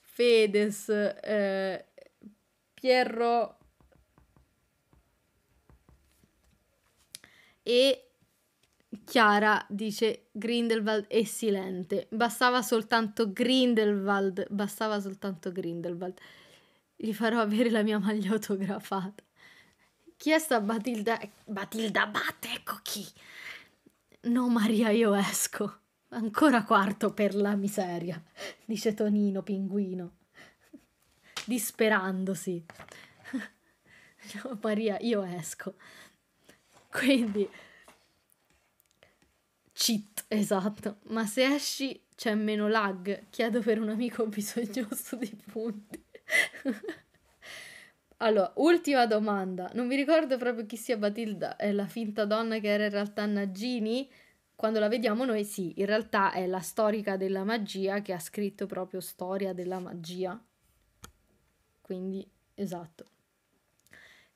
Fedes eh, Pierro e Chiara dice Grindelwald è silente. Bastava soltanto Grindelwald, bastava soltanto Grindelwald. Gli farò avere la mia maglia autografata. Chi è sta Batilda? Batilda Batte, ecco chi. No Maria, io esco. Ancora quarto per la miseria, dice Tonino Pinguino, disperandosi. No Maria, io esco. Quindi cheat, esatto, ma se esci c'è meno lag. Chiedo per un amico bisognoso di punti. allora, ultima domanda. Non mi ricordo proprio chi sia Batilda, è la finta donna che era in realtà Nagini. Quando la vediamo noi, sì, in realtà è la storica della magia che ha scritto proprio Storia della magia. Quindi, esatto.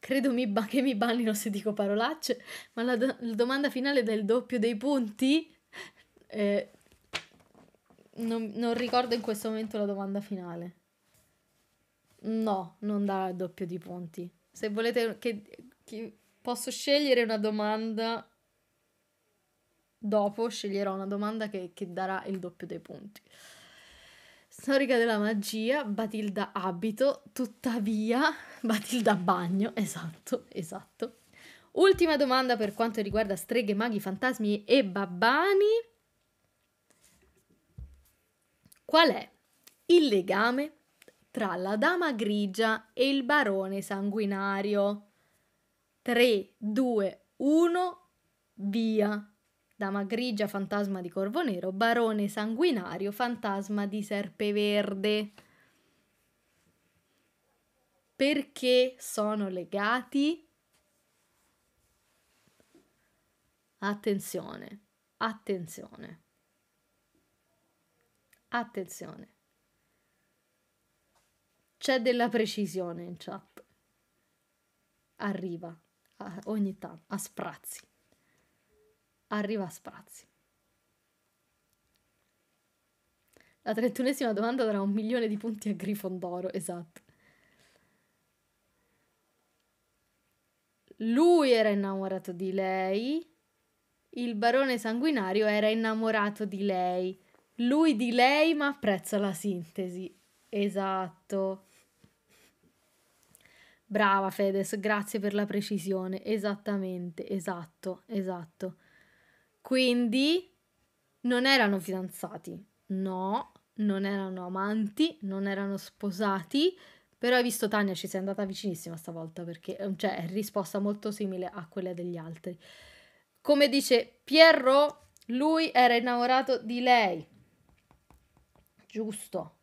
Credo mi ba- che mi bannino se dico parolacce, ma la, do- la domanda finale del doppio dei punti... Eh, non, non, ricordo in questo momento la domanda finale. No, non dà il doppio di punti. Se volete che, che posso scegliere una domanda dopo sceglierò una domanda che, che darà il doppio dei punti storica della magia, Batilda Abito, tuttavia, Batilda Bagno, esatto, esatto. Ultima domanda per quanto riguarda streghe, maghi, fantasmi e babbani. Qual è il legame tra la dama grigia e il barone sanguinario? 3, 2, 1, via dama grigia fantasma di corvo nero, barone sanguinario fantasma di serpe verde. Perché sono legati? Attenzione, attenzione, attenzione. C'è della precisione in chat. Arriva ogni tanto, a sprazzi arriva a sprazzi. La trentunesima domanda darà un milione di punti a Grifondoro, esatto. Lui era innamorato di lei, il barone sanguinario era innamorato di lei, lui di lei ma apprezza la sintesi. Esatto. Brava Fedes, grazie per la precisione. Esattamente, esatto, esatto. Quindi non erano fidanzati, no, non erano amanti, non erano sposati, però hai visto Tania ci sei andata vicinissima stavolta perché eh, cioè, è risposta molto simile a quella degli altri. Come dice Pierro, lui era innamorato di lei. Giusto.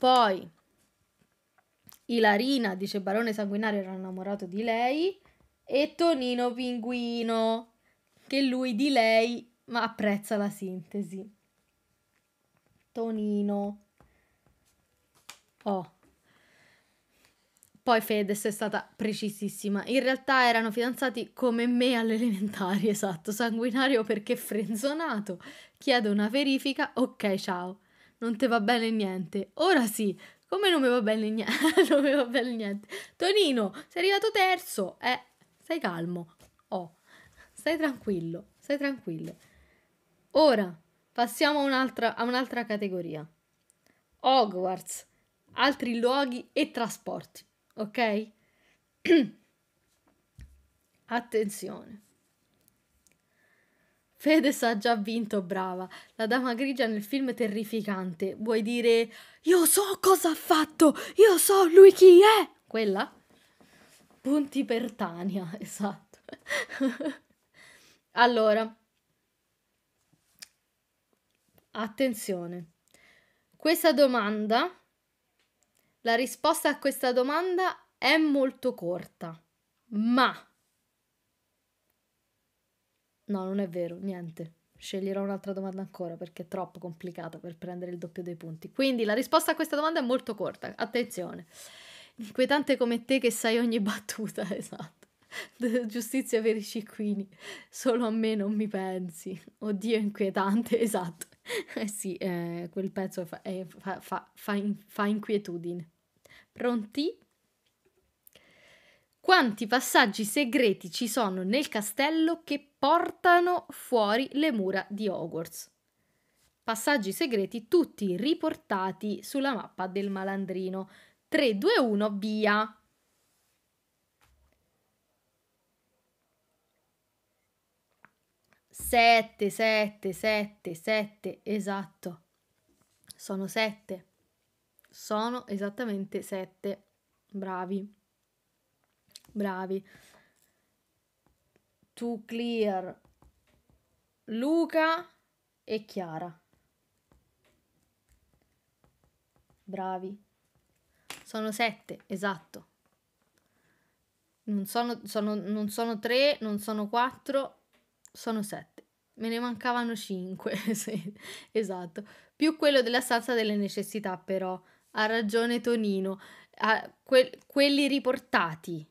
Poi Ilarina dice Barone Sanguinario era innamorato di lei e Tonino Pinguino che lui di lei, ma apprezza la sintesi. Tonino. Oh. Poi Fedez è stata precisissima. In realtà erano fidanzati come me all'elementare, esatto. Sanguinario perché frenzonato. Chiedo una verifica, ok ciao. Non te va bene niente. Ora sì, come non mi va bene niente? non mi va bene niente. Tonino, sei arrivato terzo. Eh, stai calmo stai tranquillo, stai tranquillo. Ora passiamo a un'altra, a un'altra categoria. Hogwarts, altri luoghi e trasporti, ok? Attenzione. Fede ha già vinto, brava. La dama grigia nel film terrificante. Vuoi dire io so cosa ha fatto, io so lui chi è? Quella? Punti per Tania, esatto. Allora, attenzione, questa domanda, la risposta a questa domanda è molto corta, ma... No, non è vero, niente. Sceglierò un'altra domanda ancora perché è troppo complicata per prendere il doppio dei punti. Quindi la risposta a questa domanda è molto corta, attenzione. Inquietante come te che sai ogni battuta, esatto. Giustizia per i cicquini. Solo a me non mi pensi. Oddio, inquietante, esatto. Eh sì, eh, quel pezzo fa, eh, fa, fa, fa, in, fa inquietudine. Pronti? Quanti passaggi segreti ci sono nel castello che portano fuori le mura di Hogwarts? Passaggi segreti tutti riportati sulla mappa del malandrino. 3, 2, 1, via! 7, 7, 7, 7, esatto. Sono 7. Sono esattamente 7. Bravi. Bravi. To clear Luca e Chiara. Bravi. Sono 7, esatto. Non sono, sono, non sono tre, non sono quattro, sono sette me ne mancavano 5, sì, esatto, più quello della stanza delle necessità però, ha ragione Tonino, ha, que- quelli riportati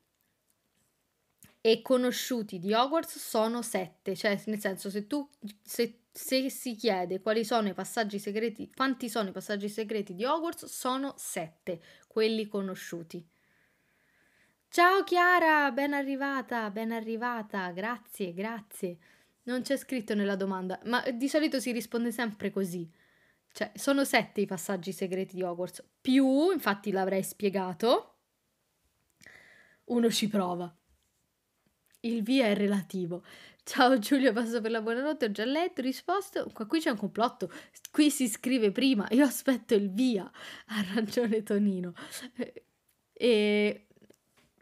e conosciuti di Hogwarts sono 7, cioè nel senso se tu se, se si chiede quali sono i passaggi segreti, quanti sono i passaggi segreti di Hogwarts, sono 7 quelli conosciuti. Ciao Chiara, ben arrivata, ben arrivata, grazie, grazie. Non c'è scritto nella domanda, ma di solito si risponde sempre così. Cioè, sono sette i passaggi segreti di Hogwarts. Più, infatti l'avrei spiegato. Uno ci prova. Il via è relativo. Ciao Giulio, passo per la buonanotte, ho già letto, risposto. Qua qui c'è un complotto. Qui si scrive prima, io aspetto il via. Ha ragione Tonino. Eh, e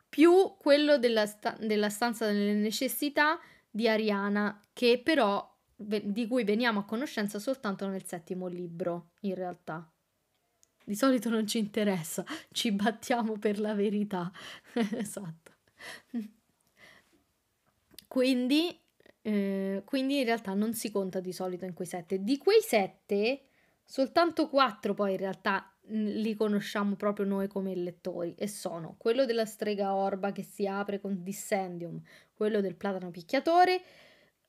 più quello della, sta- della stanza delle necessità di Ariana, che però di cui veniamo a conoscenza soltanto nel settimo libro, in realtà. Di solito non ci interessa, ci battiamo per la verità. esatto. quindi, eh, quindi in realtà non si conta di solito in quei sette. Di quei sette, soltanto quattro poi in realtà li conosciamo proprio noi come lettori e sono quello della strega orba che si apre con dissendium, quello del platano picchiatore,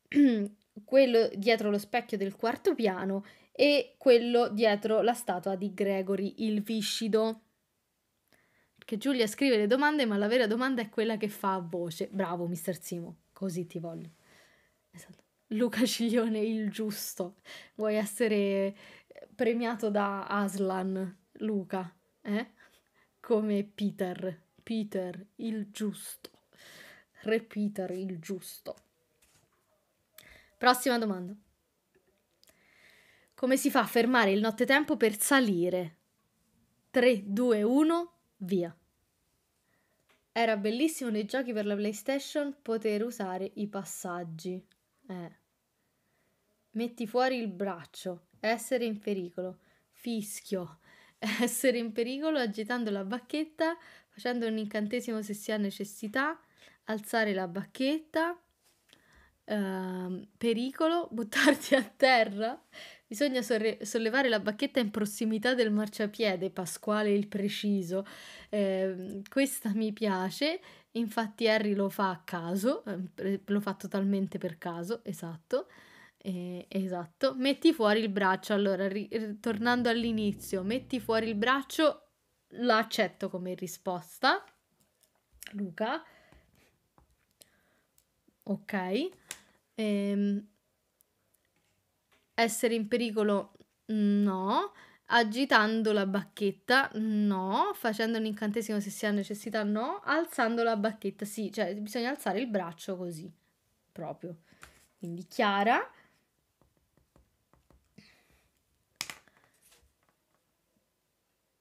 quello dietro lo specchio del quarto piano e quello dietro la statua di Gregory il viscido. Che Giulia scrive le domande, ma la vera domanda è quella che fa a voce. Bravo, mister Simo, così ti voglio. Esatto. Luca Ciglione il giusto. Vuoi essere premiato da Aslan, Luca, eh? come Peter, Peter il giusto, Re Peter il giusto. Prossima domanda. Come si fa a fermare il nottetempo per salire? 3, 2, 1, via. Era bellissimo nei giochi per la PlayStation poter usare i passaggi. Eh. Metti fuori il braccio, essere in pericolo, fischio, essere in pericolo agitando la bacchetta, facendo un incantesimo se si ha necessità, alzare la bacchetta, ehm, pericolo, buttarti a terra. Bisogna sorre- sollevare la bacchetta in prossimità del marciapiede, Pasquale il preciso. Eh, questa mi piace, infatti Harry lo fa a caso, eh, lo fa totalmente per caso, esatto. Eh, esatto, metti fuori il braccio. Allora, ri- tornando all'inizio, metti fuori il braccio, lo accetto come risposta. Luca. Ok. Ehm, essere in pericolo? No. Agitando la bacchetta? No. Facendo un incantesimo se si ha necessità? No. Alzando la bacchetta? Sì, cioè bisogna alzare il braccio così, proprio. Quindi Chiara.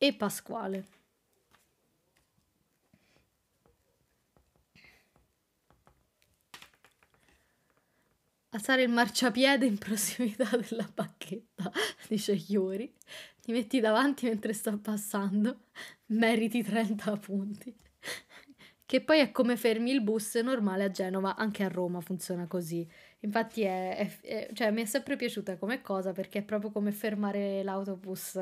e Pasquale. Alzare il marciapiede in prossimità della bacchetta, dice Iori. Ti metti davanti mentre sto passando, meriti 30 punti. Che poi è come fermi il bus normale a Genova, anche a Roma funziona così. Infatti è, è, è, cioè, mi è sempre piaciuta come cosa perché è proprio come fermare l'autobus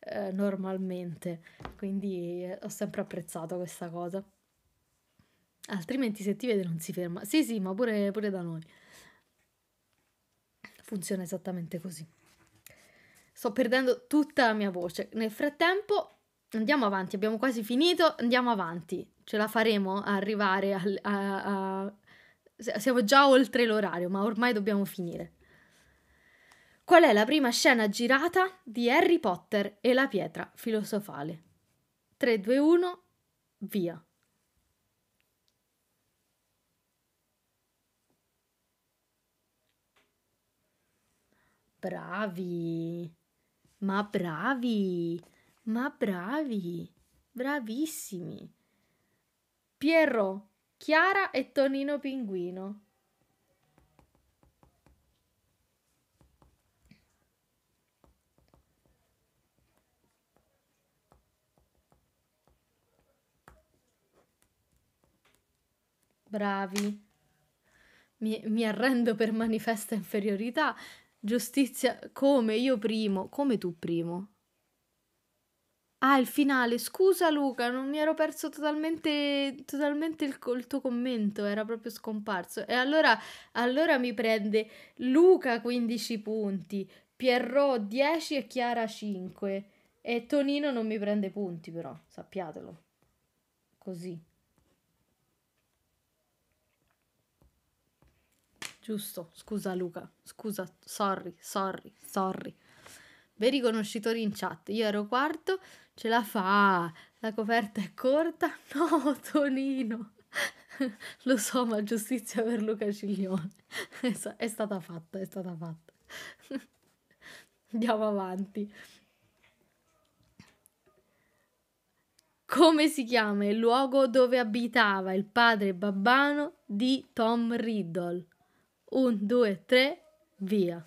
eh, normalmente, quindi eh, ho sempre apprezzato questa cosa. Altrimenti se ti vede non si ferma. Sì, sì, ma pure, pure da noi. Funziona esattamente così. Sto perdendo tutta la mia voce. Nel frattempo andiamo avanti, abbiamo quasi finito, andiamo avanti. Ce la faremo a arrivare al, a, a... Siamo già oltre l'orario, ma ormai dobbiamo finire. Qual è la prima scena girata di Harry Potter e la pietra filosofale? 3, 2, 1, via. Bravi, ma bravi, ma bravi, bravissimi. Pierrot, Chiara e Tonino Pinguino. bravi, mi, mi arrendo per manifesta inferiorità, giustizia come io primo, come tu primo. Ah, il finale. Scusa Luca, non mi ero perso totalmente, totalmente il, il, tuo commento, era proprio scomparso. E allora, allora mi prende Luca 15 punti, Pierrot 10 e Chiara 5. E Tonino non mi prende punti però, sappiatelo. Così. giusto, scusa Luca, scusa, sorry, sorry, sorry. Veri conoscitori in chat, io ero quarto, ce la fa, la coperta è corta, no Tonino, lo so ma giustizia per Luca Ciglione, è stata fatta, è stata fatta. Andiamo avanti. come si chiama il luogo dove abitava il padre babbano di Tom Riddle? un, due, tre, via.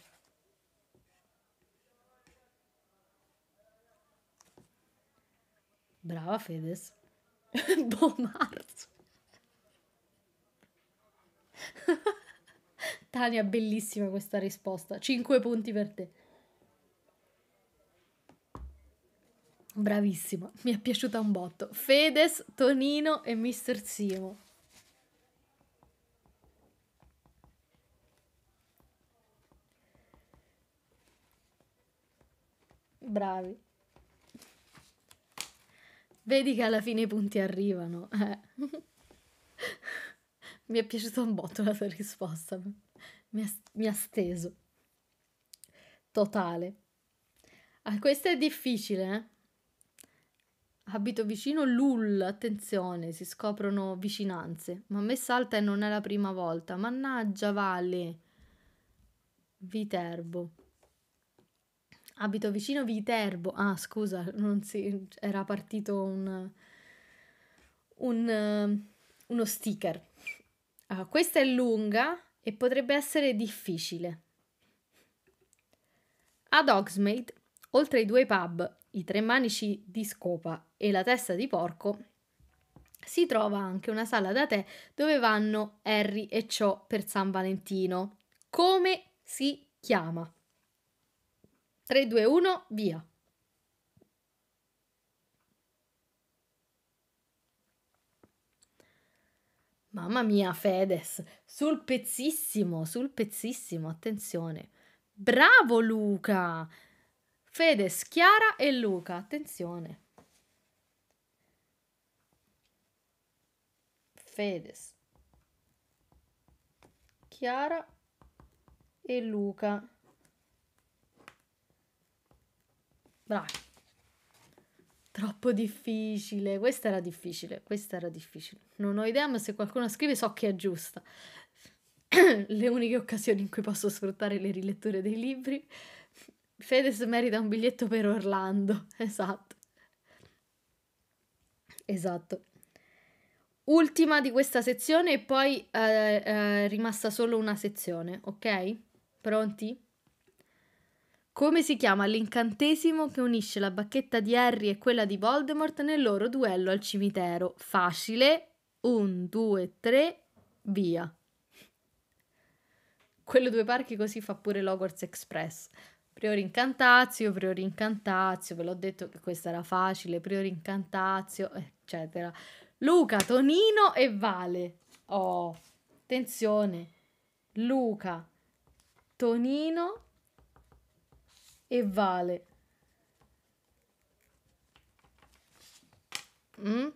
Brava Fedez. boh marzo. Tania, bellissima questa risposta. 5 punti per te. Bravissima, mi è piaciuta un botto. Fedez, Tonino e Mr. Simo. Bravi. Vedi che alla fine i punti arrivano. Eh. mi è piaciuta un botto la tua risposta. Mi ha, mi ha steso. Totale. Ah, questo è difficile, eh? Abito vicino Lul. attenzione, si scoprono vicinanze. Ma a me salta e non è la prima volta. Mannaggia, Vale. Viterbo. Abito vicino Viterbo. Ah, scusa, si, era partito un, un, uno sticker. Ah, questa è lunga e potrebbe essere difficile. Ad Oxmade, oltre ai due pub, i tre manici di scopa e la testa di porco, si trova anche una sala da tè dove vanno Harry e ciò per San Valentino. Come si chiama? 3, 2, 1, via. Mamma mia, Fedes, sul pezzissimo, sul pezzissimo, attenzione. Bravo Luca! Fedes, Chiara e Luca, attenzione. Fedes. Chiara e Luca. Bravi. Troppo difficile. Questa era difficile. Questa era difficile. Non ho idea, ma se qualcuno scrive so che è giusta. le uniche occasioni in cui posso sfruttare le riletture dei libri. Fedez merita un biglietto per Orlando. Esatto. Esatto. Ultima di questa sezione e poi è eh, eh, rimasta solo una sezione, ok? Pronti? Come si chiama l'incantesimo che unisce la bacchetta di Harry e quella di Voldemort nel loro duello al cimitero? Facile. Un, due, tre, via. Quello due parchi così fa pure Logwarts Express. Priori incantazio, priori incantazio, ve l'ho detto che questa era facile, priori incantazio, eccetera. Luca, Tonino e Vale. Oh, attenzione. Luca, Tonino e vale. Mm?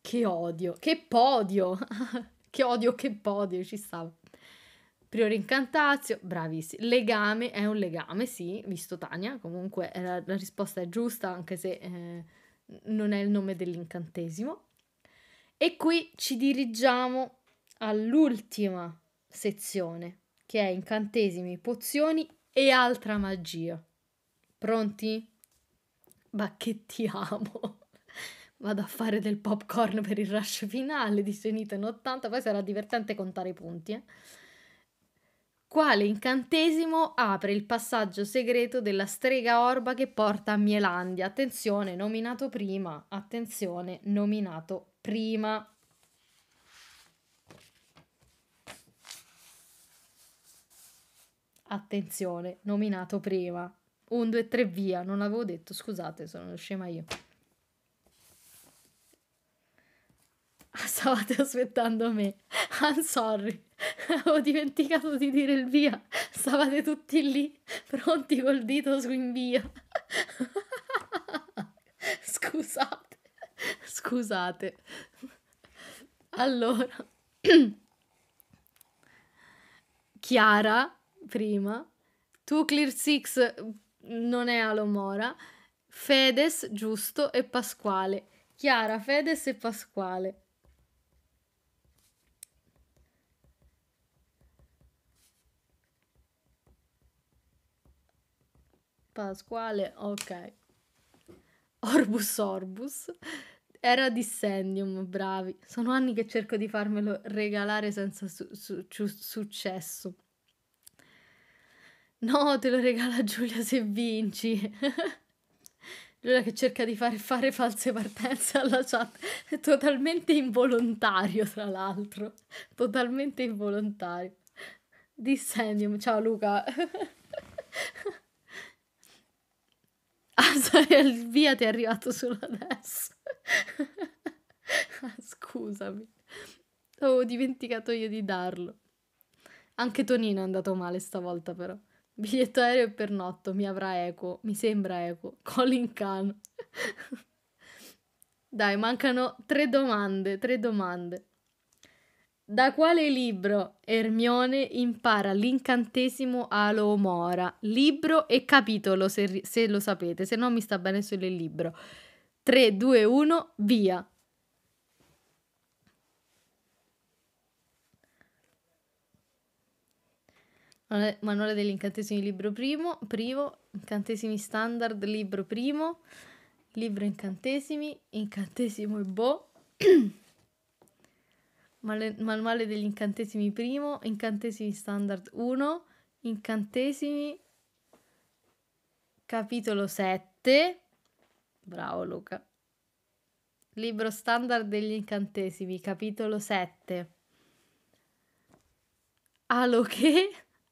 Che odio, che podio, che odio, che podio, ci sta. Priori incantazio, bravissimi. Legame è un legame, sì, visto Tania, comunque la, la risposta è giusta anche se eh, non è il nome dell'incantesimo. E qui ci dirigiamo all'ultima sezione, che è incantesimi, pozioni e altra magia. Pronti? Ma che ti amo! Vado a fare del popcorn per il rush finale di Senita in 80, poi sarà divertente contare i punti. Eh? Quale incantesimo apre il passaggio segreto della strega orba che porta a Mielandia? Attenzione, nominato prima. Attenzione, nominato prima. attenzione, nominato prima. Un, due, tre, via. Non l'avevo detto, scusate, sono scema io. Ah, stavate aspettando me. I'm sorry. Avevo dimenticato di dire il via. Stavate tutti lì, pronti col dito su invia. scusate. Scusate. Allora. Chiara prima, tu Clear Six mm, non è Alomora, Fedes giusto e Pasquale. Chiara, Fedes e Pasquale. Pasquale, ok. Orbus Orbus. Era Dissendium, bravi. Sono anni che cerco di farmelo regalare senza su su successo. No, te lo regala Giulia se vinci. Giulia che cerca di fare, fare false partenze alla chat. È totalmente involontario, tra l'altro. Totalmente involontario. Dissendium. Ciao Luca. Ah, il via ti è arrivato solo adesso. Ah, scusami. Avevo dimenticato io di darlo. Anche Tonino è andato male stavolta, però. Biglietto aereo e pernotto, mi avrà eco, mi sembra eco. Colin Khan. Dai, mancano tre domande, tre domande. Da quale libro Ermione impara l'incantesimo Alomora? Libro e capitolo, se, se lo sapete, se no mi sta bene solo il libro. 3, 2, 1, via! Manuale degli incantesimi libro primo, privo, incantesimi standard libro primo, libro incantesimi, incantesimo e boh. Manuale degli incantesimi primo, incantesimi standard 1, incantesimi capitolo 7. Bravo Luca. Libro standard degli incantesimi, capitolo 7. Alo che?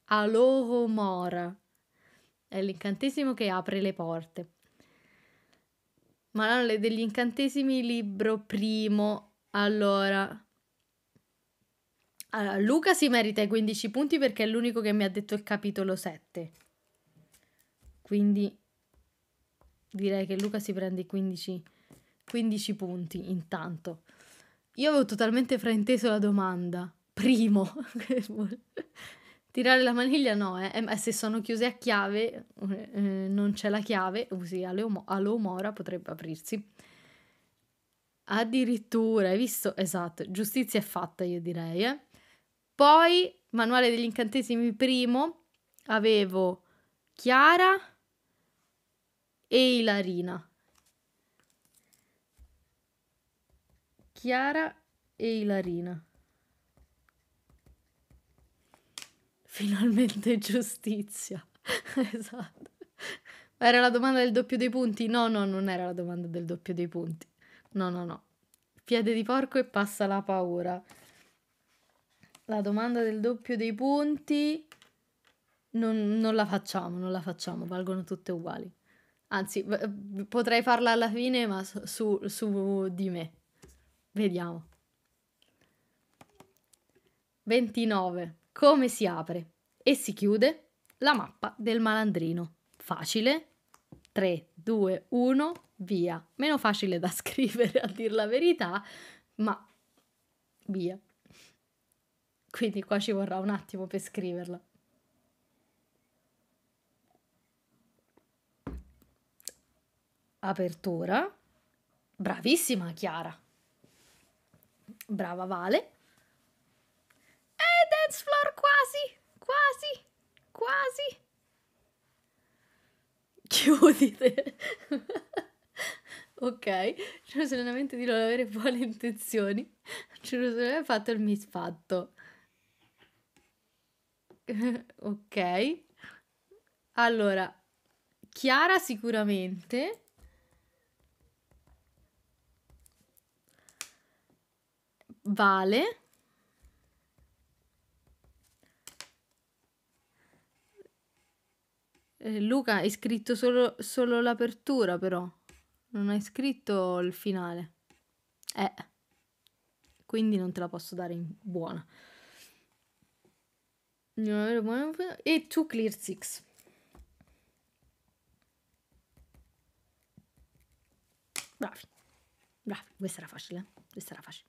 Alohomora. È l'incantesimo che apre le porte. Ma no, degli incantesimi libro primo. Allora... allora, Luca si merita i 15 punti perché è l'unico che mi ha detto il capitolo 7. Quindi direi che Luca si prende i 15, 15 punti intanto. Io avevo totalmente frainteso la domanda. Primo. Tirare la maniglia no, eh. eh. ma se sono chiuse a chiave, eh, eh non c'è la chiave, usi all'omora potrebbe aprirsi. Addirittura, hai visto? Esatto, giustizia è fatta io direi. Eh. Poi, manuale degli incantesimi primo, avevo Chiara e Ilarina. Chiara e Ilarina. Finalmente giustizia. esatto. Era la domanda del doppio dei punti? No, no, non era la domanda del doppio dei punti. No, no, no. Piede di porco e passa la paura. La domanda del doppio dei punti non, non la facciamo, non la facciamo, valgono tutte uguali. Anzi, potrei farla alla fine, ma su, su di me. Vediamo. 29 come si apre e si chiude la mappa del malandrino. Facile. 3, 2, 1, via. Meno facile da scrivere, a dir la verità, ma via. Quindi qua ci vorrà un attimo per scriverla. Apertura. Bravissima Chiara. Brava Vale dance floor quasi, quasi, quasi. Chiudite. ok, Gerusalemme di non avere buone intenzioni. Gerusalemme ha fatto il misfatto. ok. Allora, Chiara sicuramente. Vale. Eh, Luca, hai scritto solo, solo l'apertura, però. Non hai scritto il finale. Eh. Quindi non te la posso dare in buona. E tu clear six. Bravi. Bravi, questa era facile. Eh? Questa era facile.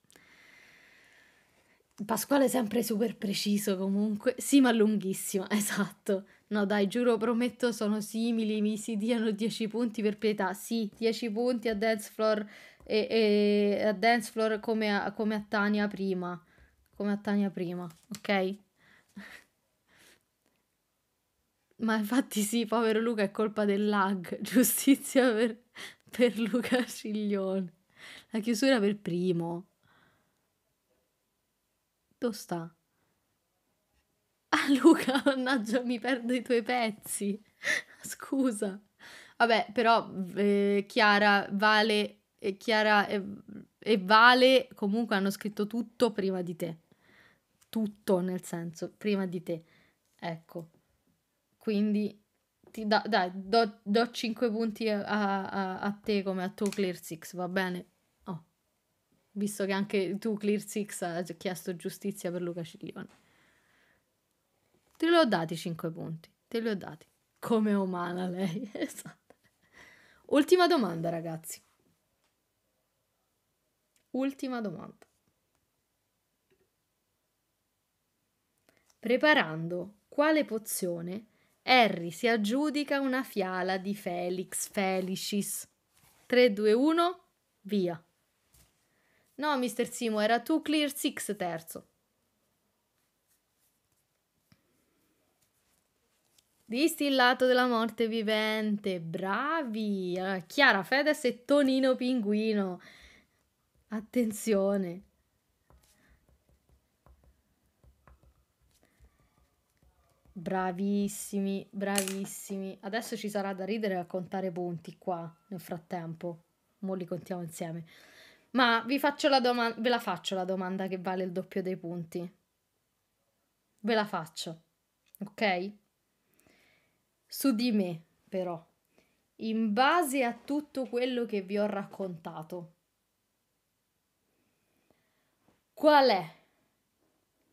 Pasquale è sempre super preciso comunque. Sì, ma lunghissimo, esatto. No dai, giuro, prometto, sono simili, mi si diano 10 punti per pietà. Sì, 10 punti a Dance Floor, e, e a dance floor come, a, come a Tania prima. Come a Tania prima, ok? Ma infatti sì, povero Luca è colpa del lag. Giustizia per, per Luca Ciglione. La chiusura per primo. Dove sta? Ah Luca, mannaggia, mi perdo i tuoi pezzi. Scusa. Vabbè, però eh, Chiara, Vale e eh, Chiara e, e Vale comunque hanno scritto tutto prima di te. Tutto nel senso, prima di te. Ecco. Quindi ti do, dai, do, do 5 punti a, a, a, te come a tuo Clear Six, va bene? Oh. Visto che anche tu Clear Six ha chiesto giustizia per Luca Ciglione. Te li ho dati 5 punti, te li ho dati. Come umana lei, esatto. Ultima domanda, ragazzi. Ultima domanda. Preparando quale pozione Harry si aggiudica una fiala di Felix Felicis? 3, 2, 1, via. No, Mr. Simo, era tu Clear Six terzo. Distillato della morte vivente, bravi! Chiara Fedes e Tonino Pinguino. Attenzione. Bravissimi, bravissimi. Adesso ci sarà da ridere e a contare punti qua nel frattempo. Mo li contiamo insieme. Ma vi faccio la domanda, ve la faccio la domanda che vale il doppio dei punti. Ve la faccio. Ok? su di me, però, in base a tutto quello che vi ho raccontato. Qual è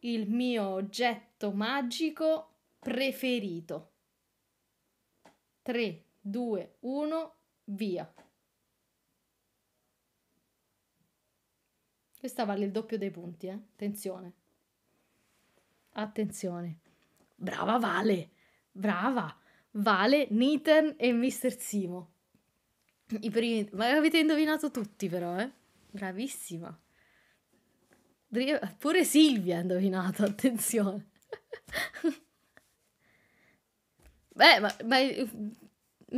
il mio oggetto magico preferito? 3, 2, 1, via. Questa vale il doppio dei punti, eh? Attenzione. Attenzione. Brava Vale, brava. Vale, Nathan e Mr. Simo. I primi... Ma avete indovinato tutti però, eh? Bravissima. Pure Silvia ha indovinato, attenzione. Beh, ma, ma,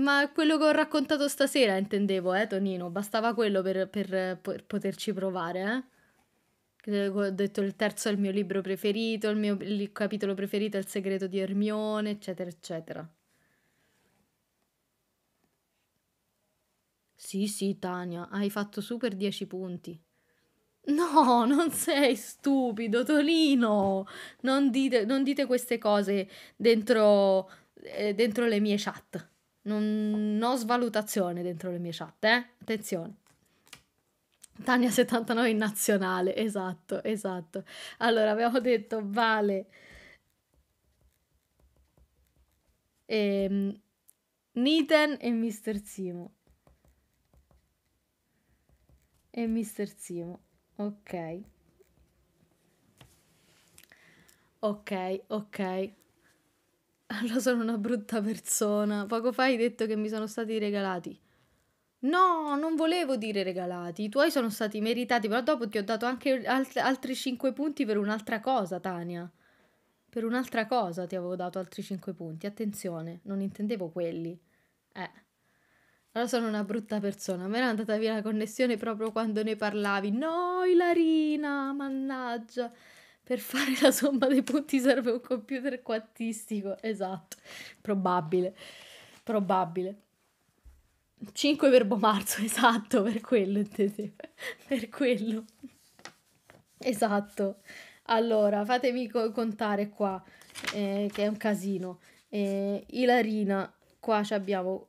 ma, quello che ho raccontato stasera intendevo, eh, Tonino. Bastava quello per, per, per poterci provare, eh. Ho detto il terzo è il mio libro preferito, il mio il capitolo preferito è il segreto di Ermione, eccetera, eccetera. Sì, sì, Tania, hai fatto super 10 punti. No, non sei stupido, Tolino. Non dite, non dite queste cose dentro, eh, dentro, le mie chat. Non ho svalutazione dentro le mie chat, eh? Attenzione. Tania 79 in nazionale, esatto, esatto. Allora, abbiamo detto Vale. Ehm, Niten e Mister Simo e Mr. Simo. Ok. Ok, ok. Allora sono una brutta persona. Poco fa hai detto che mi sono stati regalati. No, non volevo dire regalati. I tuoi sono stati meritati, però dopo ti ho dato anche alt- altri 5 punti per un'altra cosa, Tania. Per un'altra cosa ti avevo dato altri 5 punti. Attenzione, non intendevo quelli. Eh. Allora sono una brutta persona, me ne è andata via la connessione proprio quando ne parlavi. No, Ilarina, mannaggia. Per fare la somma dei punti serve un computer quantistico. Esatto, probabile, probabile. 5 verbo marzo, esatto, per quello, intendevo. per quello. Esatto. Allora, fatemi contare qua, eh, che è un casino. Eh, Ilarina, qua abbiamo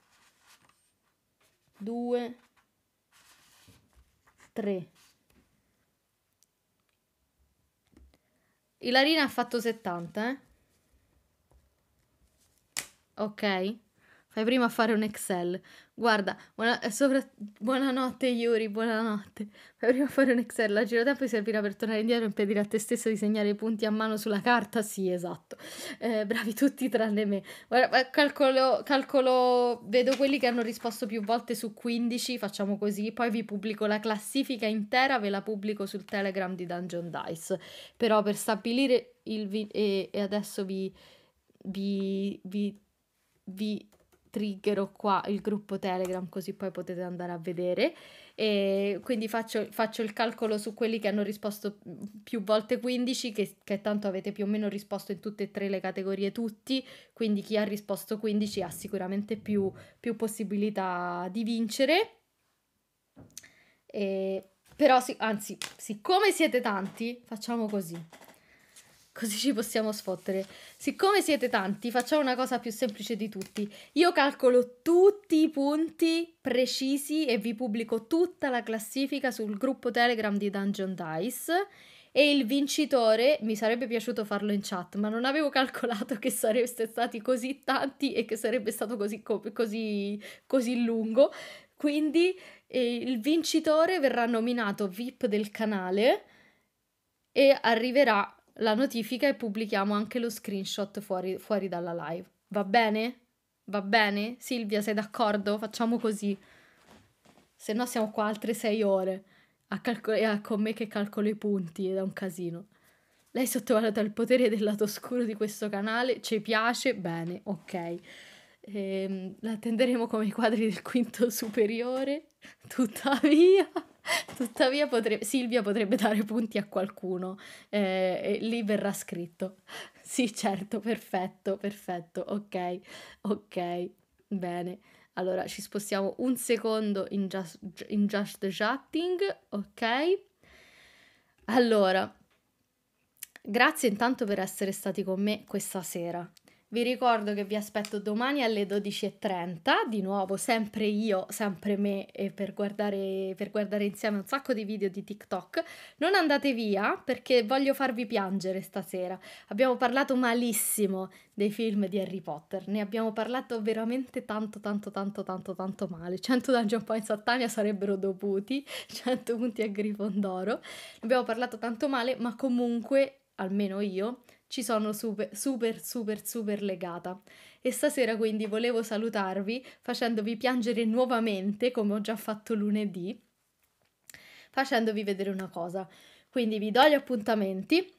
2, 3. Ilarina ha fatto 70, eh? Ok. Fai prima a fare un Excel. Guarda, buona, eh, sopra, buonanotte Yuri, buonanotte. Fai prima a fare un Excel. La girotempo ti servirà per tornare indietro e impedire a te stesso di segnare i punti a mano sulla carta? Sì, esatto. Eh, bravi tutti tranne me. Guarda, eh, calcolo, calcolo, vedo quelli che hanno risposto più volte su 15, facciamo così. Poi vi pubblico la classifica intera, ve la pubblico sul Telegram di Dungeon Dice. Però per stabilire il... Vi- e, e adesso vi... vi... vi... vi triggerò qua il gruppo Telegram così poi potete andare a vedere. E quindi faccio, faccio, il calcolo su quelli che hanno risposto mm, più volte 15, che, che tanto avete più o meno risposto in tutte e tre le categorie tutti, quindi chi ha risposto 15 ha sicuramente più, più possibilità di vincere. E, però, anzi, siccome siete tanti, facciamo così così ci possiamo sfottere. Siccome siete tanti, facciamo una cosa più semplice di tutti. Io calcolo tutti i punti precisi e vi pubblico tutta la classifica sul gruppo Telegram di Dungeon Dice. E il vincitore, mi sarebbe piaciuto farlo in chat, ma non avevo calcolato che sareste stati così tanti e che sarebbe stato così, così, così lungo. Quindi eh, il vincitore verrà nominato VIP del canale e arriverà la notifica e pubblichiamo anche lo screenshot fuori, fuori dalla live. Va bene? Va bene? Silvia, sei d'accordo? Facciamo così. Se no siamo qua altre sei ore a calco- con me che calcolo i punti ed è un casino. Lei sottovaluta il potere del lato oscuro di questo canale, ci piace, bene, ok. Ehm, la attenderemo come i quadri del quinto superiore, tuttavia... Tuttavia potre- Silvia potrebbe dare punti a qualcuno eh, e lì verrà scritto. Sì, certo, perfetto, perfetto, ok, ok, bene. Allora ci spostiamo un secondo in Just, in just the Chatting, ok? Allora, grazie intanto per essere stati con me questa sera. Vi ricordo che vi aspetto domani alle 12.30, di nuovo sempre io, sempre me, per guardare, per guardare insieme un sacco di video di TikTok. Non andate via perché voglio farvi piangere stasera. Abbiamo parlato malissimo dei film di Harry Potter, ne abbiamo parlato veramente tanto, tanto, tanto, tanto, tanto male. 100 Dungeon Points a Tania sarebbero dovuti, 100 punti a Grifondoro. Ne abbiamo parlato tanto male, ma comunque, almeno io ci sono super, super, super, super legata. E stasera quindi volevo salutarvi facendovi piangere nuovamente, come ho già fatto lunedì, facendovi vedere una cosa. Quindi vi do gli appuntamenti,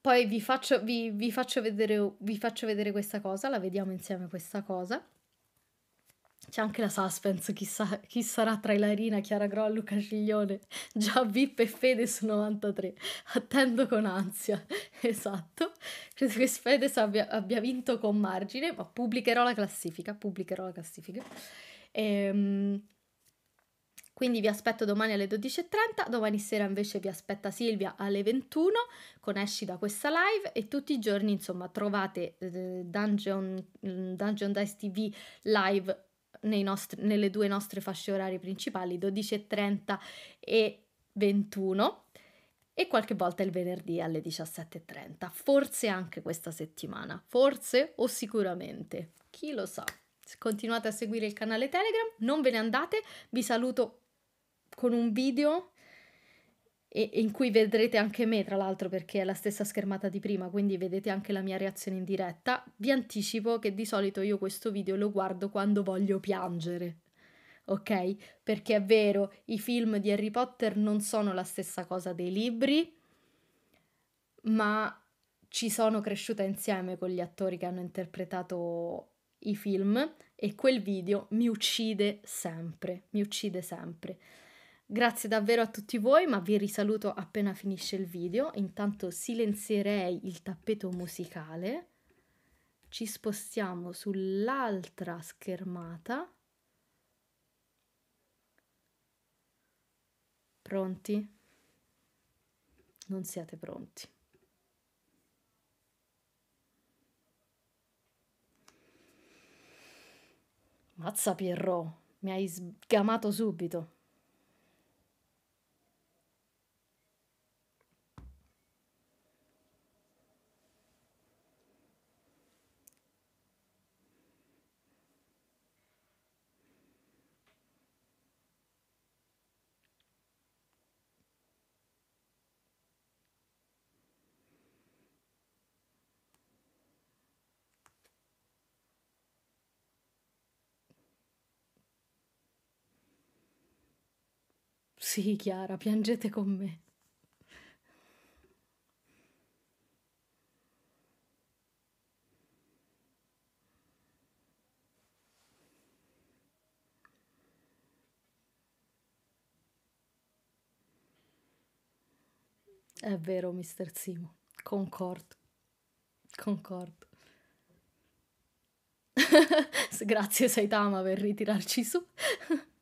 poi vi faccio, vi, vi faccio, vedere, vi faccio vedere questa cosa, la vediamo insieme questa cosa. C'è anche la suspense, chissà chi sarà tra Ilarina, Chiara Gro, Luca Ciglione. Già Vip e Fede su 93. Attendo con ansia. Esatto. Credo che Fede abbia, abbia, vinto con margine, ma pubblicherò la classifica. Pubblicherò la classifica. Ehm, quindi vi aspetto domani alle 12.30, domani sera invece vi aspetta Silvia alle 21 con Esci da questa live e tutti i giorni insomma trovate eh, Dungeon, mm, Dungeon Dice TV live nostri, nelle due nostre fasce orarie principali, 12.30 e 21 e qualche volta il venerdì alle 17.30, forse anche questa settimana, forse o sicuramente, chi lo sa. Continuate a seguire il canale Telegram, non ve ne andate, vi saluto con un video e, in cui vedrete anche me, tra l'altro, perché è la stessa schermata di prima, quindi vedete anche la mia reazione in diretta, vi anticipo che di solito io questo video lo guardo quando voglio piangere. Ok? Perché è vero, i film di Harry Potter non sono la stessa cosa dei libri, ma ci sono cresciuta insieme con gli attori che hanno interpretato i film e quel video mi uccide sempre, mi uccide sempre. Grazie davvero a tutti voi, ma vi risaluto appena finisce il video. Intanto silenzierei il tappeto musicale. Ci spostiamo sull'altra schermata. Pronti? Non siete pronti. Mazza Pierrot, mi hai sgamato subito. Sì, Chiara, piangete con me. È vero, mister Simo. Concordo. Concordo. Grazie Saitama per ritirarci su.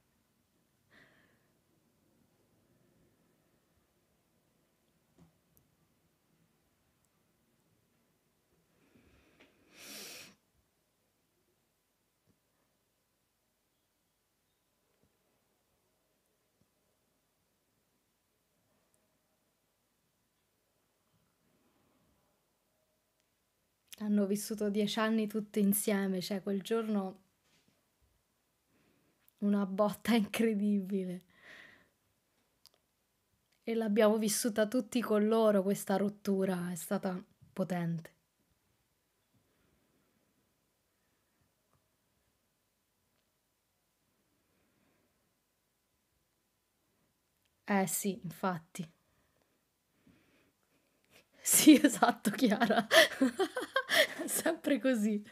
hanno vissuto dieci anni tutti insieme, cioè quel giorno una botta incredibile. E l'abbiamo vissuta tutti con loro questa rottura, è stata potente. Eh sì, infatti. Sì, esatto, Chiara. Sempre così.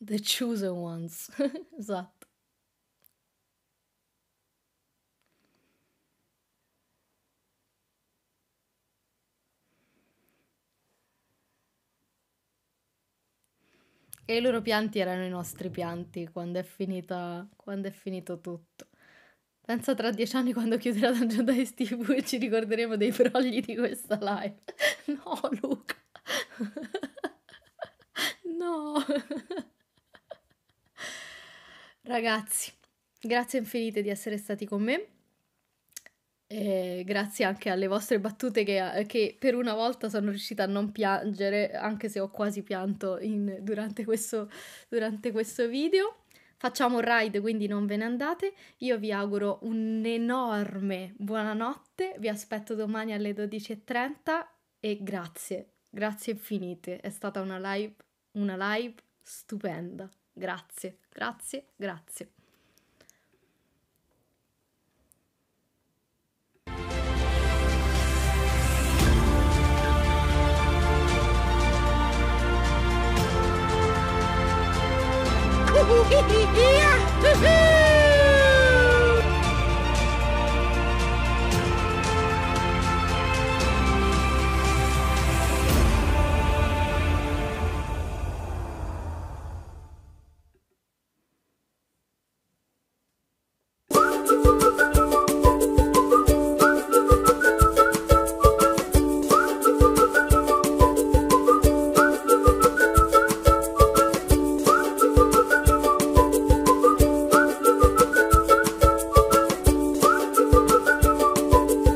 The chosen ones. esatto. E i loro pianti erano i nostri pianti quando è, finita, quando è finito tutto. Pensa tra dieci anni quando chiuderà la Jedi TV e ci ricorderemo dei brogli di questa live. No, Luca. No. Ragazzi, grazie infinite di essere stati con me. Eh, grazie anche alle vostre battute che, eh, che, per una volta sono riuscita a non piangere, anche se ho quasi pianto in, durante, questo, durante questo video. Facciamo un ride, quindi non ve ne andate. Io vi auguro un'enorme buonanotte, vi aspetto domani alle 12.30 e grazie, grazie infinite. È stata una live, una live stupenda. Grazie, grazie, grazie. yeah!